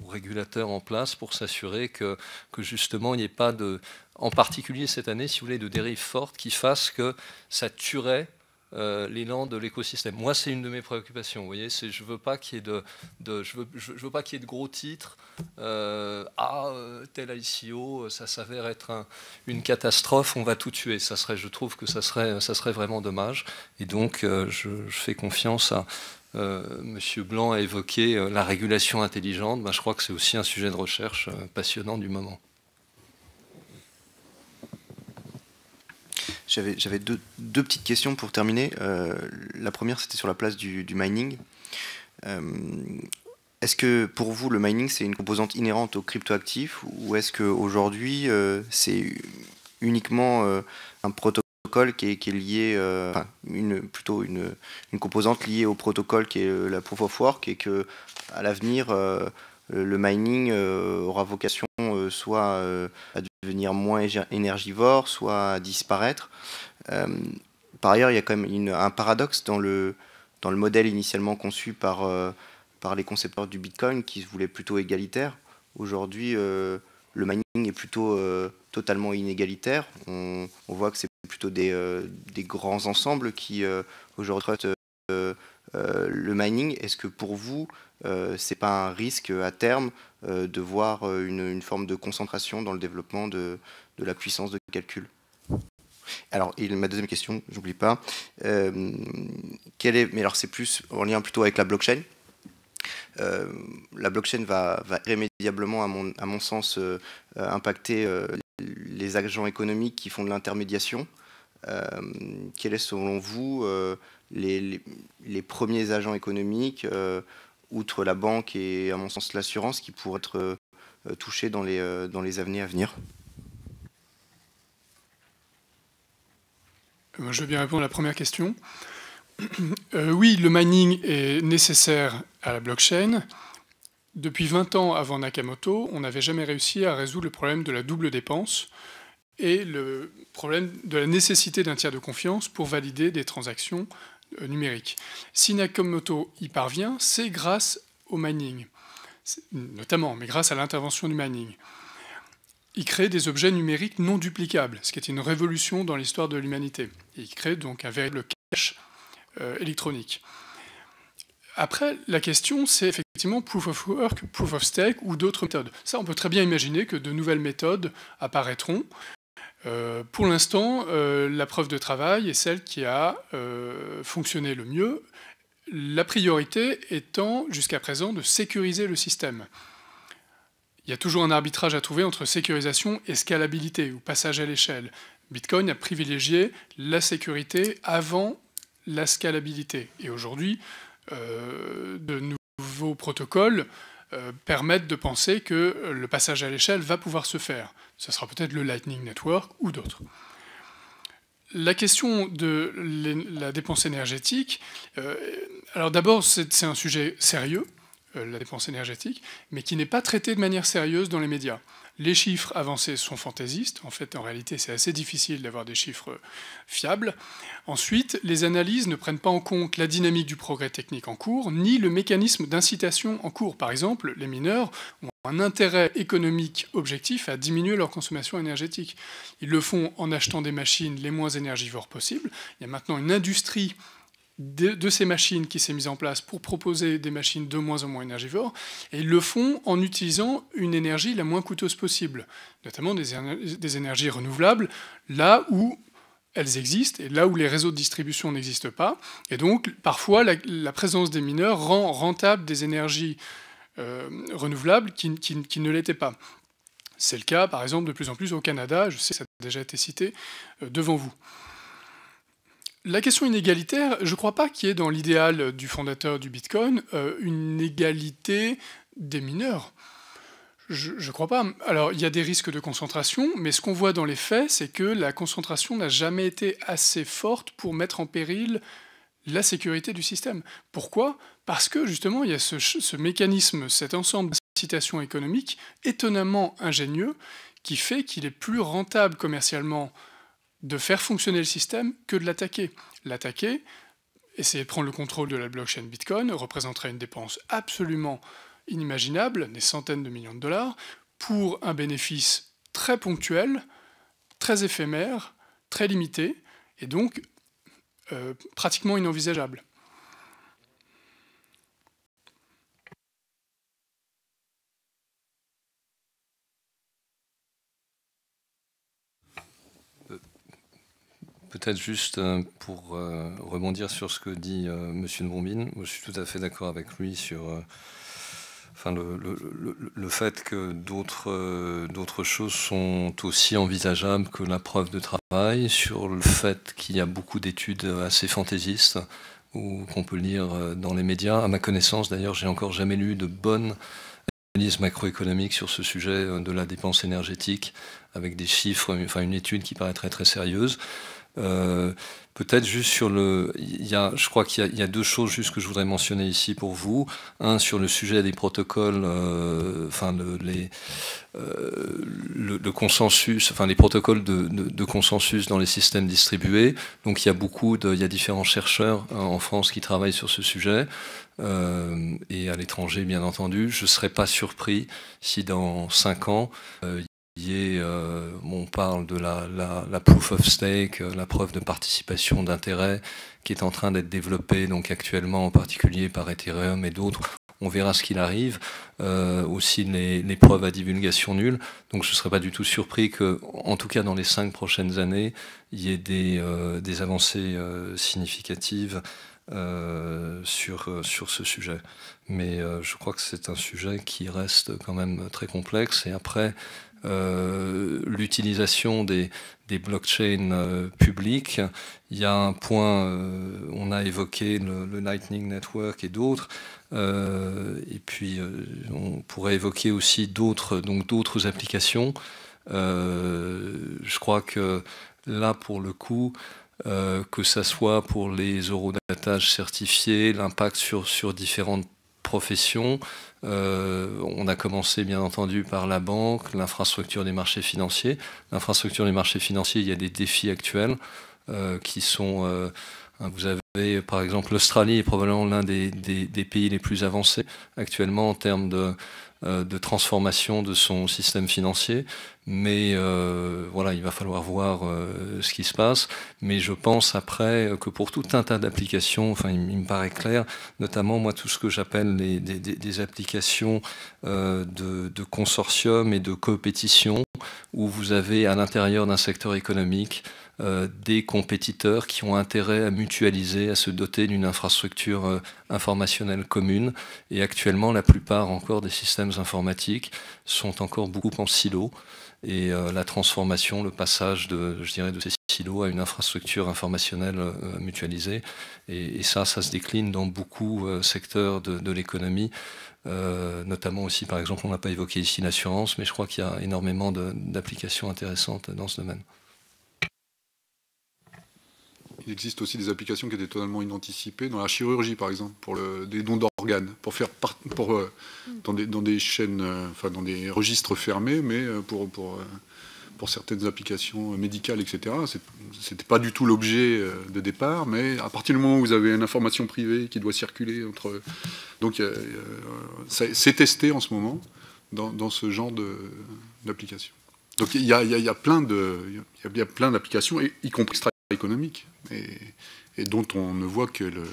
Speaker 6: régulateurs en place pour s'assurer que, que justement il n'y ait pas de, en particulier cette année, si vous voulez, de dérives fortes qui fassent que ça tuerait euh, l'élan de l'écosystème. Moi, c'est une de mes préoccupations. Vous voyez, c'est je veux pas qu'il ait de, de je, veux, je, veux pas qu'il y ait de gros titres. Euh, ah, euh, tel ICO, ça s'avère être une catastrophe. On va tout tuer. Ça serait, je trouve que ça serait, ça serait vraiment dommage. Et donc, je, fais confiance à, euh, Monsieur Blanc a évoqué euh, la régulation intelligente. Ben, je crois que c'est aussi un sujet de recherche euh,
Speaker 2: passionnant du moment. J'avais deux, petites questions pour terminer. la première, c'était sur la place du, mining. est-ce que pour vous, le mining, c'est une composante inhérente aux cryptoactifs ou est-ce qu'aujourd'hui, aujourd'hui, c'est uniquement un protocole qui est, qui est lié, euh, une, plutôt une, une, composante liée au protocole qui est euh, la proof of work et que à l'avenir euh, le mining aura vocation soit à devenir moins énergivore, soit à disparaître. par ailleurs, il y a quand même un paradoxe dans le, dans le modèle initialement conçu par, par les concepteurs du Bitcoin qui se voulait plutôt égalitaire. Aujourd'hui, le mining est plutôt totalement inégalitaire. On, on voit que c'est plutôt euh, des, grands ensembles qui euh, aujourd'hui euh, le mining. Est-ce que pour vous, c'est pas un risque à terme de voir une, forme de concentration dans le développement de, la puissance de calcul alors, ma deuxième question, j'oublie pas. est, mais alors, c'est plus en lien plutôt avec la blockchain. la blockchain va, irrémédiablement, à mon, sens, impacter les agents économiques qui font de l'intermédiation. Euh, quels sont selon vous euh, les, premiers agents économiques, euh, outre la banque et à mon sens l'assurance, qui pourraient être touchés dans les, dans les années à venir
Speaker 3: je veux bien répondre à la première question. oui, le mining est nécessaire à la blockchain. Depuis 20 ans avant Nakamoto, on n'avait jamais réussi à résoudre le problème de la double dépense. Et le problème de la nécessité d'un tiers de confiance pour valider des transactions euh, numériques. Si Nakamoto y parvient, c'est grâce au mining, notamment, mais grâce à l'intervention du mining. Il crée des objets numériques non duplicables, ce qui est une révolution dans l'histoire de l'humanité. Il crée donc un véritable cache euh, électronique. Après, la question, c'est effectivement proof of work, proof of stake ou d'autres méthodes. Ça, on peut très bien imaginer que de nouvelles méthodes apparaîtront euh, pour l'instant, euh, la preuve de travail est celle qui a euh, fonctionné le mieux, la priorité étant jusqu'à présent de sécuriser le système. Il y a toujours un arbitrage à trouver entre sécurisation et scalabilité ou passage à l'échelle. Bitcoin a privilégié la sécurité avant la scalabilité. Et aujourd'hui, de nouveaux protocoles euh, permettent de penser que euh, le passage à l'échelle va pouvoir se faire. Ce sera peut-être le Lightning Network ou d'autres. La question de la dépense énergétique, euh, alors d'abord c'est un sujet sérieux, la dépense énergétique, mais qui n'est pas traité de manière sérieuse dans les médias. Les chiffres avancés sont fantaisistes. En fait, en réalité, c'est assez difficile d'avoir des chiffres fiables. Ensuite, les analyses ne prennent pas en compte la dynamique du progrès technique en cours, ni le mécanisme d'incitation en cours. Par exemple, les mineurs ont un intérêt économique objectif à diminuer leur consommation énergétique. Ils le font en achetant des machines les moins énergivores possibles. Il y a maintenant une industrie de, ces machines qui s'est mise en place pour proposer des machines de moins en moins énergivores, et ils le font en utilisant une énergie la moins coûteuse possible, notamment des, énergies renouvelables, là où elles existent et là où les réseaux de distribution n'existent pas. Et donc, parfois, la, présence des mineurs rend rentable des énergies euh, renouvelables qui, ne l'étaient pas. C'est le cas, par exemple, de plus en plus au Canada, je sais que ça a déjà été cité euh, devant vous. La question inégalitaire, je ne crois pas qu'il y ait dans l'idéal du fondateur du Bitcoin euh, une égalité des mineurs. Je ne crois pas. Alors, il y a des risques de concentration, mais ce qu'on voit dans les faits, c'est que la concentration n'a jamais été assez forte pour mettre en péril la sécurité du système. Pourquoi Parce que justement, il y a ce, mécanisme, cet ensemble d'incitations économiques étonnamment ingénieux qui fait qu'il est plus rentable commercialement de faire fonctionner le système que de l'attaquer. L'attaquer, essayer de prendre le contrôle de la blockchain Bitcoin, représenterait une dépense absolument inimaginable, des centaines de millions de dollars, pour un bénéfice très ponctuel, très éphémère, très limité, et donc euh, pratiquement inenvisageable.
Speaker 6: Peut-être juste euh, pour euh, rebondir sur ce que dit euh, M. de je suis tout à fait d'accord avec lui sur enfin, le, fait que d'autres choses sont aussi envisageables que la preuve de travail, sur le fait qu'il y a beaucoup d'études assez fantaisistes ou qu'on peut lire dans les médias. À ma connaissance, d'ailleurs, j'ai encore jamais lu de bonne analyse macroéconomique sur ce sujet de la dépense énergétique avec des chiffres, enfin une étude qui paraît très sérieuse. Euh, peut-être juste sur le. Il y a, je crois qu'il y, y, a deux choses juste que je voudrais mentionner ici pour vous. Un, sur le sujet des protocoles, euh, enfin, le, les, euh, le, consensus, enfin, les protocoles de, de, de, consensus dans les systèmes distribués. Donc, il y a beaucoup de. Il y a différents chercheurs hein, en France qui travaillent sur ce sujet. Euh, et à l'étranger, bien entendu. Je ne serais pas surpris si dans cinq ans, euh, on euh, parle de la, proof of stake, euh, la preuve de participation d'intérêt, qui est en train d'être développée donc actuellement en particulier par Ethereum et d'autres. On verra ce qu'il arrive. Euh, aussi les, preuves à divulgation nulle. Donc je ne serais pas du tout surpris que, en tout cas dans les cinq prochaines années, il y ait des, avancées significatives sur, sur ce sujet. Mais je crois que c'est un sujet qui reste quand même très complexe. Et après, euh, l'utilisation des, des blockchains euh, publics. Il y a un point, euh, on a évoqué le, Lightning Network et d'autres. et puis, on pourrait évoquer aussi d'autres, donc d'autres applications. je crois que là, pour le coup, que ça soit pour les eurodatages certifiés, l'impact sur, sur différentes professions, euh, on a commencé bien entendu par la banque, l'infrastructure des marchés financiers. L'infrastructure des marchés financiers, il y a des défis actuels euh, qui sont... Euh, vous avez par exemple l'Australie est probablement l'un des, pays les plus avancés actuellement en termes de, euh, de transformation de son système financier. Mais euh, voilà, il va falloir voir euh, ce qui se passe. Mais je pense après que pour tout un tas d'applications, enfin, il, me paraît clair, notamment moi tout ce que j'appelle des, applications de, de, consortium et de coopétition, où vous avez à l'intérieur d'un secteur économique euh, des compétiteurs qui ont intérêt à mutualiser, à se doter d'une infrastructure euh, informationnelle commune. Et actuellement, la plupart encore des systèmes informatiques sont encore beaucoup en silo. Et euh, la transformation, le passage de, je dirais, de ces silos à une infrastructure informationnelle mutualisée. Et, ça, ça se décline dans beaucoup secteurs de, l'économie. notamment aussi, par exemple, on n'a pas évoqué ici l'assurance, mais je crois qu'il y a énormément d'applications intéressantes dans ce domaine.
Speaker 5: Il existe aussi des applications qui étaient totalement inanticipées, dans la chirurgie par exemple, pour le, des dons d'organes, pour faire pour, euh, mm. dans, des, chaînes, euh, enfin dans des registres fermés, mais euh, pour, pour, pour certaines applications médicales, etc. Ce n'était pas du tout l'objet de départ, mais à partir du moment où vous avez une information privée qui doit circuler entre... Donc c'est testé en ce moment dans, ce genre d'application. Donc il y, a, plein il y a plein d'applications, y compris économique et, dont on ne voit que, le,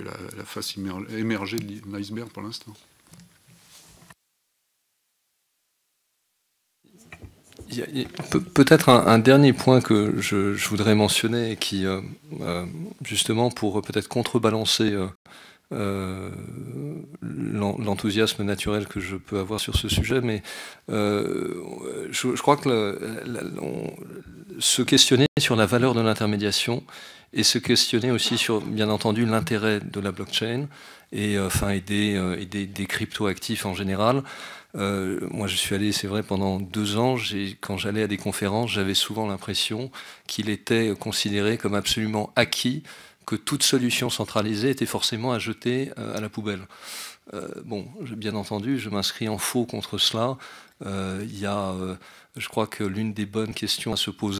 Speaker 5: la, face émergée de l'iceberg pour l'instant.
Speaker 6: Peut-être un, dernier point que je, voudrais mentionner, qui euh, euh, justement pour peut-être contrebalancer euh, euh, l'enthousiasme naturel que je peux avoir sur ce sujet, mais euh, je, crois que se questionner sur la valeur de l'intermédiation et se questionner aussi sur, bien entendu, l'intérêt de la blockchain et, euh, enfin, des, des, crypto-actifs en général. moi, je suis allé, c'est vrai, pendant deux ans, quand j'allais à des conférences, j'avais souvent l'impression qu'il était considéré comme absolument acquis que toute solution centralisée était forcément à jeter euh, à la poubelle. Euh, bon, bien entendu, je m'inscris en faux contre cela. Euh, il y a, je crois que l'une des bonnes questions à se poser,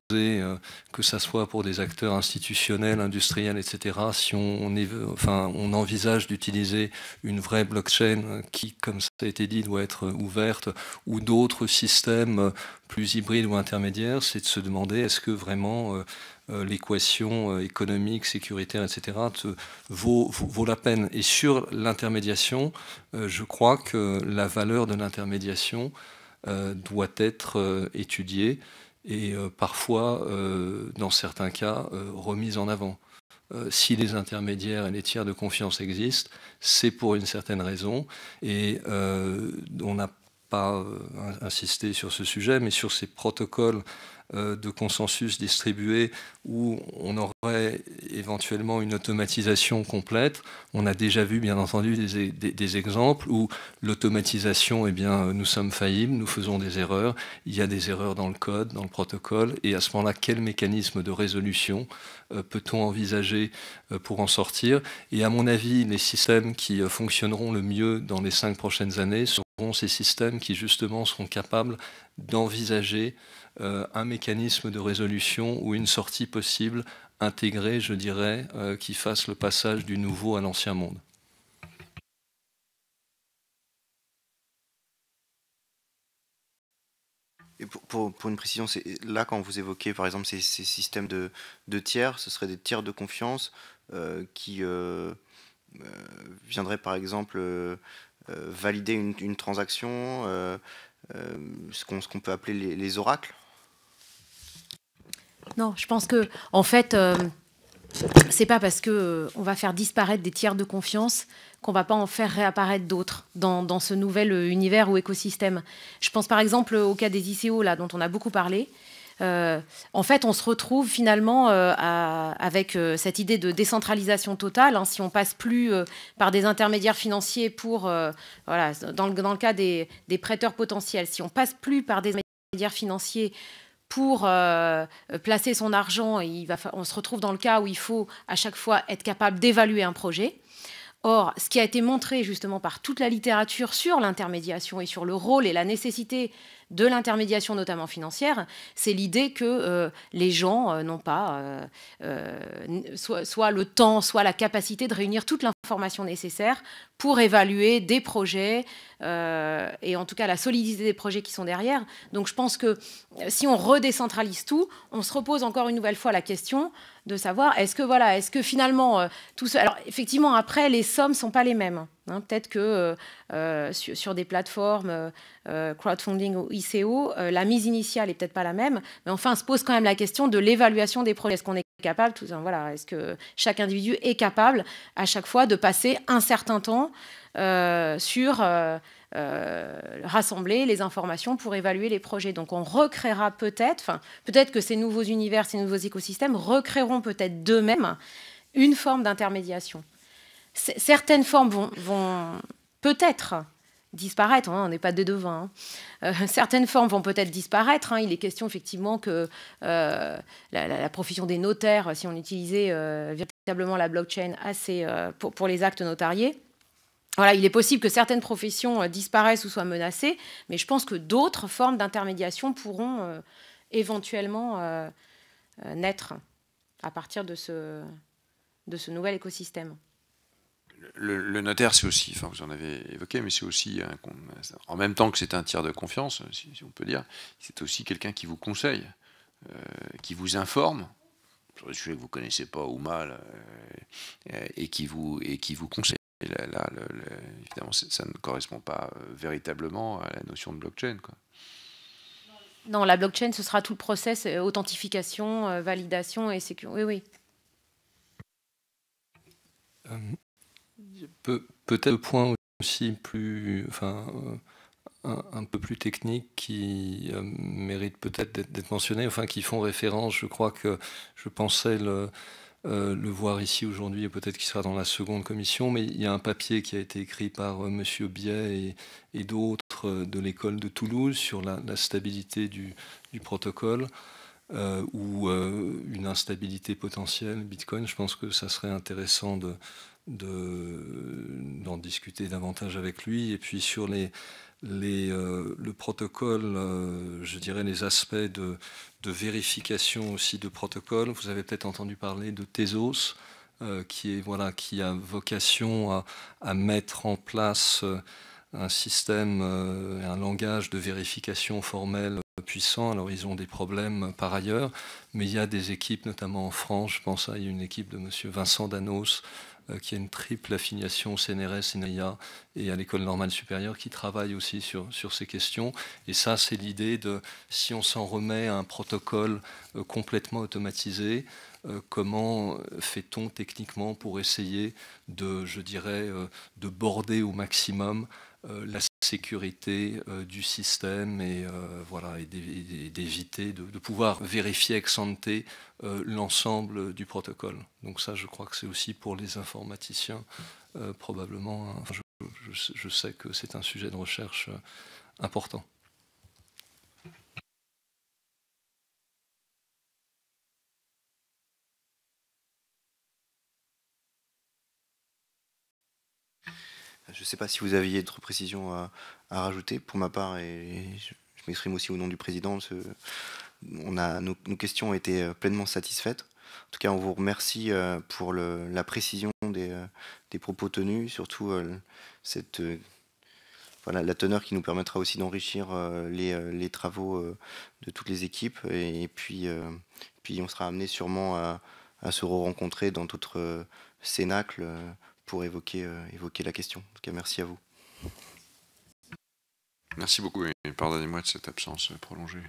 Speaker 6: que ce soit pour des acteurs institutionnels, industriels, etc., si on, on envisage d'utiliser une vraie blockchain qui, comme ça a été dit, doit être ouverte, ou d'autres systèmes plus hybrides ou intermédiaires, c'est de se demander est-ce que vraiment euh, l'équation euh, économique, sécuritaire, etc., vaut, la peine. Et sur l'intermédiation, euh, je crois que la valeur de l'intermédiation doit être étudiée et parfois, dans certains cas, remise en avant. si les intermédiaires et les tiers de confiance existent, c'est pour une certaine raison et on n'a pas insisté sur ce sujet, mais sur ces protocoles euh, de consensus distribué où on aurait éventuellement une automatisation complète. On a déjà vu, bien entendu, des, exemples où l'automatisation, eh bien, euh, nous sommes faillibles, nous faisons des erreurs, il y a des erreurs dans le code, dans le protocole, et à ce moment-là, quel mécanisme de résolution euh, peut-on envisager pour en sortir Et à mon avis, les systèmes qui fonctionneront le mieux dans les cinq prochaines années seront ces systèmes qui, justement, seront capables d'envisager euh, un mécanisme de résolution ou une sortie possible intégrée, je dirais, euh, qui fasse le passage du nouveau à l'ancien monde.
Speaker 2: Et pour, une précision, c'est là, quand vous évoquez par exemple ces, systèmes de, tiers, ce seraient des tiers de confiance euh, qui viendraient par exemple valider une, une transaction, euh, ce qu'on peut appeler les, oracles
Speaker 4: Non, je pense que, en fait, euh, c'est pas parce que euh, on va faire disparaître des tiers de confiance qu'on va pas en faire réapparaître d'autres dans, dans, ce nouvel univers ou écosystème. Je pense par exemple au cas des ICO là dont on a beaucoup parlé. Euh, en fait, on se retrouve finalement euh, avec euh, cette idée de décentralisation totale. Hein. si on passe plus par des intermédiaires financiers pour, voilà, dans le, cas des, prêteurs potentiels, si on passe plus par des intermédiaires financiers pour placer son argent, on se retrouve dans le cas où il faut à chaque fois être capable d'évaluer un projet. Or, ce qui a été montré justement par toute la littérature sur l'intermédiation et sur le rôle et la nécessité de l'intermédiation notamment financière, c'est l'idée que euh, les gens euh, n'ont pas euh, soit, le temps, soit la capacité de réunir toute l'information nécessaire pour évaluer des projets et en tout cas la solidité des projets qui sont derrière. Donc je pense que si on redécentralise tout, on se repose encore une nouvelle fois la question de savoir est-ce que voilà, est-ce que finalement tout alors effectivement après les sommes sont pas les mêmes. Hein, peut-être que euh, euh, sur, des plateformes euh, crowdfunding ou ICO, la mise initiale est peut-être pas la même, mais enfin, se pose quand même la question de l'évaluation des projets. Est-ce qu'on est capable, tout, voilà, est-ce que chaque individu est capable à chaque fois de passer un certain temps sur rassembler les informations pour évaluer les projets. Donc on recréera peut-être, peut-être que ces nouveaux univers, ces nouveaux écosystèmes recréeront peut-être d'eux-mêmes une forme d'intermédiation certaines formes vont, peut-être disparaître. on n'est pas des devins. certaines formes vont peut-être disparaître. Il est question effectivement que euh, la, profession des notaires, si on utilisait euh, véritablement la blockchain assez, euh, pour, les actes notariés, voilà, il est possible que certaines professions disparaissent ou soient menacées, mais je pense que d'autres formes d'intermédiation pourront éventuellement naître à partir de ce nouvel écosystème
Speaker 1: le, notaire, c'est aussi, enfin vous en avez évoqué, mais c'est aussi, un, en même temps que c'est un tiers de confiance, si, on peut dire, c'est aussi quelqu'un qui vous conseille, euh, qui vous informe sur des sujets que vous connaissez pas ou mal, euh, et qui vous et qui vous conseille. Et là, évidemment, ça ne correspond pas euh, véritablement à la notion de blockchain, quoi.
Speaker 4: Non, la blockchain, ce sera tout le process authentification, validation et sécurité. Oui,
Speaker 6: oui. Peut-être un point aussi plus, enfin, euh, un, peu plus technique qui euh, mérite peut-être d'être mentionné, enfin qui font référence. Je crois que je pensais euh, le, voir ici aujourd'hui et peut-être qu'il sera dans la seconde commission, mais il y a un papier qui a été écrit par M. Monsieur Biet et, d'autres de l'école de Toulouse sur la, stabilité du, du protocole. ou une instabilité potentielle, Bitcoin, je pense que ça serait intéressant de, d'en discuter davantage avec lui. Et puis sur les, les, euh, le protocole, euh, je dirais les aspects de, de, vérification aussi de protocole, vous avez peut-être entendu parler de Tezos. Euh, qui, est, voilà, qui a vocation à, à mettre en place un système, un langage de vérification formelle puissant. Alors ils ont des problèmes par ailleurs, mais il y a des équipes, notamment en France, je pense à une équipe de M. Vincent Danos euh, qui a une triple affiliation au CNRS, INAIA et à l'École normale supérieure, qui travaille aussi sur, sur ces questions. Et ça, c'est l'idée de, si on s'en remet à un protocole euh, complètement automatisé, euh, comment fait-on techniquement pour essayer de, je dirais, de border au maximum euh, la sécurité euh, du système et, euh, voilà, et d'éviter de, pouvoir vérifier ex ante l'ensemble du protocole. Donc ça, je crois que c'est aussi pour les informaticiens probablement. Hein. je, sais que c'est un sujet de recherche important.
Speaker 2: Je ne sais pas si vous aviez d'autres précisions à, rajouter. Pour ma part, et je, m'exprime aussi au nom du président, on a, nos, questions ont été euh, pleinement satisfaites. En tout cas, on vous remercie euh, pour la précision euh, des, propos tenus, surtout cette, la teneur qui nous permettra aussi d'enrichir les, travaux de toutes les équipes. Et, puis, puis on sera amené sûrement à, se re-rencontrer dans d'autres cénacles pour évoquer, euh, évoquer la question. En tout cas, merci à vous. Merci beaucoup et pardonnez-moi de cette absence
Speaker 6: prolongée.